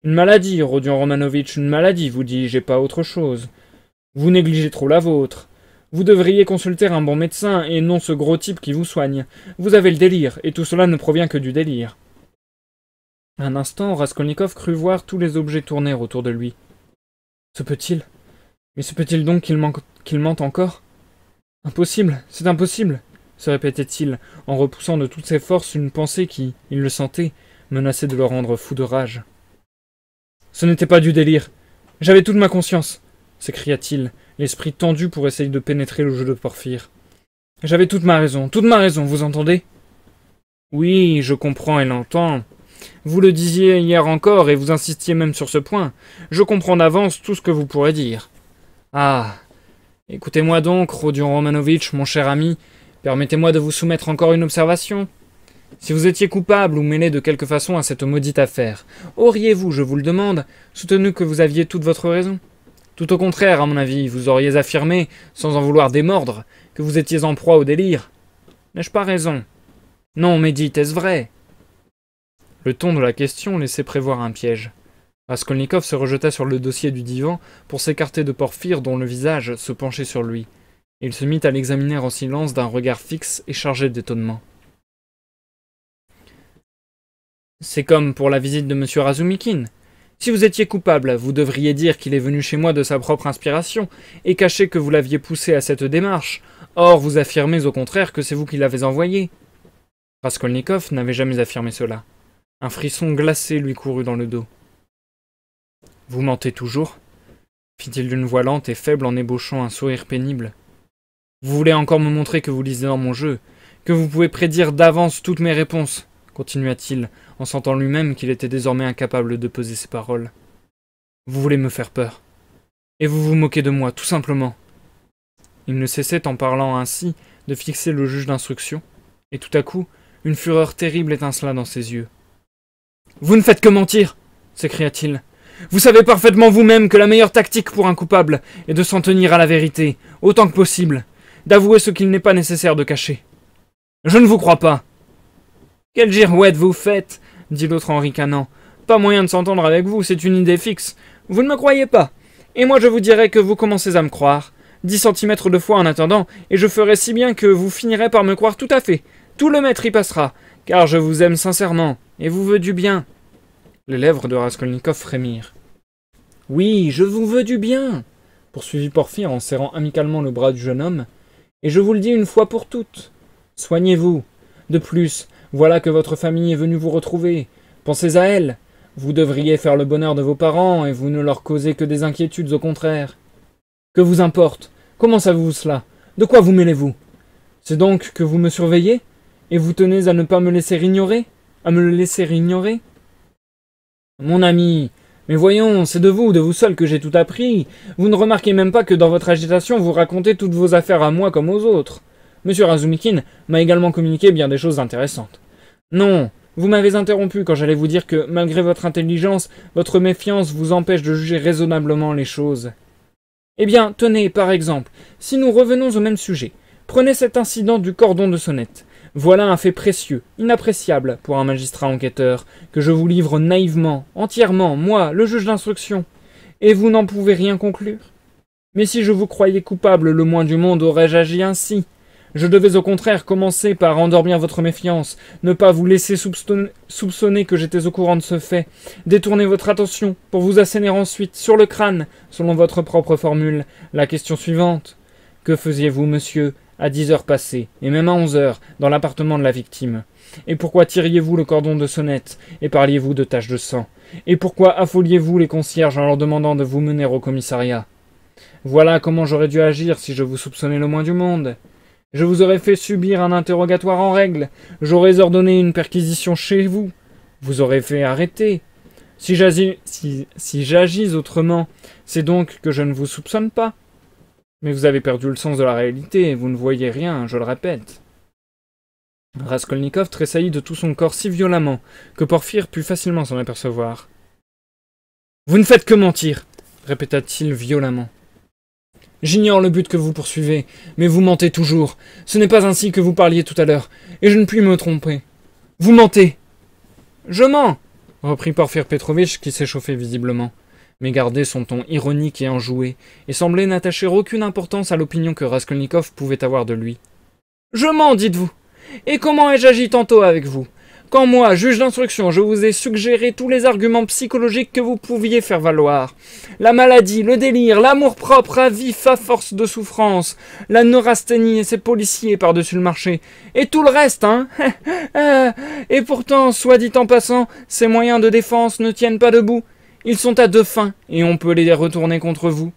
Une maladie, Rodion Romanovitch, une maladie, vous dis j'ai pas autre chose. Vous négligez trop la vôtre. Vous devriez consulter un bon médecin et non ce gros type qui vous soigne. Vous avez le délire, et tout cela ne provient que du délire. Un instant, Raskolnikov crut voir tous les objets tourner autour de lui. Se peut-il Mais se peut-il donc qu'il, qu'il mente encore Impossible, c'est impossible se répétait-il, en repoussant de toutes ses forces une pensée qui, il le sentait, menaçait de le rendre fou de rage. Ce n'était pas du délire. J'avais toute ma conscience, s'écria-t-il, l'esprit tendu pour essayer de pénétrer le jeu de Porphyre. J'avais toute ma raison, toute ma raison, vous entendez Oui, je comprends et l'entends. Vous le disiez hier encore et vous insistiez même sur ce point. Je comprends d'avance tout ce que vous pourrez dire. Ah Écoutez-moi donc, Rodion Romanovitch, mon cher ami, Permettez-moi de vous soumettre encore une observation. Si vous étiez coupable ou mêlé de quelque façon à cette maudite affaire, auriez-vous, je vous le demande, soutenu que vous aviez toute votre raison Tout au contraire, à mon avis, vous auriez affirmé, sans en vouloir démordre, que vous étiez en proie au délire. N'ai-je pas raison Non, mais dites, est-ce vrai Le ton de la question laissait prévoir un piège. Raskolnikov se rejeta sur le dossier du divan pour s'écarter de Porphyre dont le visage se penchait sur lui il se mit à l'examiner en silence d'un regard fixe et chargé d'étonnement. C'est comme pour la visite de M. Razumikin. Si vous étiez coupable, vous devriez dire qu'il est venu chez moi de sa propre inspiration, et cacher que vous l'aviez poussé à cette démarche. Or, vous affirmez au contraire que c'est vous qui l'avez envoyé. Raskolnikov n'avait jamais affirmé cela. Un frisson glacé lui courut dans le dos. Vous mentez toujours fit-il d'une voix lente et faible en ébauchant un sourire pénible. Vous voulez encore me montrer que vous lisez dans mon jeu, que vous pouvez prédire d'avance toutes mes réponses, continua-t-il, en sentant lui-même qu'il était désormais incapable de poser ses paroles. Vous voulez me faire peur. Et vous vous moquez de moi, tout simplement. Il ne cessait, en parlant ainsi, de fixer le juge d'instruction, et tout à coup, une fureur terrible étincela dans ses yeux. Vous ne faites que mentir s'écria-t-il. Vous savez parfaitement vous-même que la meilleure tactique pour un coupable est de s'en tenir à la vérité, autant que possible d'avouer ce qu'il n'est pas nécessaire de cacher. Je ne vous crois pas. Quelle girouette vous faites dit l'autre en ricanant. Pas moyen de s'entendre avec vous, c'est une idée fixe. Vous ne me croyez pas. Et moi je vous dirai que vous commencez à me croire. Dix centimètres de fois en attendant, et je ferai si bien que vous finirez par me croire tout à fait. Tout le maître y passera, car je vous aime sincèrement, et vous veux du bien. Les lèvres de Raskolnikov frémirent. Oui, je vous veux du bien, poursuivit Porphyre en serrant amicalement le bras du jeune homme, et je vous le dis une fois pour toutes, soignez-vous. De plus, voilà que votre famille est venue vous retrouver. Pensez à elle. Vous devriez faire le bonheur de vos parents, et vous ne leur causez que des inquiétudes, au contraire. Que vous importe Comment savez-vous cela De quoi vous mêlez-vous C'est donc que vous me surveillez Et vous tenez à ne pas me laisser ignorer À me le laisser ignorer Mon ami, mais voyons, c'est de vous, de vous seul que j'ai tout appris. Vous ne remarquez même pas que dans votre agitation, vous racontez toutes vos affaires à moi comme aux autres. Monsieur Razumikin m'a également communiqué bien des choses intéressantes. Non, vous m'avez interrompu quand j'allais vous dire que, malgré votre intelligence, votre méfiance vous empêche de juger raisonnablement les choses. Eh bien, tenez, par exemple, si nous revenons au même sujet, prenez cet incident du cordon de sonnette. Voilà un fait précieux, inappréciable pour un magistrat enquêteur, que je vous livre naïvement, entièrement, moi, le juge d'instruction. Et vous n'en pouvez rien conclure Mais si je vous croyais coupable, le moins du monde aurais-je agi ainsi Je devais au contraire commencer par endormir votre méfiance, ne pas vous laisser soupçonner que j'étais au courant de ce fait, détourner votre attention pour vous asséner ensuite, sur le crâne, selon votre propre formule, la question suivante. Que faisiez-vous, monsieur, à dix heures passées, et même à onze heures, dans l'appartement de la victime Et pourquoi tiriez-vous le cordon de sonnette, et parliez-vous de taches de sang Et pourquoi affoliez-vous les concierges en leur demandant de vous mener au commissariat Voilà comment j'aurais dû agir si je vous soupçonnais le moins du monde. Je vous aurais fait subir un interrogatoire en règle, j'aurais ordonné une perquisition chez vous, vous aurez fait arrêter. Si j'agis si, si autrement, c'est donc que je ne vous soupçonne pas. Mais vous avez perdu le sens de la réalité, vous ne voyez rien, je le répète. Raskolnikov tressaillit de tout son corps si violemment que Porphyre put facilement s'en apercevoir. Vous ne faites que mentir, répéta-t-il violemment. J'ignore le but que vous poursuivez, mais vous mentez toujours. Ce n'est pas ainsi que vous parliez tout à l'heure, et je ne puis me tromper. Vous mentez. Je mens, reprit Porphyre Petrovitch qui s'échauffait visiblement mais gardait son ton ironique et enjoué, et semblait n'attacher aucune importance à l'opinion que Raskolnikov pouvait avoir de lui. Je mens, dites-vous Et comment ai-je agi tantôt avec vous Quand moi, juge d'instruction, je vous ai suggéré tous les arguments psychologiques que vous pouviez faire valoir. La maladie, le délire, l'amour-propre à vif à force de souffrance, la neurasthénie et ses policiers par-dessus le marché, et tout le reste, hein Et pourtant, soit dit en passant, ces moyens de défense ne tiennent pas debout, ils sont à deux fins, et on peut les retourner contre vous.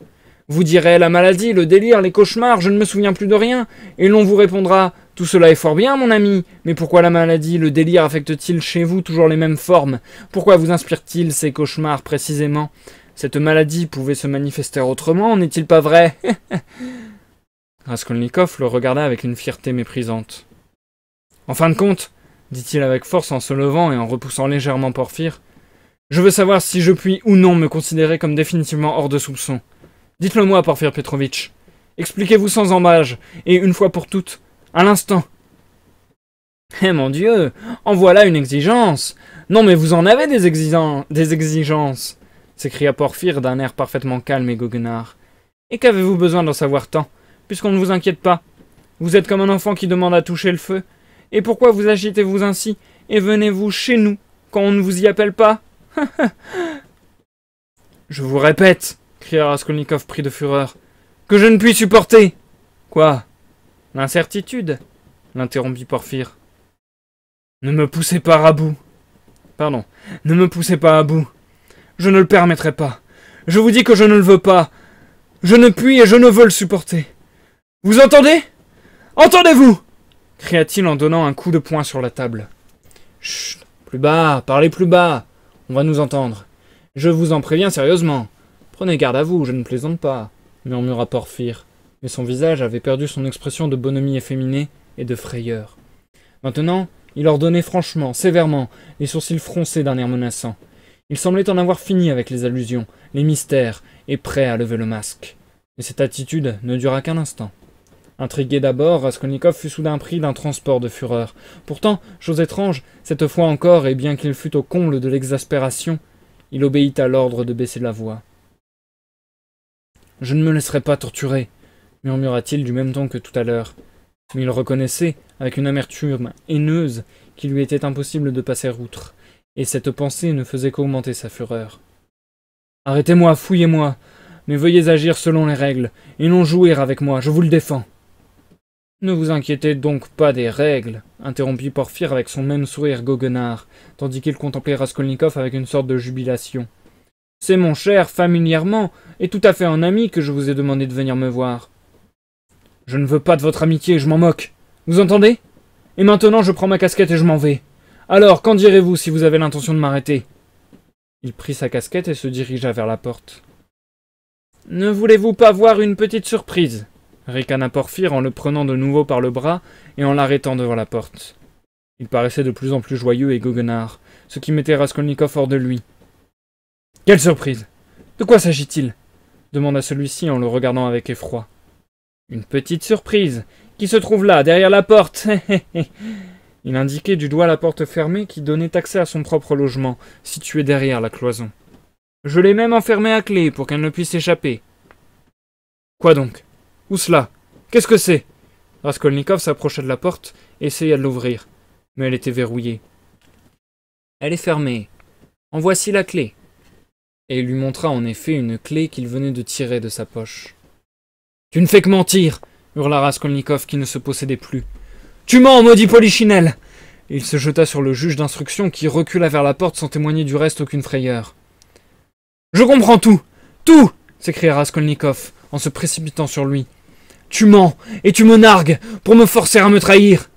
Vous direz la maladie, le délire, les cauchemars, je ne me souviens plus de rien, et l'on vous répondra Tout cela est fort bien, mon ami, mais pourquoi la maladie, le délire affecte-t-il chez vous toujours les mêmes formes Pourquoi vous inspire-t-il ces cauchemars précisément Cette maladie pouvait se manifester autrement, n'est-il pas vrai Raskolnikov le regarda avec une fierté méprisante. En fin de compte, dit-il avec force en se levant et en repoussant légèrement Porphyre, je veux savoir si je puis ou non me considérer comme définitivement hors de soupçon. Dites-le moi, Porphyre Petrovitch. Expliquez-vous sans embâge, et une fois pour toutes, à l'instant. Eh mon Dieu, en voilà une exigence Non mais vous en avez des, des exigences s'écria Porphyre d'un air parfaitement calme et goguenard. Et qu'avez-vous besoin d'en savoir tant, puisqu'on ne vous inquiète pas Vous êtes comme un enfant qui demande à toucher le feu. Et pourquoi vous agitez-vous ainsi, et venez-vous chez nous, quand on ne vous y appelle pas je vous répète, cria Raskolnikov pris de fureur, que je ne puis supporter. Quoi L'incertitude l'interrompit Porphyre. Ne me poussez pas à bout. Pardon. Ne me poussez pas à bout. Je ne le permettrai pas. Je vous dis que je ne le veux pas. Je ne puis et je ne veux le supporter. Vous entendez Entendez-vous cria-t-il en donnant un coup de poing sur la table. Chut, plus bas, parlez plus bas. On va nous entendre. Je vous en préviens sérieusement. Prenez garde à vous, je ne plaisante pas, murmura Porphyre, mais son visage avait perdu son expression de bonhomie efféminée et de frayeur. Maintenant, il ordonnait franchement, sévèrement, les sourcils froncés d'un air menaçant. Il semblait en avoir fini avec les allusions, les mystères, et prêt à lever le masque. Mais cette attitude ne dura qu'un instant. Intrigué d'abord, Raskolnikov fut soudain pris d'un transport de fureur. Pourtant, chose étrange, cette fois encore, et bien qu'il fût au comble de l'exaspération, il obéit à l'ordre de baisser la voix. Je ne me laisserai pas torturer, murmura-t-il du même ton que tout à l'heure. Mais il reconnaissait, avec une amertume haineuse, qu'il lui était impossible de passer outre, et cette pensée ne faisait qu'augmenter sa fureur. Arrêtez-moi, fouillez-moi, mais veuillez agir selon les règles, et non jouer avec moi, je vous le défends. Ne vous inquiétez donc pas des règles, interrompit Porphyre avec son même sourire goguenard, tandis qu'il contemplait Raskolnikov avec une sorte de jubilation. C'est mon cher, familièrement, et tout à fait en ami que je vous ai demandé de venir me voir. Je ne veux pas de votre amitié, je m'en moque. Vous entendez Et maintenant je prends ma casquette et je m'en vais. Alors, qu'en direz-vous si vous avez l'intention de m'arrêter Il prit sa casquette et se dirigea vers la porte. Ne voulez-vous pas voir une petite surprise ricana Porphyre en le prenant de nouveau par le bras et en l'arrêtant devant la porte. Il paraissait de plus en plus joyeux et goguenard, ce qui mettait Raskolnikov hors de lui. Quelle surprise De quoi s'agit-il demanda celui-ci en le regardant avec effroi. Une petite surprise, qui se trouve là, derrière la porte Il indiquait du doigt la porte fermée qui donnait accès à son propre logement, situé derrière la cloison. Je l'ai même enfermée à clé pour qu'elle ne puisse échapper. Quoi donc où cela Qu'est-ce que c'est Raskolnikov s'approcha de la porte et essaya de l'ouvrir, mais elle était verrouillée. Elle est fermée. En voici la clé. Et il lui montra en effet une clé qu'il venait de tirer de sa poche. Tu ne fais que mentir hurla Raskolnikov qui ne se possédait plus. Tu mens, maudit Polichinelle Il se jeta sur le juge d'instruction qui recula vers la porte sans témoigner du reste aucune frayeur. Je comprends tout Tout s'écria Raskolnikov en se précipitant sur lui. Tu mens, et tu me nargues, pour me forcer à me trahir.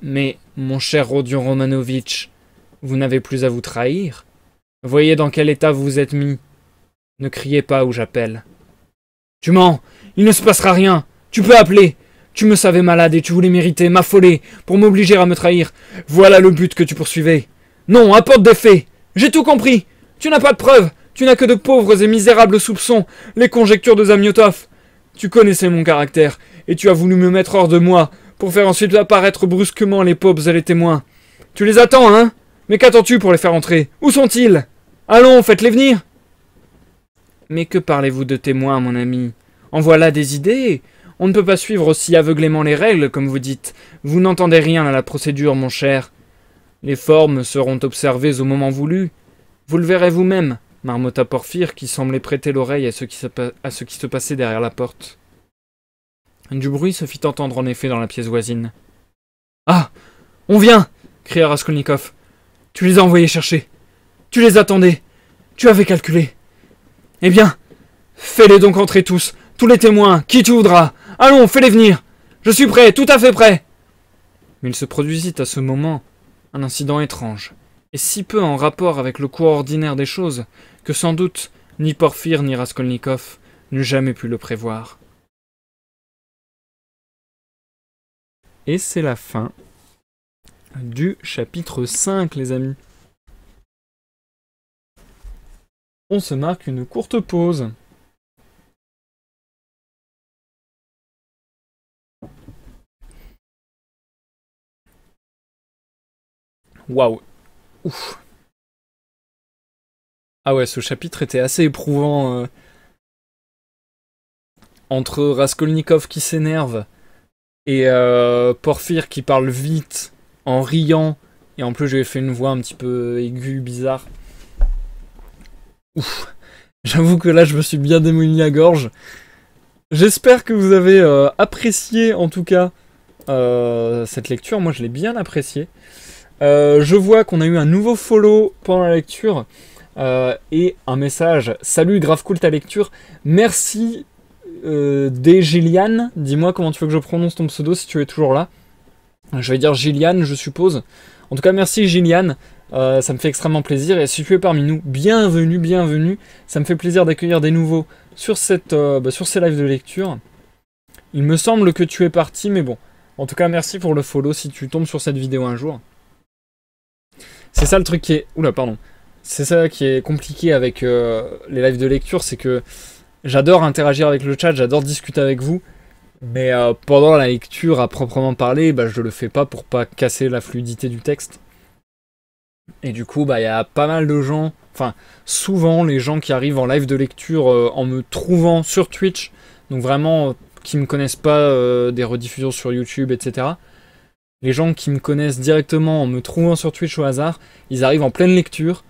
Mais, mon cher Rodion Romanovitch, vous n'avez plus à vous trahir. Voyez dans quel état vous êtes mis. Ne criez pas où j'appelle. Tu mens, il ne se passera rien. Tu peux appeler. Tu me savais malade et tu voulais mériter, m'affoler, pour m'obliger à me trahir. Voilà le but que tu poursuivais. Non, apporte des faits. J'ai tout compris. Tu n'as pas de preuves. Tu n'as que de pauvres et misérables soupçons, les conjectures de Zamyotov. Tu connaissais mon caractère, et tu as voulu me mettre hors de moi, pour faire ensuite apparaître brusquement les pauvres et les témoins. Tu les attends, hein Mais qu'attends-tu pour les faire entrer Où sont-ils Allons, faites-les venir Mais que parlez-vous de témoins, mon ami En voilà des idées On ne peut pas suivre aussi aveuglément les règles, comme vous dites. Vous n'entendez rien à la procédure, mon cher. Les formes seront observées au moment voulu. Vous le verrez vous-même marmotta Porphyre, qui semblait prêter l'oreille à, ce qui se à ce qui se passait derrière la porte. Du bruit se fit entendre en effet dans la pièce voisine. Ah On vient cria Raskolnikov. Tu les as envoyés chercher. Tu les attendais. Tu avais calculé. Eh bien, fais-les donc entrer tous, tous les témoins, qui tu voudras. Allons, fais-les venir. Je suis prêt, tout à fait prêt. Mais il se produisit à ce moment un incident étrange, et si peu en rapport avec le cours ordinaire des choses, que sans doute ni Porphyre ni Raskolnikov n'eût jamais pu le prévoir. Et c'est la fin du chapitre 5, les amis. On se marque une courte pause. Waouh. Ouf, ah ouais, ce chapitre était assez éprouvant. Euh, entre Raskolnikov qui s'énerve et euh, Porphyre qui parle vite en riant. Et en plus, j'ai fait une voix un petit peu aiguë, bizarre. Ouf. J'avoue que là, je me suis bien démoli la gorge. J'espère que vous avez euh, apprécié, en tout cas, cette lecture. Moi, je l'ai bien appréciée. je vois qu'on a eu un nouveau follow pendant la lecture. Euh, et un message Salut, grave cool ta lecture. Merci euh, des Gillian. Dis-moi comment tu veux que je prononce ton pseudo si tu es toujours là. Je vais dire Gillian, je suppose. En tout cas, merci Gillian. Euh, ça me fait extrêmement plaisir. Et si tu es parmi nous, bienvenue, bienvenue. Ça me fait plaisir d'accueillir des nouveaux sur, cette, bah, sur ces lives de lecture. Il me semble que tu es parti, mais bon. En tout cas, merci pour le follow si tu tombes sur cette vidéo un jour. C'est ça le truc qui est... Oula, pardon. C'est ça qui est compliqué avec euh, les lives de lecture, c'est que j'adore interagir avec le chat, j'adore discuter avec vous, mais euh, pendant la lecture à proprement parler, bah, je le fais pas pour pas casser la fluidité du texte. Et du coup, bah, il y a pas mal de gens, enfin souvent les gens qui arrivent en live de lecture euh, en me trouvant sur Twitch, donc vraiment qui me connaissent pas des rediffusions sur YouTube, etc les gens qui me connaissent directement en me trouvant sur Twitch au hasard, ils arrivent en pleine lecture,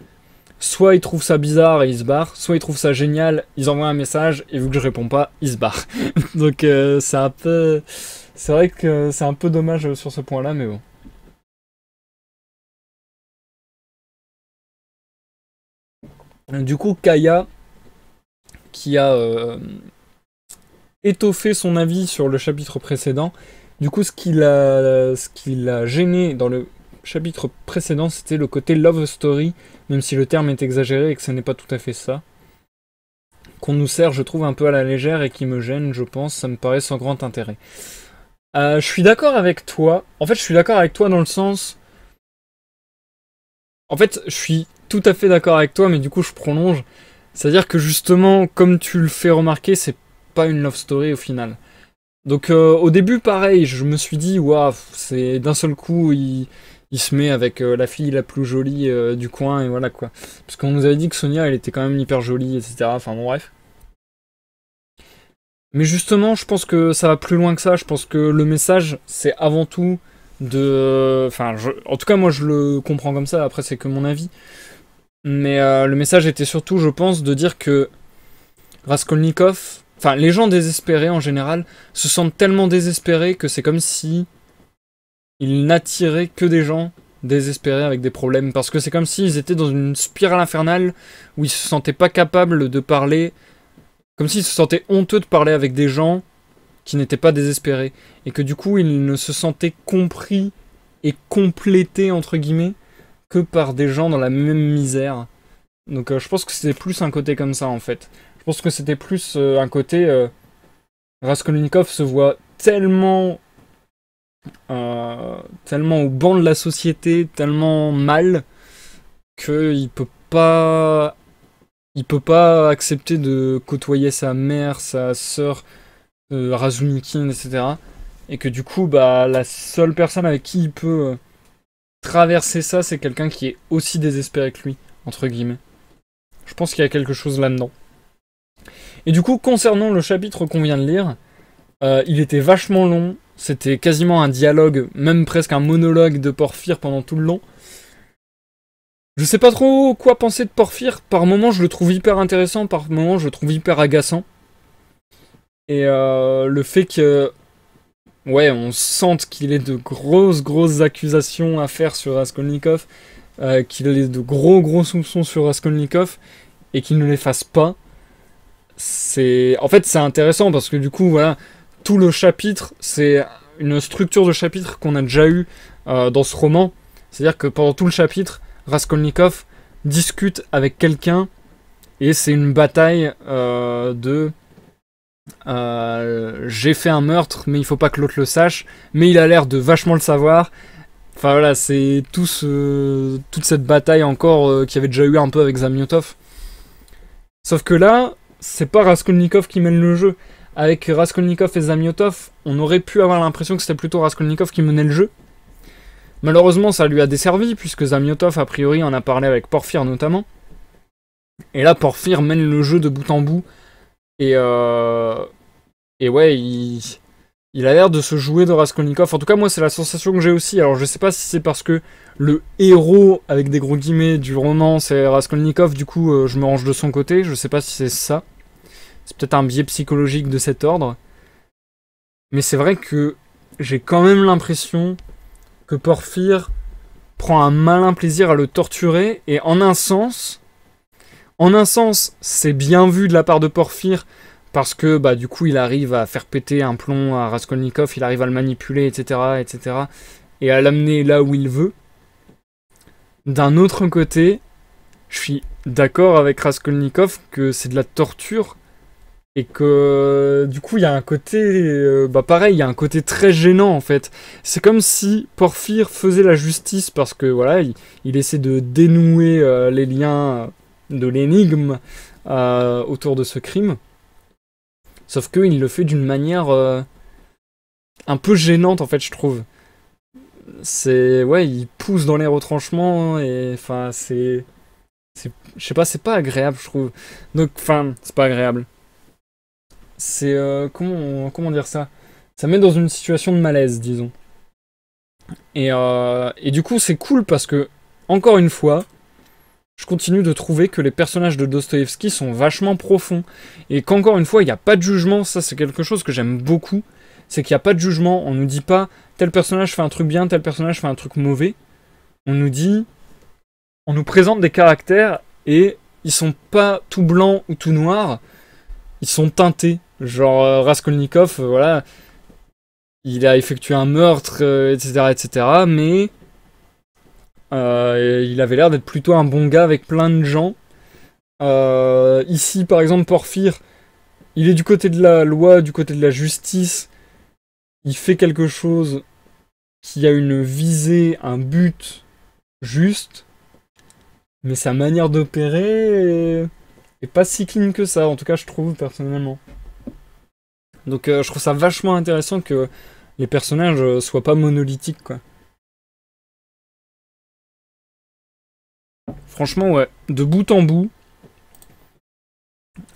soit ils trouvent ça bizarre et ils se barrent, soit ils trouvent ça génial, ils envoient un message et vu que je réponds pas, ils se barrent. Donc euh, c'est un peu, c'est vrai que c'est un peu dommage euh, sur ce point-là, mais bon. Du coup, Kaya, qui a euh, étoffé son avis sur le chapitre précédent, du coup, ce qui l'a, ce qui l'a gêné dans le chapitre précédent, c'était le côté love story même si le terme est exagéré et que ce n'est pas tout à fait ça. Qu'on nous sert, je trouve, un peu à la légère et qui me gêne, je pense, ça me paraît sans grand intérêt. Euh, je suis d'accord avec toi. En fait, je suis d'accord avec toi dans le sens. En fait, je suis tout à fait d'accord avec toi, mais du coup, je prolonge. C'est-à-dire que justement, comme tu le fais remarquer, c'est pas une love story au final. Donc, euh, au début, pareil, je me suis dit, waouh, c'est d'un seul coup, il il se met avec euh, la fille la plus jolie euh, du coin et voilà quoi. Parce qu'on nous avait dit que Sonia elle était quand même hyper jolie, etc. Enfin bon bref. Mais justement, je pense que ça va plus loin que ça. Je pense que le message, c'est avant tout de. Euh, enfin, en tout cas, moi je le comprends comme ça. Après, c'est que mon avis. Mais le message était surtout, je pense, de dire que Raskolnikov, enfin, les gens désespérés en général, se sentent tellement désespérés que c'est comme si il n'attirait que des gens désespérés avec des problèmes parce que c'est comme s'ils étaient dans une spirale infernale où ils se sentaient pas capables de parler comme s'ils se sentaient honteux de parler avec des gens qui n'étaient pas désespérés et que du coup ils ne se sentaient compris et complétés entre guillemets que par des gens dans la même misère. Donc euh, je pense que c'était plus un côté comme ça en fait. Je pense que c'était plus euh, un côté euh, Raskolnikov se voit tellement euh, tellement au banc de la société, tellement mal, qu'il peut pas. Il peut pas accepter de côtoyer sa mère, sa sœur, euh, Razumikin etc. Et que du coup, bah, la seule personne avec qui il peut euh, traverser ça, c'est quelqu'un qui est aussi désespéré que lui, entre guillemets. Je pense qu'il y a quelque chose là-dedans. Et du coup, concernant le chapitre qu'on vient de lire, il était vachement long, c'était quasiment un dialogue, même presque un monologue de Porphyre pendant tout le long. Je sais pas trop quoi penser de Porphyre. Par moments, je le trouve hyper intéressant, par moments, je le trouve hyper agaçant. Et euh, le fait que. Ouais, on sente qu'il ait de grosses, grosses accusations à faire sur Raskolnikov, euh, qu'il ait de gros, gros soupçons sur Raskolnikov, et qu'il ne les fasse pas. C'est. En fait, c'est intéressant parce que du coup, voilà, tout le chapitre, c'est une structure de chapitre qu'on a déjà eu euh, dans ce roman. C'est-à-dire que pendant tout le chapitre, Raskolnikov discute avec quelqu'un et c'est une bataille euh, de euh, j'ai fait un meurtre, mais il faut pas que l'autre le sache, mais il a l'air de vachement le savoir. Enfin voilà, c'est tout toute cette bataille encore qu'il y avait déjà eu un peu avec zamiotov Sauf que là, c'est pas Raskolnikov qui mène le jeu avec Raskolnikov et Zamiotov, on aurait pu avoir l'impression que c'était plutôt Raskolnikov qui menait le jeu. Malheureusement, ça lui a desservi, puisque Zamiotov, a priori, en a parlé avec Porphyre, notamment. Et là, Porphyre mène le jeu de bout en bout. Et, euh, et ouais, il... a l'air de se jouer de Raskolnikov. En tout cas, moi, c'est la sensation que j'ai aussi. Alors, je sais pas si c'est parce que le héros, avec des gros guillemets, du roman, c'est Raskolnikov. Du coup, euh, je me range de son côté. Je sais pas si c'est ça. C'est peut-être un biais psychologique de cet ordre. Mais c'est vrai que j'ai quand même l'impression que Porphyre prend un malin plaisir à le torturer. Et en un sens, en un sens, c'est bien vu de la part de Porphyre parce que bah, du coup il arrive à faire péter un plomb à Raskolnikov, il arrive à le manipuler, etc., etc., et à l'amener là où il veut. D'un autre côté, je suis d'accord avec Raskolnikov que c'est de la torture et que du coup il y a un côté euh, bah pareil il y a un côté très gênant en fait c'est comme si Porphyre faisait la justice parce que voilà il, essaie de dénouer euh, les liens de l'énigme euh, autour de ce crime sauf que il le fait d'une manière un peu gênante en fait je trouve c'est ouais il pousse dans les retranchements et enfin c'est je sais pas c'est pas agréable je trouve donc enfin c'est pas agréable c'est euh, comment, comment dire ça Ça met dans une situation de malaise, disons. Euh, et, du coup, c'est cool parce que, encore une fois, je continue de trouver que les personnages de Dostoevsky sont vachement profonds. Et qu'encore une fois, il n'y a pas de jugement. Ça, c'est quelque chose que j'aime beaucoup. C'est qu'il n'y a pas de jugement. On nous dit pas tel personnage fait un truc bien, tel personnage fait un truc mauvais. On nous dit. On nous présente des caractères et ils sont pas tout blancs ou tout noirs. Ils sont teintés. Genre euh, Raskolnikov, euh, voilà, il a effectué un meurtre, etc., euh, etc., mais il avait l'air d'être plutôt un bon gars avec plein de gens. ici, par exemple, Porphyre, il est du côté de la loi, du côté de la justice. Il fait quelque chose qui a une visée, un but juste, mais sa manière d'opérer est pas si clean que ça, en tout cas, je trouve personnellement. Donc euh, je trouve ça vachement intéressant que les personnages euh, soient pas monolithiques, quoi. Franchement, ouais, de bout en bout,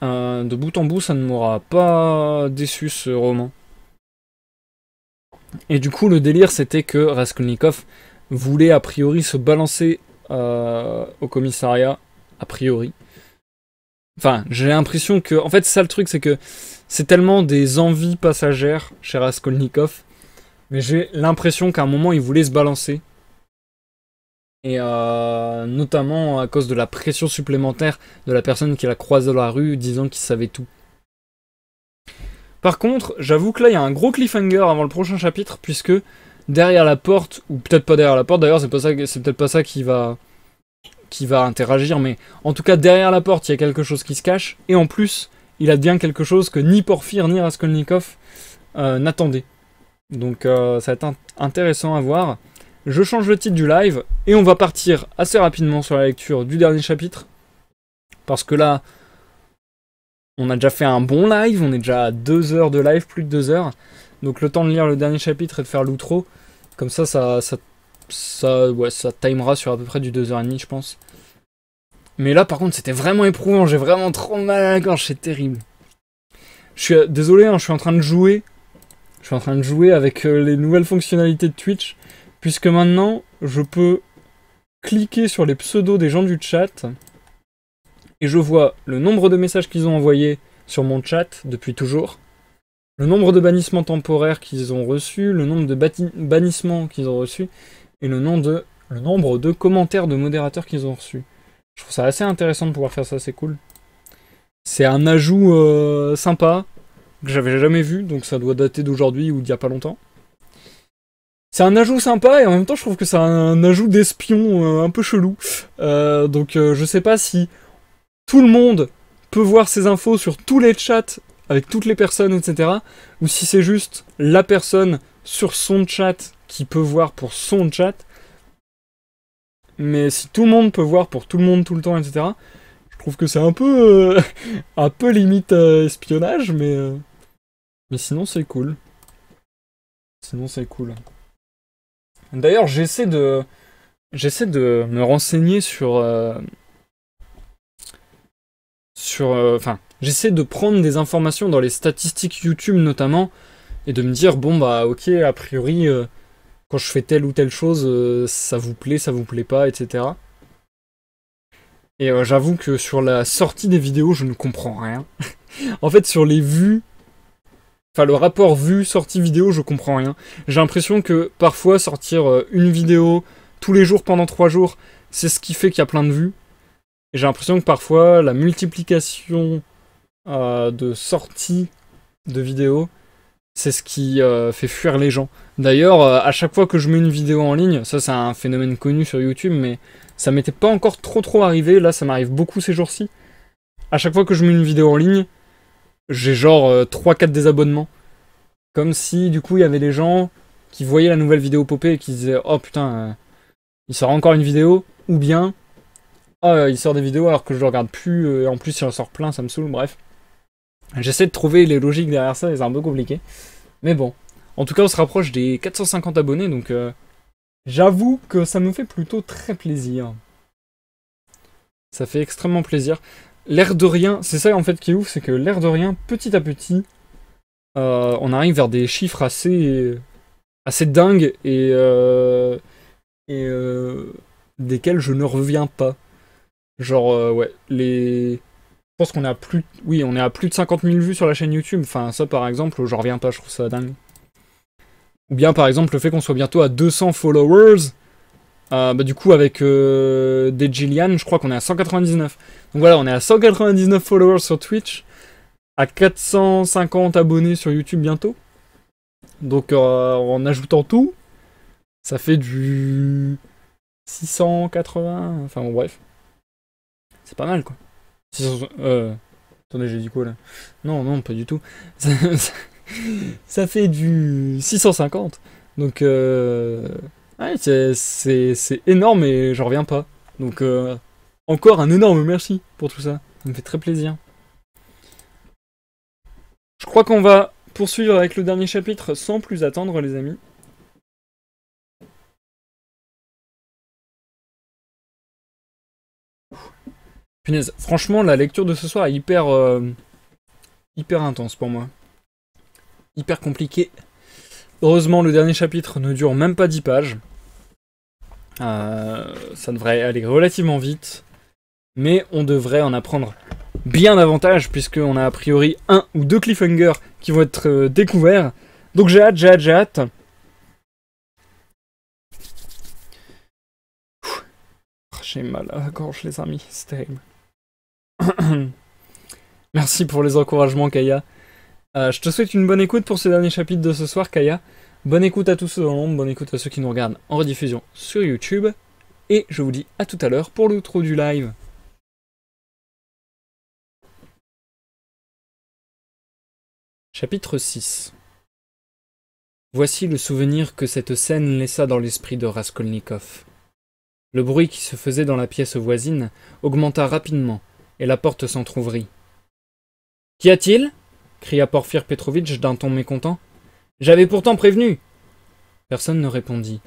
euh, de bout en bout, ça ne m'aura pas déçu ce roman. Et du coup, le délire, c'était que Raskolnikov voulait a priori se balancer au commissariat, a priori. Enfin, j'ai l'impression que, en fait, ça le truc, c'est que c'est tellement des envies passagères cher Raskolnikov, mais j'ai l'impression qu'à un moment il voulait se balancer. Et euh, notamment à cause de la pression supplémentaire de la personne qui la croise dans la rue disant qu'il savait tout. Par contre, j'avoue que là il y a un gros cliffhanger avant le prochain chapitre, puisque derrière la porte, ou peut-être pas derrière la porte d'ailleurs, c'est peut-être pas ça qui va, qui va interagir, mais en tout cas derrière la porte il y a quelque chose qui se cache, et en plus il a bien quelque chose que ni Porphyre ni Raskolnikov euh, n'attendaient. Donc euh, ça va être intéressant à voir. Je change le titre du live et on va partir assez rapidement sur la lecture du dernier chapitre. Parce que là, on a déjà fait un bon live, on est déjà à 2 heures de live, plus de 2 heures. Donc le temps de lire le dernier chapitre et de faire l'outro, comme ça ça, ça, ça, ça timera sur à peu près du 2h30 je pense. Mais là, par contre, c'était vraiment éprouvant. J'ai vraiment trop mal à la gorge. C'est terrible. Je suis euh, désolé, hein, je suis en train de jouer. Je suis en train de jouer avec euh, les nouvelles fonctionnalités de Twitch, puisque maintenant, je peux cliquer sur les pseudos des gens du chat et je vois le nombre de messages qu'ils ont envoyés sur mon chat depuis toujours, le nombre de bannissements temporaires qu'ils ont reçus, le nombre de bannissements qu'ils ont reçus et le nombre de commentaires de modérateurs qu'ils ont reçus. Je trouve ça assez intéressant de pouvoir faire ça, c'est cool. C'est un ajout euh, sympa que j'avais jamais vu, donc ça doit dater d'aujourd'hui ou d'il y a pas longtemps. C'est un ajout sympa et en même temps je trouve que c'est un ajout d'espion euh, un peu chelou. Euh, donc je sais pas si tout le monde peut voir ces infos sur tous les chats avec toutes les personnes, etc. Ou si c'est juste la personne sur son chat qui peut voir pour son chat. Mais si tout le monde peut voir pour tout le monde tout le temps, etc., je trouve que c'est un peu, euh, un peu limite euh, espionnage, mais, euh, mais sinon c'est cool. Sinon c'est cool. D'ailleurs, j'essaie de, j'essaie de me renseigner sur, sur, enfin, j'essaie de prendre des informations dans les statistiques YouTube notamment et de me dire bon bah ok a priori quand je fais telle ou telle chose, euh, ça vous plaît, ça vous plaît pas, etc. Et euh, j'avoue que sur la sortie des vidéos, je ne comprends rien. en fait, sur les vues, enfin le rapport vues sortie vidéo, je comprends rien. J'ai l'impression que parfois sortir euh, une vidéo tous les jours pendant trois jours, c'est ce qui fait qu'il y a plein de vues. Et j'ai l'impression que parfois la multiplication de sorties de vidéos, c'est ce qui euh, fait fuir les gens. D'ailleurs, euh, à chaque fois que je mets une vidéo en ligne, ça c'est un phénomène connu sur YouTube, mais ça m'était pas encore trop trop arrivé, là ça m'arrive beaucoup ces jours-ci. À chaque fois que je mets une vidéo en ligne, j'ai genre 3-4 euh, désabonnements. Comme si du coup il y avait des gens qui voyaient la nouvelle vidéo popée et qui disaient Oh putain, il sort encore une vidéo, ou bien oh, il sort des vidéos alors que je le regarde plus, et en plus il en sort plein, ça me saoule, bref. J'essaie de trouver les logiques derrière ça c'est un peu compliqué. Mais bon, en tout cas on se rapproche des 450 abonnés, donc euh, j'avoue que ça me fait plutôt très plaisir. Ça fait extrêmement plaisir. L'air de rien, c'est ça en fait qui est ouf, c'est que l'air de rien, petit à petit, euh, on arrive vers des chiffres assez, assez dingues et, euh, et desquels je ne reviens pas. Genre, ouais, les je pense qu'on a plus, oui, on est à plus de 50 000 vues sur la chaîne YouTube. Enfin, ça par exemple, je reviens pas, je trouve ça dingue. Ou bien par exemple le fait qu'on soit bientôt à 200 followers. Euh, bah, du coup avec euh, des je crois qu'on est à 199. Donc voilà, on est à 199 followers sur Twitch, à 450 abonnés sur YouTube bientôt. Donc euh, en ajoutant tout, ça fait du 680. Enfin bon, bref, c'est pas mal quoi euh, attendez, j'ai dit quoi là Non, non, pas du tout. Ça, fait du 650. Donc, euh, ouais, c'est énorme et j'en reviens pas. Donc, euh, encore un énorme merci pour tout ça. Ça me fait très plaisir. Je crois qu'on va poursuivre avec le dernier chapitre sans plus attendre, les amis. franchement, la lecture de ce soir est hyper, euh, hyper intense pour moi. Hyper compliqué. Heureusement, le dernier chapitre ne dure même pas 10 pages. Euh, ça devrait aller relativement vite. Mais on devrait en apprendre bien davantage, puisqu'on a a priori un ou deux cliffhangers qui vont être euh, découverts. Donc j'ai hâte, j'ai hâte, j'ai hâte. J'ai mal à la gorge, les amis, c'est terrible. Merci pour les encouragements, Kaya. Euh, je te souhaite une bonne écoute pour ce dernier chapitre de ce soir, Kaya. Bonne écoute à tous ceux dans l'ombre, bonne écoute à ceux qui nous regardent en rediffusion sur YouTube. Et je vous dis à tout à l'heure pour l'outro du live. Chapitre 6 Voici le souvenir que cette scène laissa dans l'esprit de Raskolnikov. Le bruit qui se faisait dans la pièce voisine augmenta rapidement, et la porte s'entr'ouvrit. Qu'y a-t-il cria Porfir Petrovitch d'un ton mécontent. J'avais pourtant prévenu Personne ne répondit,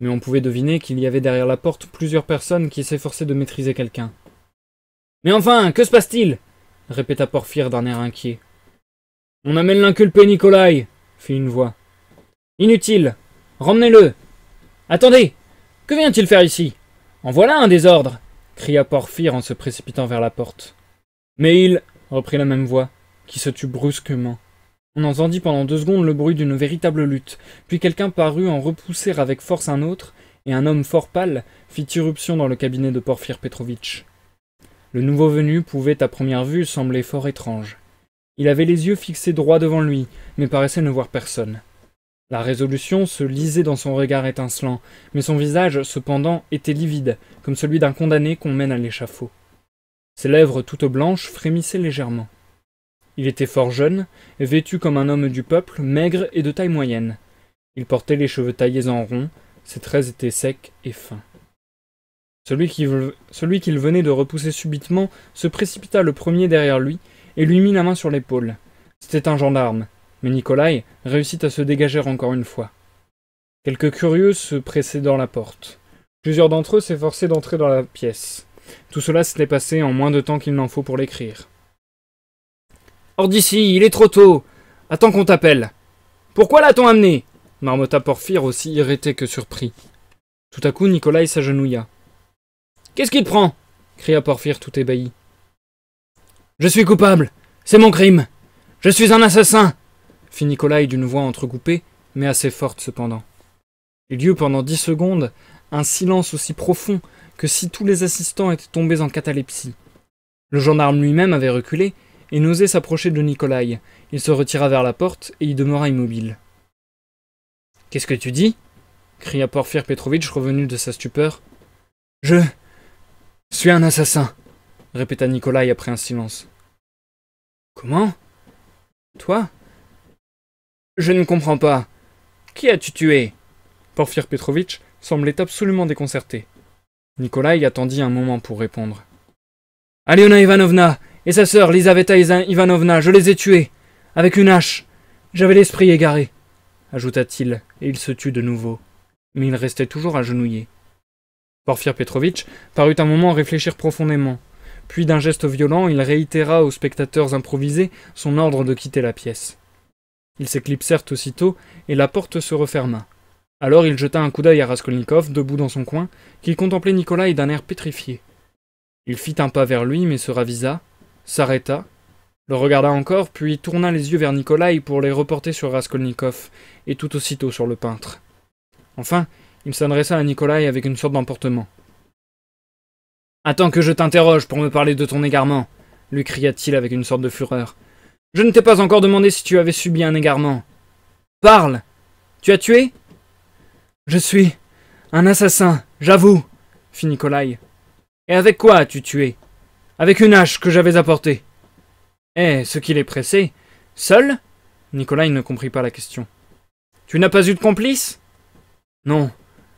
mais on pouvait deviner qu'il y avait derrière la porte plusieurs personnes qui s'efforçaient de maîtriser quelqu'un. Mais enfin, que se passe-t-il répéta Porphyre d'un air inquiet. On amène l'inculpé Nikolai fit une voix. Inutile Remenez-le le Attendez Que vient-il faire ici En voilà un désordre cria Porphyre en se précipitant vers la porte. Mais il reprit la même voix, qui se tut brusquement. On entendit pendant deux secondes le bruit d'une véritable lutte, puis quelqu'un parut en repousser avec force un autre, et un homme fort pâle fit irruption dans le cabinet de Porphyre Petrovitch. Le nouveau venu pouvait, à première vue, sembler fort étrange. Il avait les yeux fixés droit devant lui, mais paraissait ne voir personne. La résolution se lisait dans son regard étincelant, mais son visage, cependant, était livide, comme celui d'un condamné qu'on mène à l'échafaud. Ses lèvres toutes blanches frémissaient légèrement. Il était fort jeune, vêtu comme un homme du peuple, maigre et de taille moyenne. Il portait les cheveux taillés en rond, ses traits étaient secs et fins. Celui qu'il venait de repousser subitement se précipita le premier derrière lui et lui mit la main sur l'épaule. C'était un gendarme, mais Nikolai réussit à se dégager encore une fois. Quelques curieux se pressaient dans la porte. Plusieurs d'entre eux s'efforçaient d'entrer dans la pièce. Tout cela s'était passé en moins de temps qu'il n'en faut pour l'écrire. Hors d'ici, il est trop tôt Attends qu'on t'appelle Pourquoi l'a-t-on amené marmota Porphyre aussi irrité que surpris. Tout à coup, Nikolai s'agenouilla. Qu'est-ce qu'il prend cria Porphyre tout ébahi. Je suis coupable C'est mon crime Je suis un assassin fit Nikolai d'une voix entrecoupée, mais assez forte cependant. Il y eut pendant dix secondes un silence aussi profond que si tous les assistants étaient tombés en catalepsie. Le gendarme lui-même avait reculé et n'osait s'approcher de Nikolai. Il se retira vers la porte et y demeura immobile. Qu'est-ce que tu dis cria Porfir Petrovitch revenu de sa stupeur. Je suis un assassin, répéta Nikolai après un silence. Comment Toi je ne comprends pas. Qui as-tu tué Porfir Petrovitch semblait absolument déconcerté. Nikolai attendit un moment pour répondre. Aliona Ivanovna et sa sœur Lizaveta Ivanovna, je les ai tués. Avec une hache. J'avais l'esprit égaré, ajouta-t-il, et il se tut de nouveau. Mais il restait toujours agenouillé. Porfir Petrovitch parut un moment réfléchir profondément. Puis d'un geste violent, il réitéra aux spectateurs improvisés son ordre de quitter la pièce. Ils s'éclipsèrent aussitôt, et la porte se referma. Alors il jeta un coup d'œil à Raskolnikov, debout dans son coin, qui contemplait Nikolai d'un air pétrifié. Il fit un pas vers lui, mais se ravisa, s'arrêta, le regarda encore, puis tourna les yeux vers Nikolai pour les reporter sur Raskolnikov, et tout aussitôt sur le peintre. Enfin, il s'adressa à Nikolai avec une sorte d'emportement. Attends que je t'interroge pour me parler de ton égarement, lui cria-t-il avec une sorte de fureur. Je ne t'ai pas encore demandé si tu avais subi un égarement. Parle Tu as tué Je suis un assassin, j'avoue, fit Nikolai. Et avec quoi as-tu tué Avec une hache que j'avais apportée. Eh, ce qu'il est pressé. Seul Nikolai ne comprit pas la question. Tu n'as pas eu de complice Non.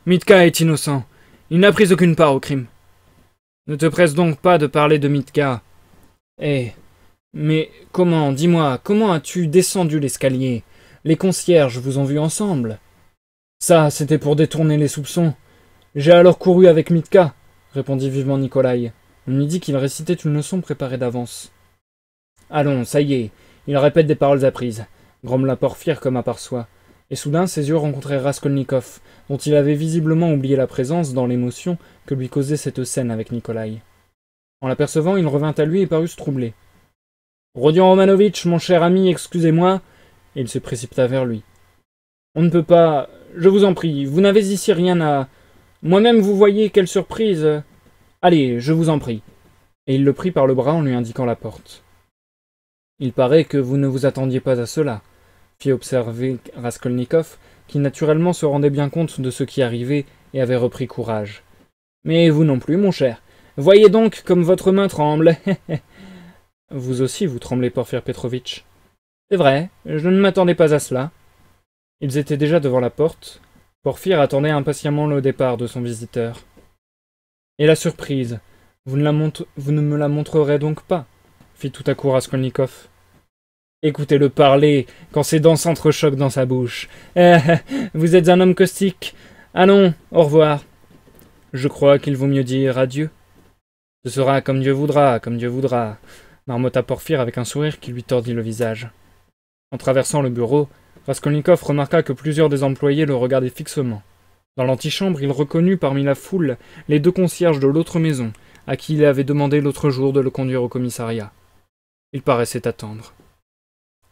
Mitka est innocent. Il n'a pris aucune part au crime. Ne te presse donc pas de parler de Mitka. Eh, mais comment, dis-moi, comment as-tu descendu l'escalier Les concierges vous ont vu ensemble. Ça, c'était pour détourner les soupçons. J'ai alors couru avec Mitka, répondit vivement Nikolai. On lui dit qu'il récitait une leçon préparée d'avance. Allons, ça y est, il répète des paroles apprises, grommela Porphyre comme à part soi. Et soudain, ses yeux rencontrèrent Raskolnikov, dont il avait visiblement oublié la présence dans l'émotion que lui causait cette scène avec Nikolai. En l'apercevant, il revint à lui et parut se troubler. Rodion Romanovitch, mon cher ami, excusez-moi. Et il se précipita vers lui. On ne peut pas. Je vous en prie, vous n'avez ici rien à. Moi-même, vous voyez, quelle surprise. Allez, je vous en prie. Et il le prit par le bras en lui indiquant la porte. Il paraît que vous ne vous attendiez pas à cela, fit observer Raskolnikov, qui naturellement se rendait bien compte de ce qui arrivait et avait repris courage. Mais vous non plus, mon cher. Voyez donc comme votre main tremble. Vous aussi, vous tremblez, Porfir Petrovitch. C'est vrai, je ne m'attendais pas à cela. Ils étaient déjà devant la porte. Porphyre attendait impatiemment le départ de son visiteur. Et la surprise Vous ne, la vous ne me la montrerez donc pas fit tout à coup Raskolnikov. Écoutez-le parler quand ses dents s'entrechoquent dans sa bouche. Eh, vous êtes un homme caustique. Allons, au revoir. Je crois qu'il vaut mieux dire adieu. Ce sera comme Dieu voudra, comme Dieu voudra marmotta Porphyre avec un sourire qui lui tordit le visage. En traversant le bureau, Raskolnikov remarqua que plusieurs des employés le regardaient fixement. Dans l'antichambre, il reconnut parmi la foule les deux concierges de l'autre maison, à qui il avait demandé l'autre jour de le conduire au commissariat. Il paraissait attendre.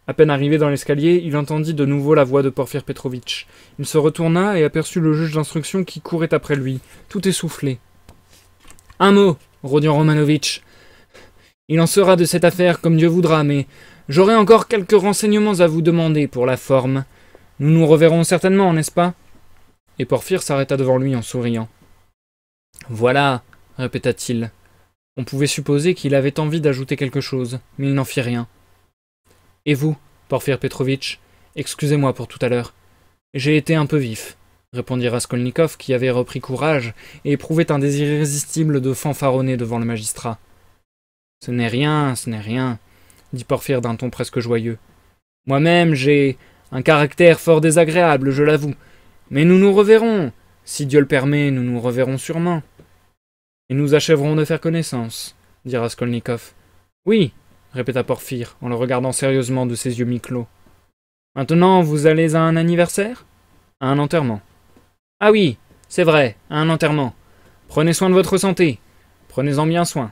À peine arrivé dans l'escalier, il entendit de nouveau la voix de Porphyre Petrovitch. Il se retourna et aperçut le juge d'instruction qui courait après lui, tout essoufflé. Un mot, Rodion Romanovitch il en sera de cette affaire comme Dieu voudra, mais j'aurai encore quelques renseignements à vous demander pour la forme. Nous nous reverrons certainement, n'est-ce pas Et Porphyre s'arrêta devant lui en souriant. Voilà, répéta-t-il. On pouvait supposer qu'il avait envie d'ajouter quelque chose, mais il n'en fit rien. Et vous, Porphyre Petrovitch, excusez-moi pour tout à l'heure. J'ai été un peu vif, répondit Raskolnikov, qui avait repris courage et éprouvait un désir irrésistible de fanfaronner devant le magistrat. Ce n'est rien, ce n'est rien, dit Porphyre d'un ton presque joyeux. Moi-même, j'ai un caractère fort désagréable, je l'avoue. Mais nous nous reverrons. Si Dieu le permet, nous nous reverrons sûrement. Et nous achèverons de faire connaissance, dit Raskolnikov. Oui, répéta Porphyre, en le regardant sérieusement de ses yeux mi-clos. Maintenant, vous allez à un anniversaire À un enterrement. Ah oui, c'est vrai, à un enterrement. Prenez soin de votre santé. Prenez-en bien soin.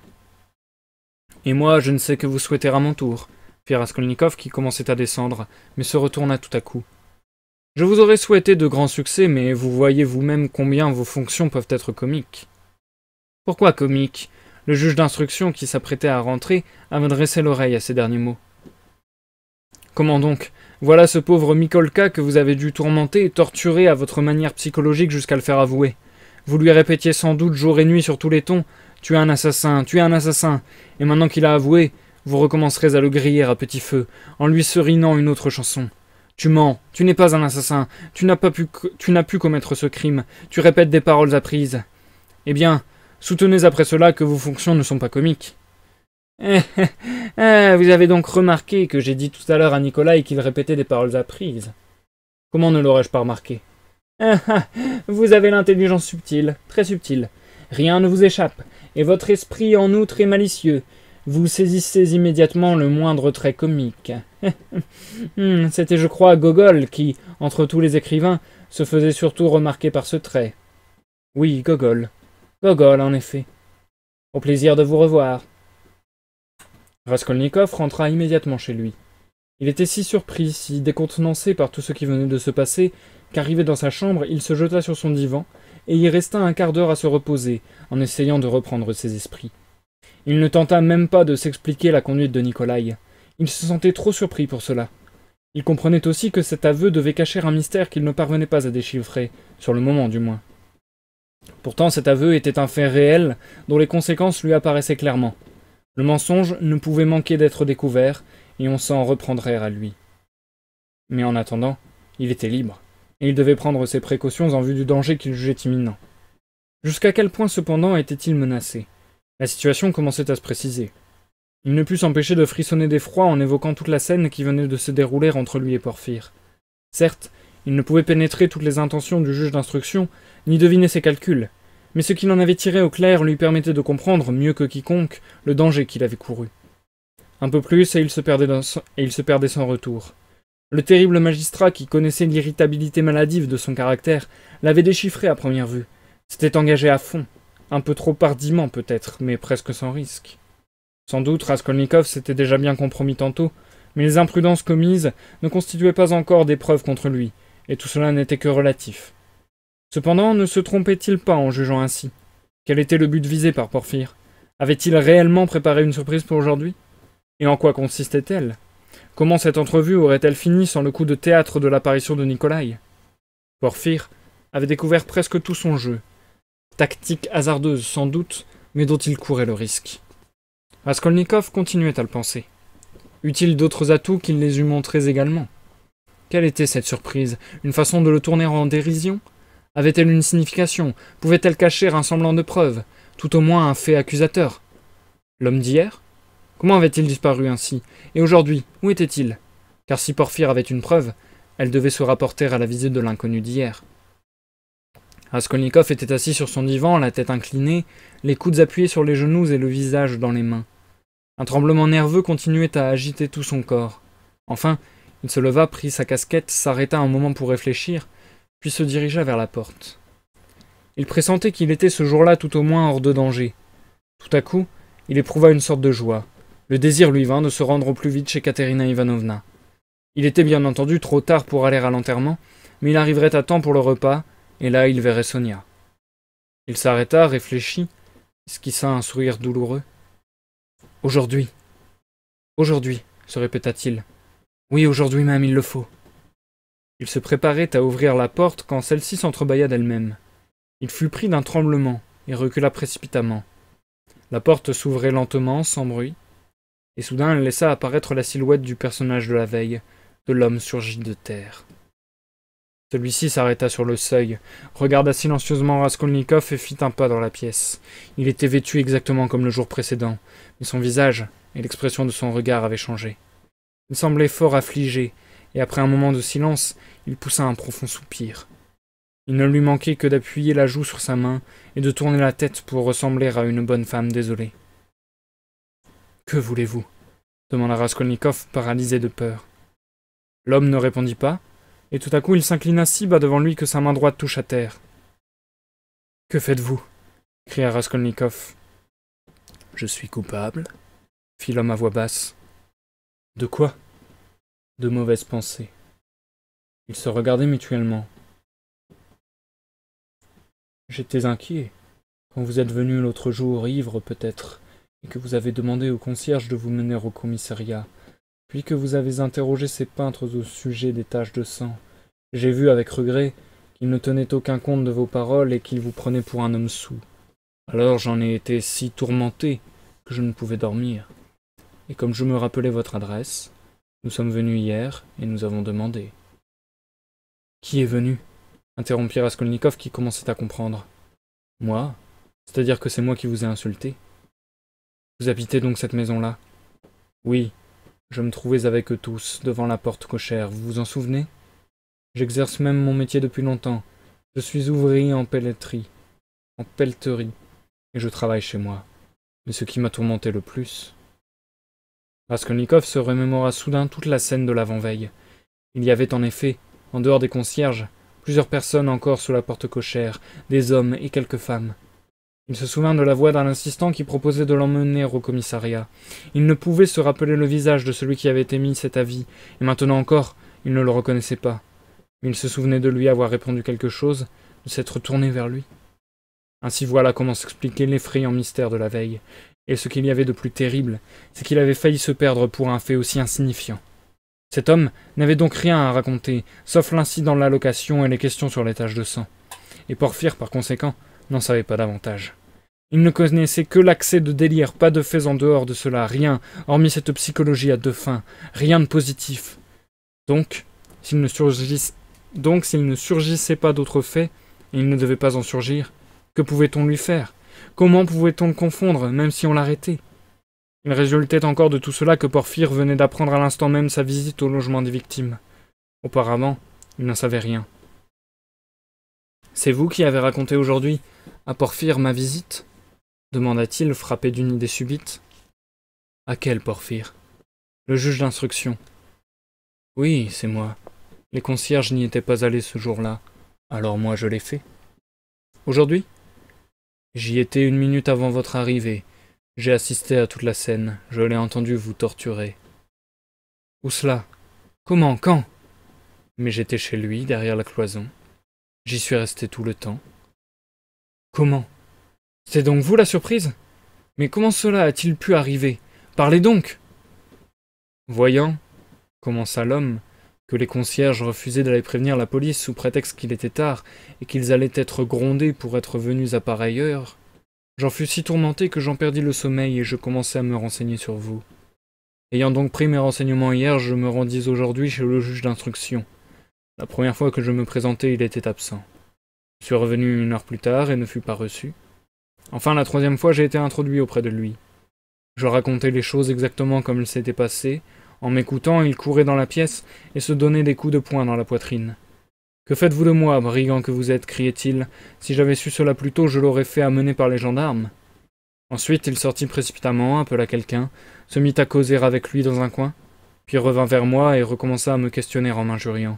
Et moi, je ne sais que vous souhaiter à mon tour, fit Raskolnikov qui commençait à descendre, mais se retourna tout à coup. Je vous aurais souhaité de grands succès, mais vous voyez vous-même combien vos fonctions peuvent être comiques. Pourquoi comiques Le juge d'instruction qui s'apprêtait à rentrer avait dressé l'oreille à ces derniers mots. Comment donc Voilà ce pauvre Mikolka que vous avez dû tourmenter et torturer à votre manière psychologique jusqu'à le faire avouer. Vous lui répétiez sans doute jour et nuit sur tous les tons tu es un assassin, tu es un assassin. Et maintenant qu'il a avoué, vous recommencerez à le griller à petit feu, en lui serinant une autre chanson. Tu mens, tu n'es pas un assassin, tu n'as pas pu, tu n'as pu commettre ce crime, tu répètes des paroles apprises. Eh bien, soutenez après cela que vos fonctions ne sont pas comiques. Eh, eh, eh vous avez donc remarqué que j'ai dit tout à l'heure à Nicolas qu'il répétait des paroles apprises. Comment ne l'aurais-je pas remarqué eh, Vous avez l'intelligence subtile, très subtile. Rien ne vous échappe et votre esprit en outre est malicieux. Vous saisissez immédiatement le moindre trait comique. Hmm, c'était, je crois, Gogol qui, entre tous les écrivains, se faisait surtout remarquer par ce trait. Oui, Gogol. Gogol, en effet. Au plaisir de vous revoir. Raskolnikov rentra immédiatement chez lui. Il était si surpris, si décontenancé par tout ce qui venait de se passer, qu'arrivé dans sa chambre, il se jeta sur son divan, et y resta un quart d'heure à se reposer, en essayant de reprendre ses esprits. Il ne tenta même pas de s'expliquer la conduite de Nikolai. Il se sentait trop surpris pour cela. Il comprenait aussi que cet aveu devait cacher un mystère qu'il ne parvenait pas à déchiffrer, sur le moment du moins. Pourtant cet aveu était un fait réel dont les conséquences lui apparaissaient clairement. Le mensonge ne pouvait manquer d'être découvert, et on s'en reprendrait à lui. Mais en attendant, il était libre et il devait prendre ses précautions en vue du danger qu'il jugeait imminent. Jusqu'à quel point cependant était-il menacé La situation commençait à se préciser. Il ne put s'empêcher de frissonner d'effroi en évoquant toute la scène qui venait de se dérouler entre lui et Porphyre. Certes, il ne pouvait pénétrer toutes les intentions du juge d'instruction, ni deviner ses calculs, mais ce qu'il en avait tiré au clair lui permettait de comprendre, mieux que quiconque, le danger qu'il avait couru. Un peu plus et il se perdait, dans... et il se perdait sans retour. Le terrible magistrat, qui connaissait l'irritabilité maladive de son caractère, l'avait déchiffré à première vue. S'était engagé à fond, un peu trop hardiment peut-être, mais presque sans risque. Sans doute Raskolnikov s'était déjà bien compromis tantôt, mais les imprudences commises ne constituaient pas encore des preuves contre lui, et tout cela n'était que relatif. Cependant, ne se trompait-il pas en jugeant ainsi Quel était le but visé par Porphyre Avait-il réellement préparé une surprise pour aujourd'hui Et en quoi consistait-elle Comment cette entrevue aurait-elle fini sans le coup de théâtre de l'apparition de Nikolai Porphyre avait découvert presque tout son jeu, tactique hasardeuse sans doute, mais dont il courait le risque. Raskolnikov continuait à le penser. Eut-il d'autres atouts qu'il les eût montrés également Quelle était cette surprise Une façon de le tourner en dérision avait-elle une signification Pouvait-elle cacher un semblant de preuve Tout au moins un fait accusateur L'homme d'hier Comment avait-il disparu ainsi Et aujourd'hui, où était-il Car si Porphyre avait une preuve, elle devait se rapporter à la visite de l'inconnu d'hier. Raskolnikov était assis sur son divan, la tête inclinée, les coudes appuyés sur les genoux et le visage dans les mains. Un tremblement nerveux continuait à agiter tout son corps. Enfin, il se leva, prit sa casquette, s'arrêta un moment pour réfléchir, puis se dirigea vers la porte. Il pressentait qu'il était ce jour-là tout au moins hors de danger. Tout à coup, il éprouva une sorte de joie. Le désir lui vint de se rendre au plus vite chez Katerina Ivanovna. Il était bien entendu trop tard pour aller à l'enterrement, mais il arriverait à temps pour le repas, et là il verrait Sonia. Il s'arrêta, réfléchit, esquissa un sourire douloureux. Aujourd'hui. Aujourd'hui, se répéta-t-il. Oui, aujourd'hui même, il le faut. Il se préparait à ouvrir la porte quand celle-ci s'entrebâilla d'elle-même. Il fut pris d'un tremblement et recula précipitamment. La porte s'ouvrait lentement, sans bruit, et soudain elle laissa apparaître la silhouette du personnage de la veille, de l'homme surgi de terre. Celui-ci s'arrêta sur le seuil, regarda silencieusement Raskolnikov et fit un pas dans la pièce. Il était vêtu exactement comme le jour précédent, mais son visage et l'expression de son regard avaient changé. Il semblait fort affligé, et après un moment de silence, il poussa un profond soupir. Il ne lui manquait que d'appuyer la joue sur sa main et de tourner la tête pour ressembler à une bonne femme désolée. Que voulez-vous demanda Raskolnikov, paralysé de peur. L'homme ne répondit pas, et tout à coup il s'inclina si bas devant lui que sa main droite touche à terre. Que faites-vous cria Raskolnikov. Je suis coupable, fit l'homme à voix basse. De quoi De mauvaises pensées. Ils se regardaient mutuellement. J'étais inquiet, quand vous êtes venu l'autre jour, ivre peut-être que vous avez demandé au concierge de vous mener au commissariat, puis que vous avez interrogé ces peintres au sujet des taches de sang. J'ai vu avec regret qu'ils ne tenaient aucun compte de vos paroles et qu'ils vous prenaient pour un homme sous. Alors j'en ai été si tourmenté que je ne pouvais dormir. Et comme je me rappelais votre adresse, nous sommes venus hier et nous avons demandé. Qui est venu interrompit Raskolnikov qui commençait à comprendre. Moi, c'est-à-dire que c'est moi qui vous ai insulté. Vous habitez donc cette maison-là Oui. Je me trouvais avec eux tous, devant la porte cochère, vous vous en souvenez J'exerce même mon métier depuis longtemps. Je suis ouvrier en pelleterie, en pelleterie, et je travaille chez moi. Mais ce qui m'a tourmenté le plus... Raskolnikov se remémora soudain toute la scène de l'avant-veille. Il y avait en effet, en dehors des concierges, plusieurs personnes encore sous la porte cochère, des hommes et quelques femmes. Il se souvint de la voix d'un assistant qui proposait de l'emmener au commissariat. Il ne pouvait se rappeler le visage de celui qui avait émis cet avis, et maintenant encore, il ne le reconnaissait pas. il se souvenait de lui avoir répondu quelque chose, de s'être tourné vers lui. Ainsi voilà comment s'expliquait l'effrayant mystère de la veille. Et ce qu'il y avait de plus terrible, c'est qu'il avait failli se perdre pour un fait aussi insignifiant. Cet homme n'avait donc rien à raconter, sauf l'incident de l'allocation et les questions sur les taches de sang. Et Porphyre, par conséquent, n'en savait pas davantage. Il ne connaissait que l'accès de délire, pas de faits en dehors de cela, rien, hormis cette psychologie à deux fins, rien de positif. Donc, s'il ne, Donc, s'il ne surgissait pas d'autres faits, et il ne devait pas en surgir, que pouvait-on lui faire Comment pouvait-on le confondre, même si on l'arrêtait Il résultait encore de tout cela que Porphyre venait d'apprendre à l'instant même sa visite au logement des victimes. Auparavant, il n'en savait rien. C'est vous qui avez raconté aujourd'hui à Porphyre ma visite demanda-t-il, frappé d'une idée subite. À quel Porphyre Le juge d'instruction. Oui, c'est moi. Les concierges n'y étaient pas allés ce jour-là, alors moi je l'ai fait. Aujourd'hui J'y étais une minute avant votre arrivée. J'ai assisté à toute la scène, je l'ai entendu vous torturer. Où cela Comment Quand Mais j'étais chez lui, derrière la cloison. J'y suis resté tout le temps. Comment C'est donc vous la surprise Mais comment cela a-t-il pu arriver Parlez donc Voyant, commença l'homme, que les concierges refusaient d'aller prévenir la police sous prétexte qu'il était tard et qu'ils allaient être grondés pour être venus à pareille heure, j'en fus si tourmenté que j'en perdis le sommeil et je commençai à me renseigner sur vous. Ayant donc pris mes renseignements hier, je me rendis aujourd'hui chez le juge d'instruction. La première fois que je me présentais, il était absent. Je suis revenu une heure plus tard et ne fus pas reçu. Enfin, la troisième fois, j'ai été introduit auprès de lui. Je racontais les choses exactement comme elles s'étaient passées. En m'écoutant, il courait dans la pièce et se donnait des coups de poing dans la poitrine. Que faites-vous de moi, brigand que vous êtes criait-il. Si j'avais su cela plus tôt, je l'aurais fait amener par les gendarmes. Ensuite, il sortit précipitamment, appela quelqu'un, se mit à causer avec lui dans un coin, puis revint vers moi et recommença à me questionner en m'injuriant.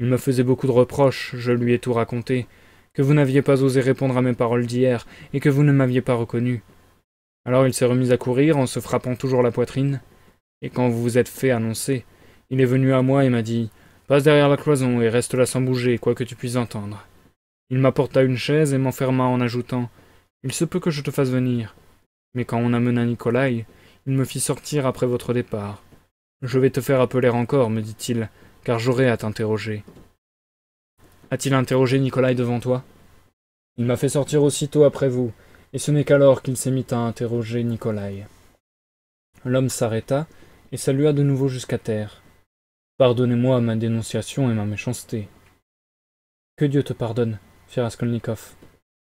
Il me faisait beaucoup de reproches, je lui ai tout raconté, que vous n'aviez pas osé répondre à mes paroles d'hier, et que vous ne m'aviez pas reconnu. Alors il s'est remis à courir en se frappant toujours la poitrine, et quand vous vous êtes fait annoncer, il est venu à moi et m'a dit Passe derrière la cloison et reste là sans bouger, quoi que tu puisses entendre. Il m'apporta une chaise et m'enferma en ajoutant Il se peut que je te fasse venir. Mais quand on amena Nikolai, il me fit sortir après votre départ. Je vais te faire appeler encore, me dit-il, car j'aurai à t'interroger. A-t-il interrogé Nikolai devant toi Il m'a fait sortir aussitôt après vous, et ce n'est qu'alors qu'il s'est mis à interroger Nikolai. L'homme s'arrêta et salua de nouveau jusqu'à terre. Pardonnez-moi ma dénonciation et ma méchanceté. Que Dieu te pardonne, fit Raskolnikov.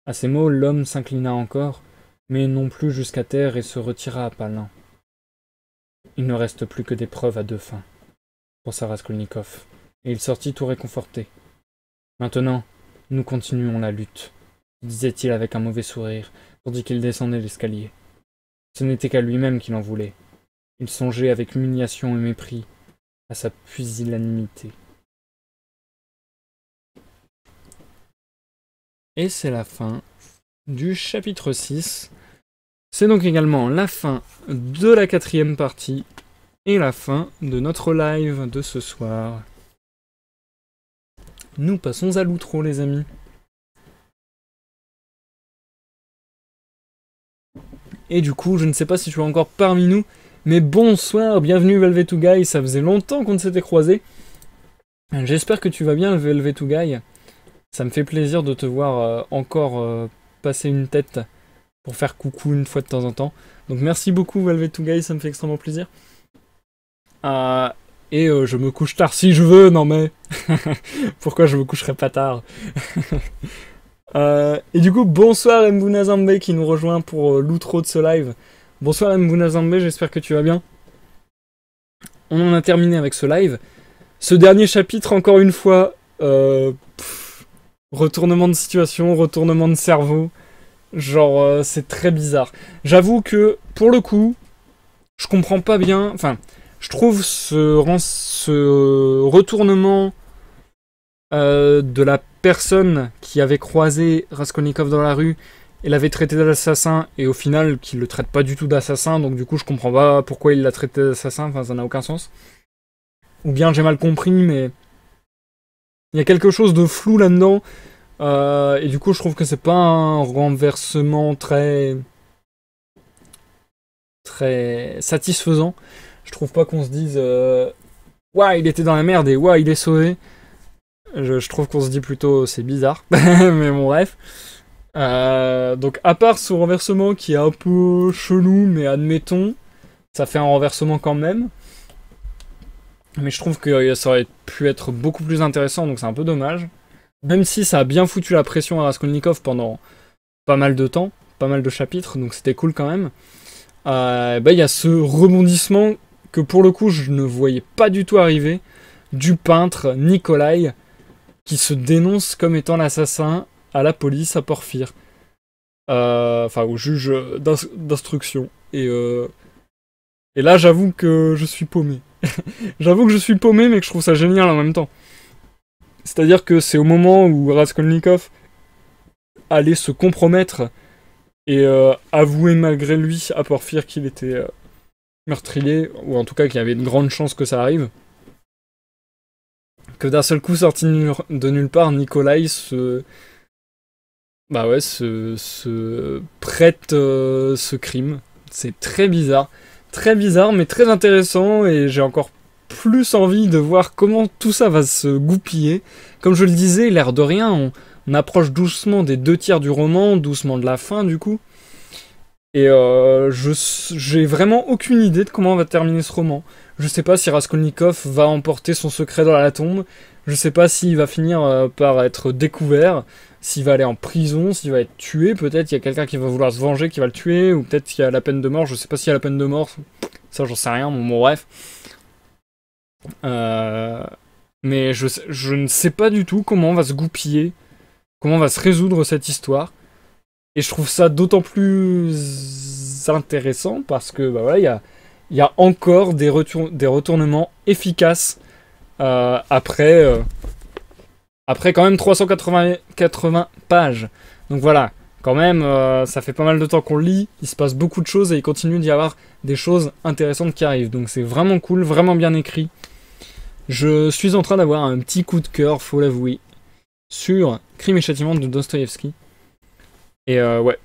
À ces mots, l'homme s'inclina encore, mais non plus jusqu'à terre et se retira à pas Il ne reste plus que des preuves à deux fins pour Raskolnikov, et il sortit tout réconforté. Maintenant, nous continuons la lutte, disait-il avec un mauvais sourire, tandis qu'il descendait l'escalier. Ce n'était qu'à lui-même qu'il en voulait. Il songeait avec humiliation et mépris à sa pusillanimité. Et c'est la fin du chapitre 6. C'est donc également la fin de la quatrième partie et la fin de notre live de ce soir. Nous passons à l'outro les amis. Et du coup, je ne sais pas si tu es encore parmi nous, mais bonsoir, bienvenue velvet guy ça faisait longtemps qu'on ne s'était croisé. J'espère que tu vas bien Velvet2Guy. Ça me fait plaisir de te voir euh, encore euh, passer une tête pour faire coucou une fois de temps en temps. Donc merci beaucoup velvet guy ça me fait extrêmement plaisir. Euh, et euh, je me couche tard si je veux, non mais pourquoi je me coucherai pas tard euh, Et du coup, bonsoir Mbunazambe, qui nous rejoint pour l'outro de ce live. Bonsoir Mbuna j'espère que tu vas bien. On en a terminé avec ce live. Ce dernier chapitre, encore une fois, retournement de situation, retournement de cerveau. Genre, c'est très bizarre. J'avoue que, pour le coup, je comprends pas bien. Enfin, je trouve ce, retournement euh, de la personne qui avait croisé Raskolnikov dans la rue et l'avait traité d'assassin et au final qui le traite pas du tout d'assassin donc du coup je comprends pas pourquoi il l'a traité d'assassin, enfin ça n'a aucun sens. Ou bien j'ai mal compris mais il y a quelque chose de flou là-dedans euh, et du coup je trouve que c'est pas un renversement très très satisfaisant. Je trouve pas qu'on se dise Waouh, il était dans la merde et Waouh, il est sauvé. Je, trouve qu'on se dit plutôt c'est bizarre, mais bon, bref. Euh, donc, à part ce renversement qui est un peu chelou, mais admettons, ça fait un renversement quand même. Mais je trouve que euh, ça aurait pu être beaucoup plus intéressant, donc c'est un peu dommage. Même si ça a bien foutu la pression à Raskolnikov pendant pas mal de temps, pas mal de chapitres, donc c'était cool quand même. Euh, bah, il y a ce rebondissement que pour le coup je ne voyais pas du tout arriver, du peintre Nikolai, qui se dénonce comme étant l'assassin à la police à Porphyre. Euh, enfin, au juge d'instruction. Et, euh, et là, j'avoue que je suis paumé. j'avoue que je suis paumé, mais que je trouve ça génial en même temps. C'est-à-dire que c'est au moment où Raskolnikov allait se compromettre et euh, avouer malgré lui à Porphyre qu'il était meurtrier, ou en tout cas qu'il y avait une grande chance que ça arrive, que d'un seul coup, sorti de nulle part, Nikolai se. Bah ouais, se, prête euh, ce crime. C'est très bizarre. Très bizarre, mais très intéressant, et j'ai encore plus envie de voir comment tout ça va se goupiller. Comme je le disais, l'air de rien, on approche doucement des deux tiers du roman, doucement de la fin du coup. Et euh, je j'ai vraiment aucune idée de comment va terminer ce roman. Je sais pas si Raskolnikov va emporter son secret dans la tombe. Je sais pas s'il va finir euh, par être découvert, s'il va aller en prison, s'il va être tué. Peut-être il y a quelqu'un qui va vouloir se venger, qui va le tuer, ou peut-être qu'il y a la peine de mort. Je sais pas s'il y a la peine de mort. Ça, j'en sais rien. Bon, bref. Euh, mais je, je ne sais pas du tout comment on va se goupiller, comment on va se résoudre cette histoire. Et je trouve ça d'autant plus intéressant parce que bah voilà, il y a, encore des, des retournements efficaces euh, après, euh, après quand même 380 pages. Donc voilà, quand même, euh, ça fait pas mal de temps qu'on lit, il se passe beaucoup de choses et il continue d'y avoir des choses intéressantes qui arrivent. Donc c'est vraiment cool, vraiment bien écrit. Je suis en train d'avoir un petit coup de cœur, faut l'avouer, sur Crime et Châtiment de Dostoïevski et euh, ouais,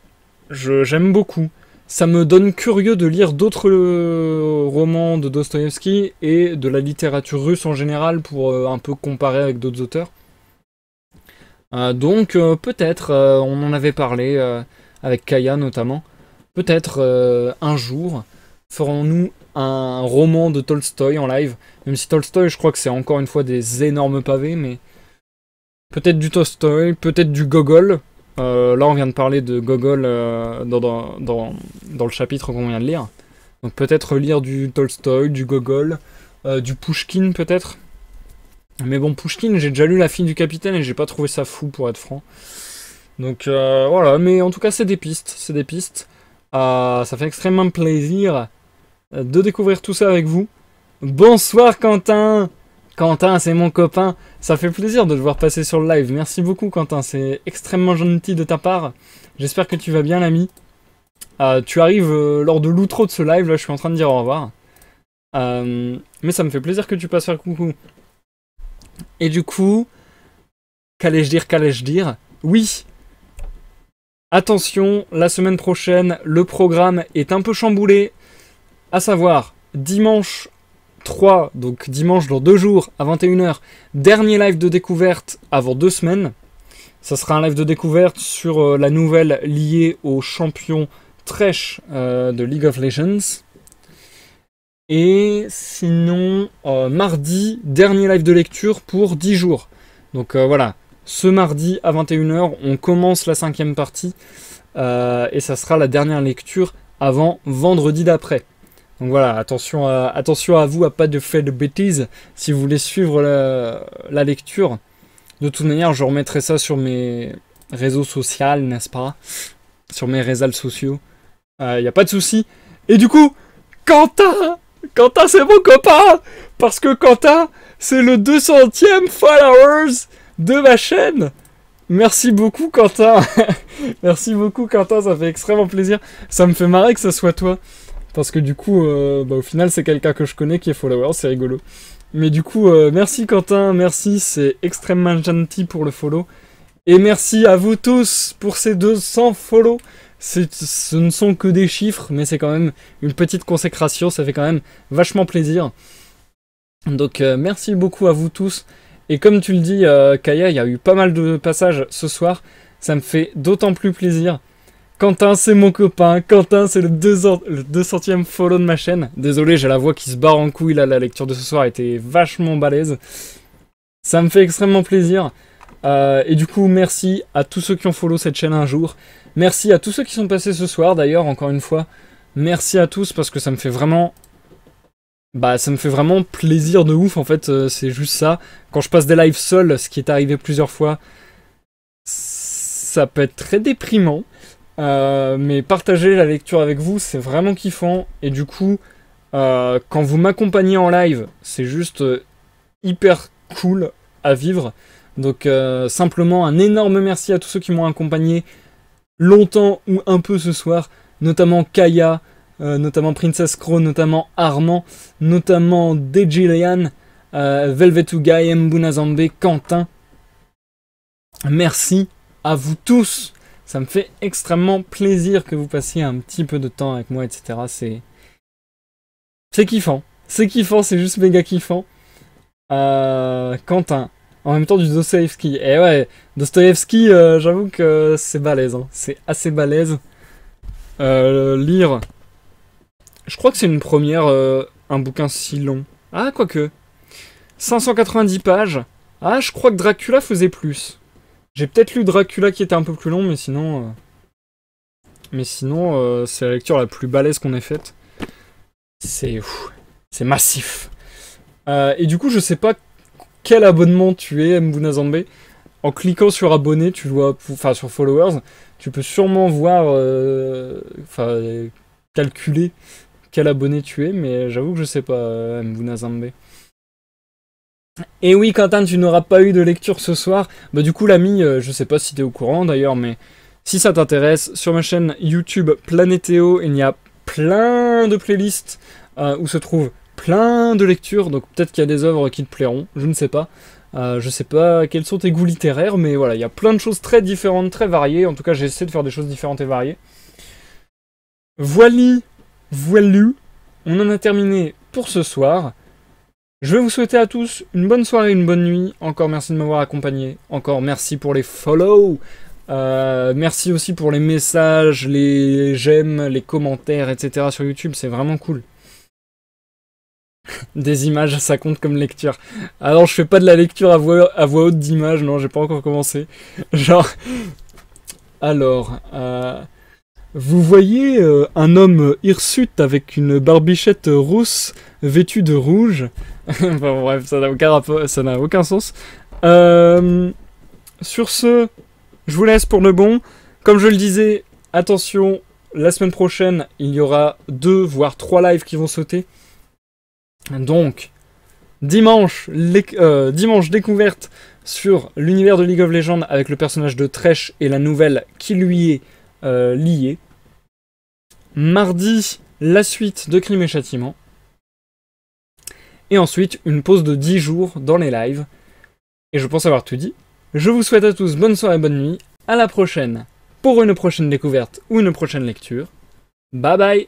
j'aime beaucoup. Ça me donne curieux de lire d'autres euh, romans de Dostoïevski et de la littérature russe en général pour euh, un peu comparer avec d'autres auteurs. Euh, donc peut-être, on en avait parlé avec Kaya notamment, peut-être un jour ferons-nous un roman de Tolstoï en live, même si Tolstoï je crois que c'est encore une fois des énormes pavés, mais peut-être du Tolstoï, peut-être du Gogol, euh, là, on vient de parler de Gogol euh, dans, le chapitre qu'on vient de lire. Donc peut-être lire du Tolstoy, du Gogol, euh, du Pushkin peut-être. Mais bon, Pushkin, j'ai déjà lu La fille du capitaine et j'ai pas trouvé ça fou pour être franc. Donc voilà, mais en tout cas, c'est des pistes, c'est des pistes. ça fait extrêmement plaisir de découvrir tout ça avec vous. Bonsoir Quentin Quentin, c'est mon copain. Ça fait plaisir de te voir passer sur le live. Merci beaucoup, Quentin. C'est extrêmement gentil de ta part. J'espère que tu vas bien, l'ami. Euh, tu arrives euh, lors de l'outro de ce live. Là, je suis en train de dire au revoir. Euh, mais ça me fait plaisir que tu passes faire coucou. Et du coup, qu'allais-je dire Qu'allais-je dire Oui, Attention, la semaine prochaine, le programme est un peu chamboulé. À savoir, dimanche 3, donc dimanche dans deux jours à 21h, dernier live de découverte avant deux semaines. Ça sera un live de découverte sur euh, la nouvelle liée au champion Tresh euh, de League of Legends. Et sinon, euh, mardi, dernier live de lecture pour 10 jours. Donc voilà, ce mardi à 21h, on commence la cinquième partie. et ça sera la dernière lecture avant vendredi d'après. Donc voilà, attention à, attention à vous à pas de faire de bêtises si vous voulez suivre la, lecture. De toute manière, je remettrai ça sur mes réseaux sociaux, n'est-ce pas Sur mes réseaux sociaux. Il euh, n'y a pas de souci. Et du coup, Quentin Quentin, c'est mon copain Parce que Quentin, c'est le 200ème followers de ma chaîne Merci beaucoup Quentin Merci beaucoup Quentin, ça fait extrêmement plaisir. Ça me fait marrer que ce soit toi. Parce que du coup, euh, bah, au final, c'est quelqu'un que je connais qui est follower, c'est rigolo. Mais du coup, euh, merci Quentin, merci, c'est extrêmement gentil pour le follow. Et merci à vous tous pour ces 200 follow. Ce ne sont que des chiffres, mais c'est quand même une petite consécration, ça fait quand même vachement plaisir. Donc euh, merci beaucoup à vous tous. Et comme tu le dis, Kaya, il y a eu pas mal de passages ce soir. Ça me fait d'autant plus plaisir. Quentin, c'est mon copain. Quentin, c'est le, 200ème follow de ma chaîne. Désolé, j'ai la voix qui se barre en couille. la lecture de ce soir était vachement balèze. Ça me fait extrêmement plaisir. Euh, et du coup, merci à tous ceux qui ont follow cette chaîne un jour. Merci à tous ceux qui sont passés ce soir, d'ailleurs, encore une fois. Merci à tous parce que ça me fait vraiment. Bah, ça me fait vraiment plaisir de ouf, en fait. Euh, c'est juste ça. Quand je passe des lives seul, ce qui est arrivé plusieurs fois, ça peut être très déprimant. Euh, mais partager la lecture avec vous, c'est vraiment kiffant. Et du coup, euh, quand vous m'accompagnez en live, c'est juste euh, hyper cool à vivre. Donc simplement un énorme merci à tous ceux qui m'ont accompagné longtemps ou un peu ce soir, notamment Kaya, notamment Princess Crow, notamment Armand, notamment Dejilian, euh, Velvetugai, Mbunazambe, Quentin. Merci à vous tous ça me fait extrêmement plaisir que vous passiez un petit peu de temps avec moi, etc. C'est. C'est kiffant. C'est kiffant, c'est juste méga kiffant. Euh, Quentin. En même temps du Dostoevsky. Eh ouais, Dostoevsky, euh, j'avoue que c'est balèze. Hein. C'est assez balèze. Euh, lire. Je crois que c'est une première, un bouquin si long. Ah, quoique. 590 pages. Ah, je crois que Dracula faisait plus. J'ai peut-être lu Dracula qui était un peu plus long, mais sinon... Euh, mais sinon, euh, c'est la lecture la plus balèze qu'on ait faite. C'est... C'est massif. Euh, et du coup, je sais pas quel abonnement tu es, Mbunazambe. En cliquant sur abonné, tu vois... Enfin, sur followers, tu peux sûrement voir... Enfin, calculer quel abonné tu es, mais j'avoue que je sais pas, Mbunazambe. Et oui, Quentin, tu n'auras pas eu de lecture ce soir. Bah, du coup, l'ami, euh, je sais pas si t'es au courant d'ailleurs, mais si ça t'intéresse, sur ma chaîne YouTube Planétéo, il y a plein de playlists euh, où se trouvent plein de lectures. Donc, peut-être qu'il y a des œuvres qui te plairont, je ne sais pas. Euh, je sais pas quels sont tes goûts littéraires, mais voilà, il y a plein de choses très différentes, très variées. En tout cas, j'ai essayé de faire des choses différentes et variées. Voilà, voilu, on en a terminé pour ce soir. Je vais vous souhaiter à tous une bonne soirée, une bonne nuit. Encore merci de m'avoir accompagné. Encore merci pour les follow. Euh, merci aussi pour les messages, les j'aime, les commentaires, etc. sur YouTube. C'est vraiment cool. Des images, ça compte comme lecture. Alors, je fais pas de la lecture à voix, haute d'images. Non, j'ai pas encore commencé. Genre. Alors. Euh, vous voyez euh, un homme hirsute avec une barbichette rousse, vêtue de rouge, bref, ça n'a aucun, ça n'a aucun sens. Euh, sur ce, je vous laisse pour le bon. Comme je le disais, attention, la semaine prochaine, il y aura deux, voire trois lives qui vont sauter. Donc, dimanche, euh, dimanche découverte sur l'univers de League of Legends avec le personnage de Tresh et la nouvelle qui lui est euh, liée. Mardi, la suite de Crime et Châtiment et ensuite une pause de 10 jours dans les lives. Et je pense avoir tout dit. Je vous souhaite à tous bonne soirée, bonne nuit, à la prochaine pour une prochaine découverte ou une prochaine lecture. Bye bye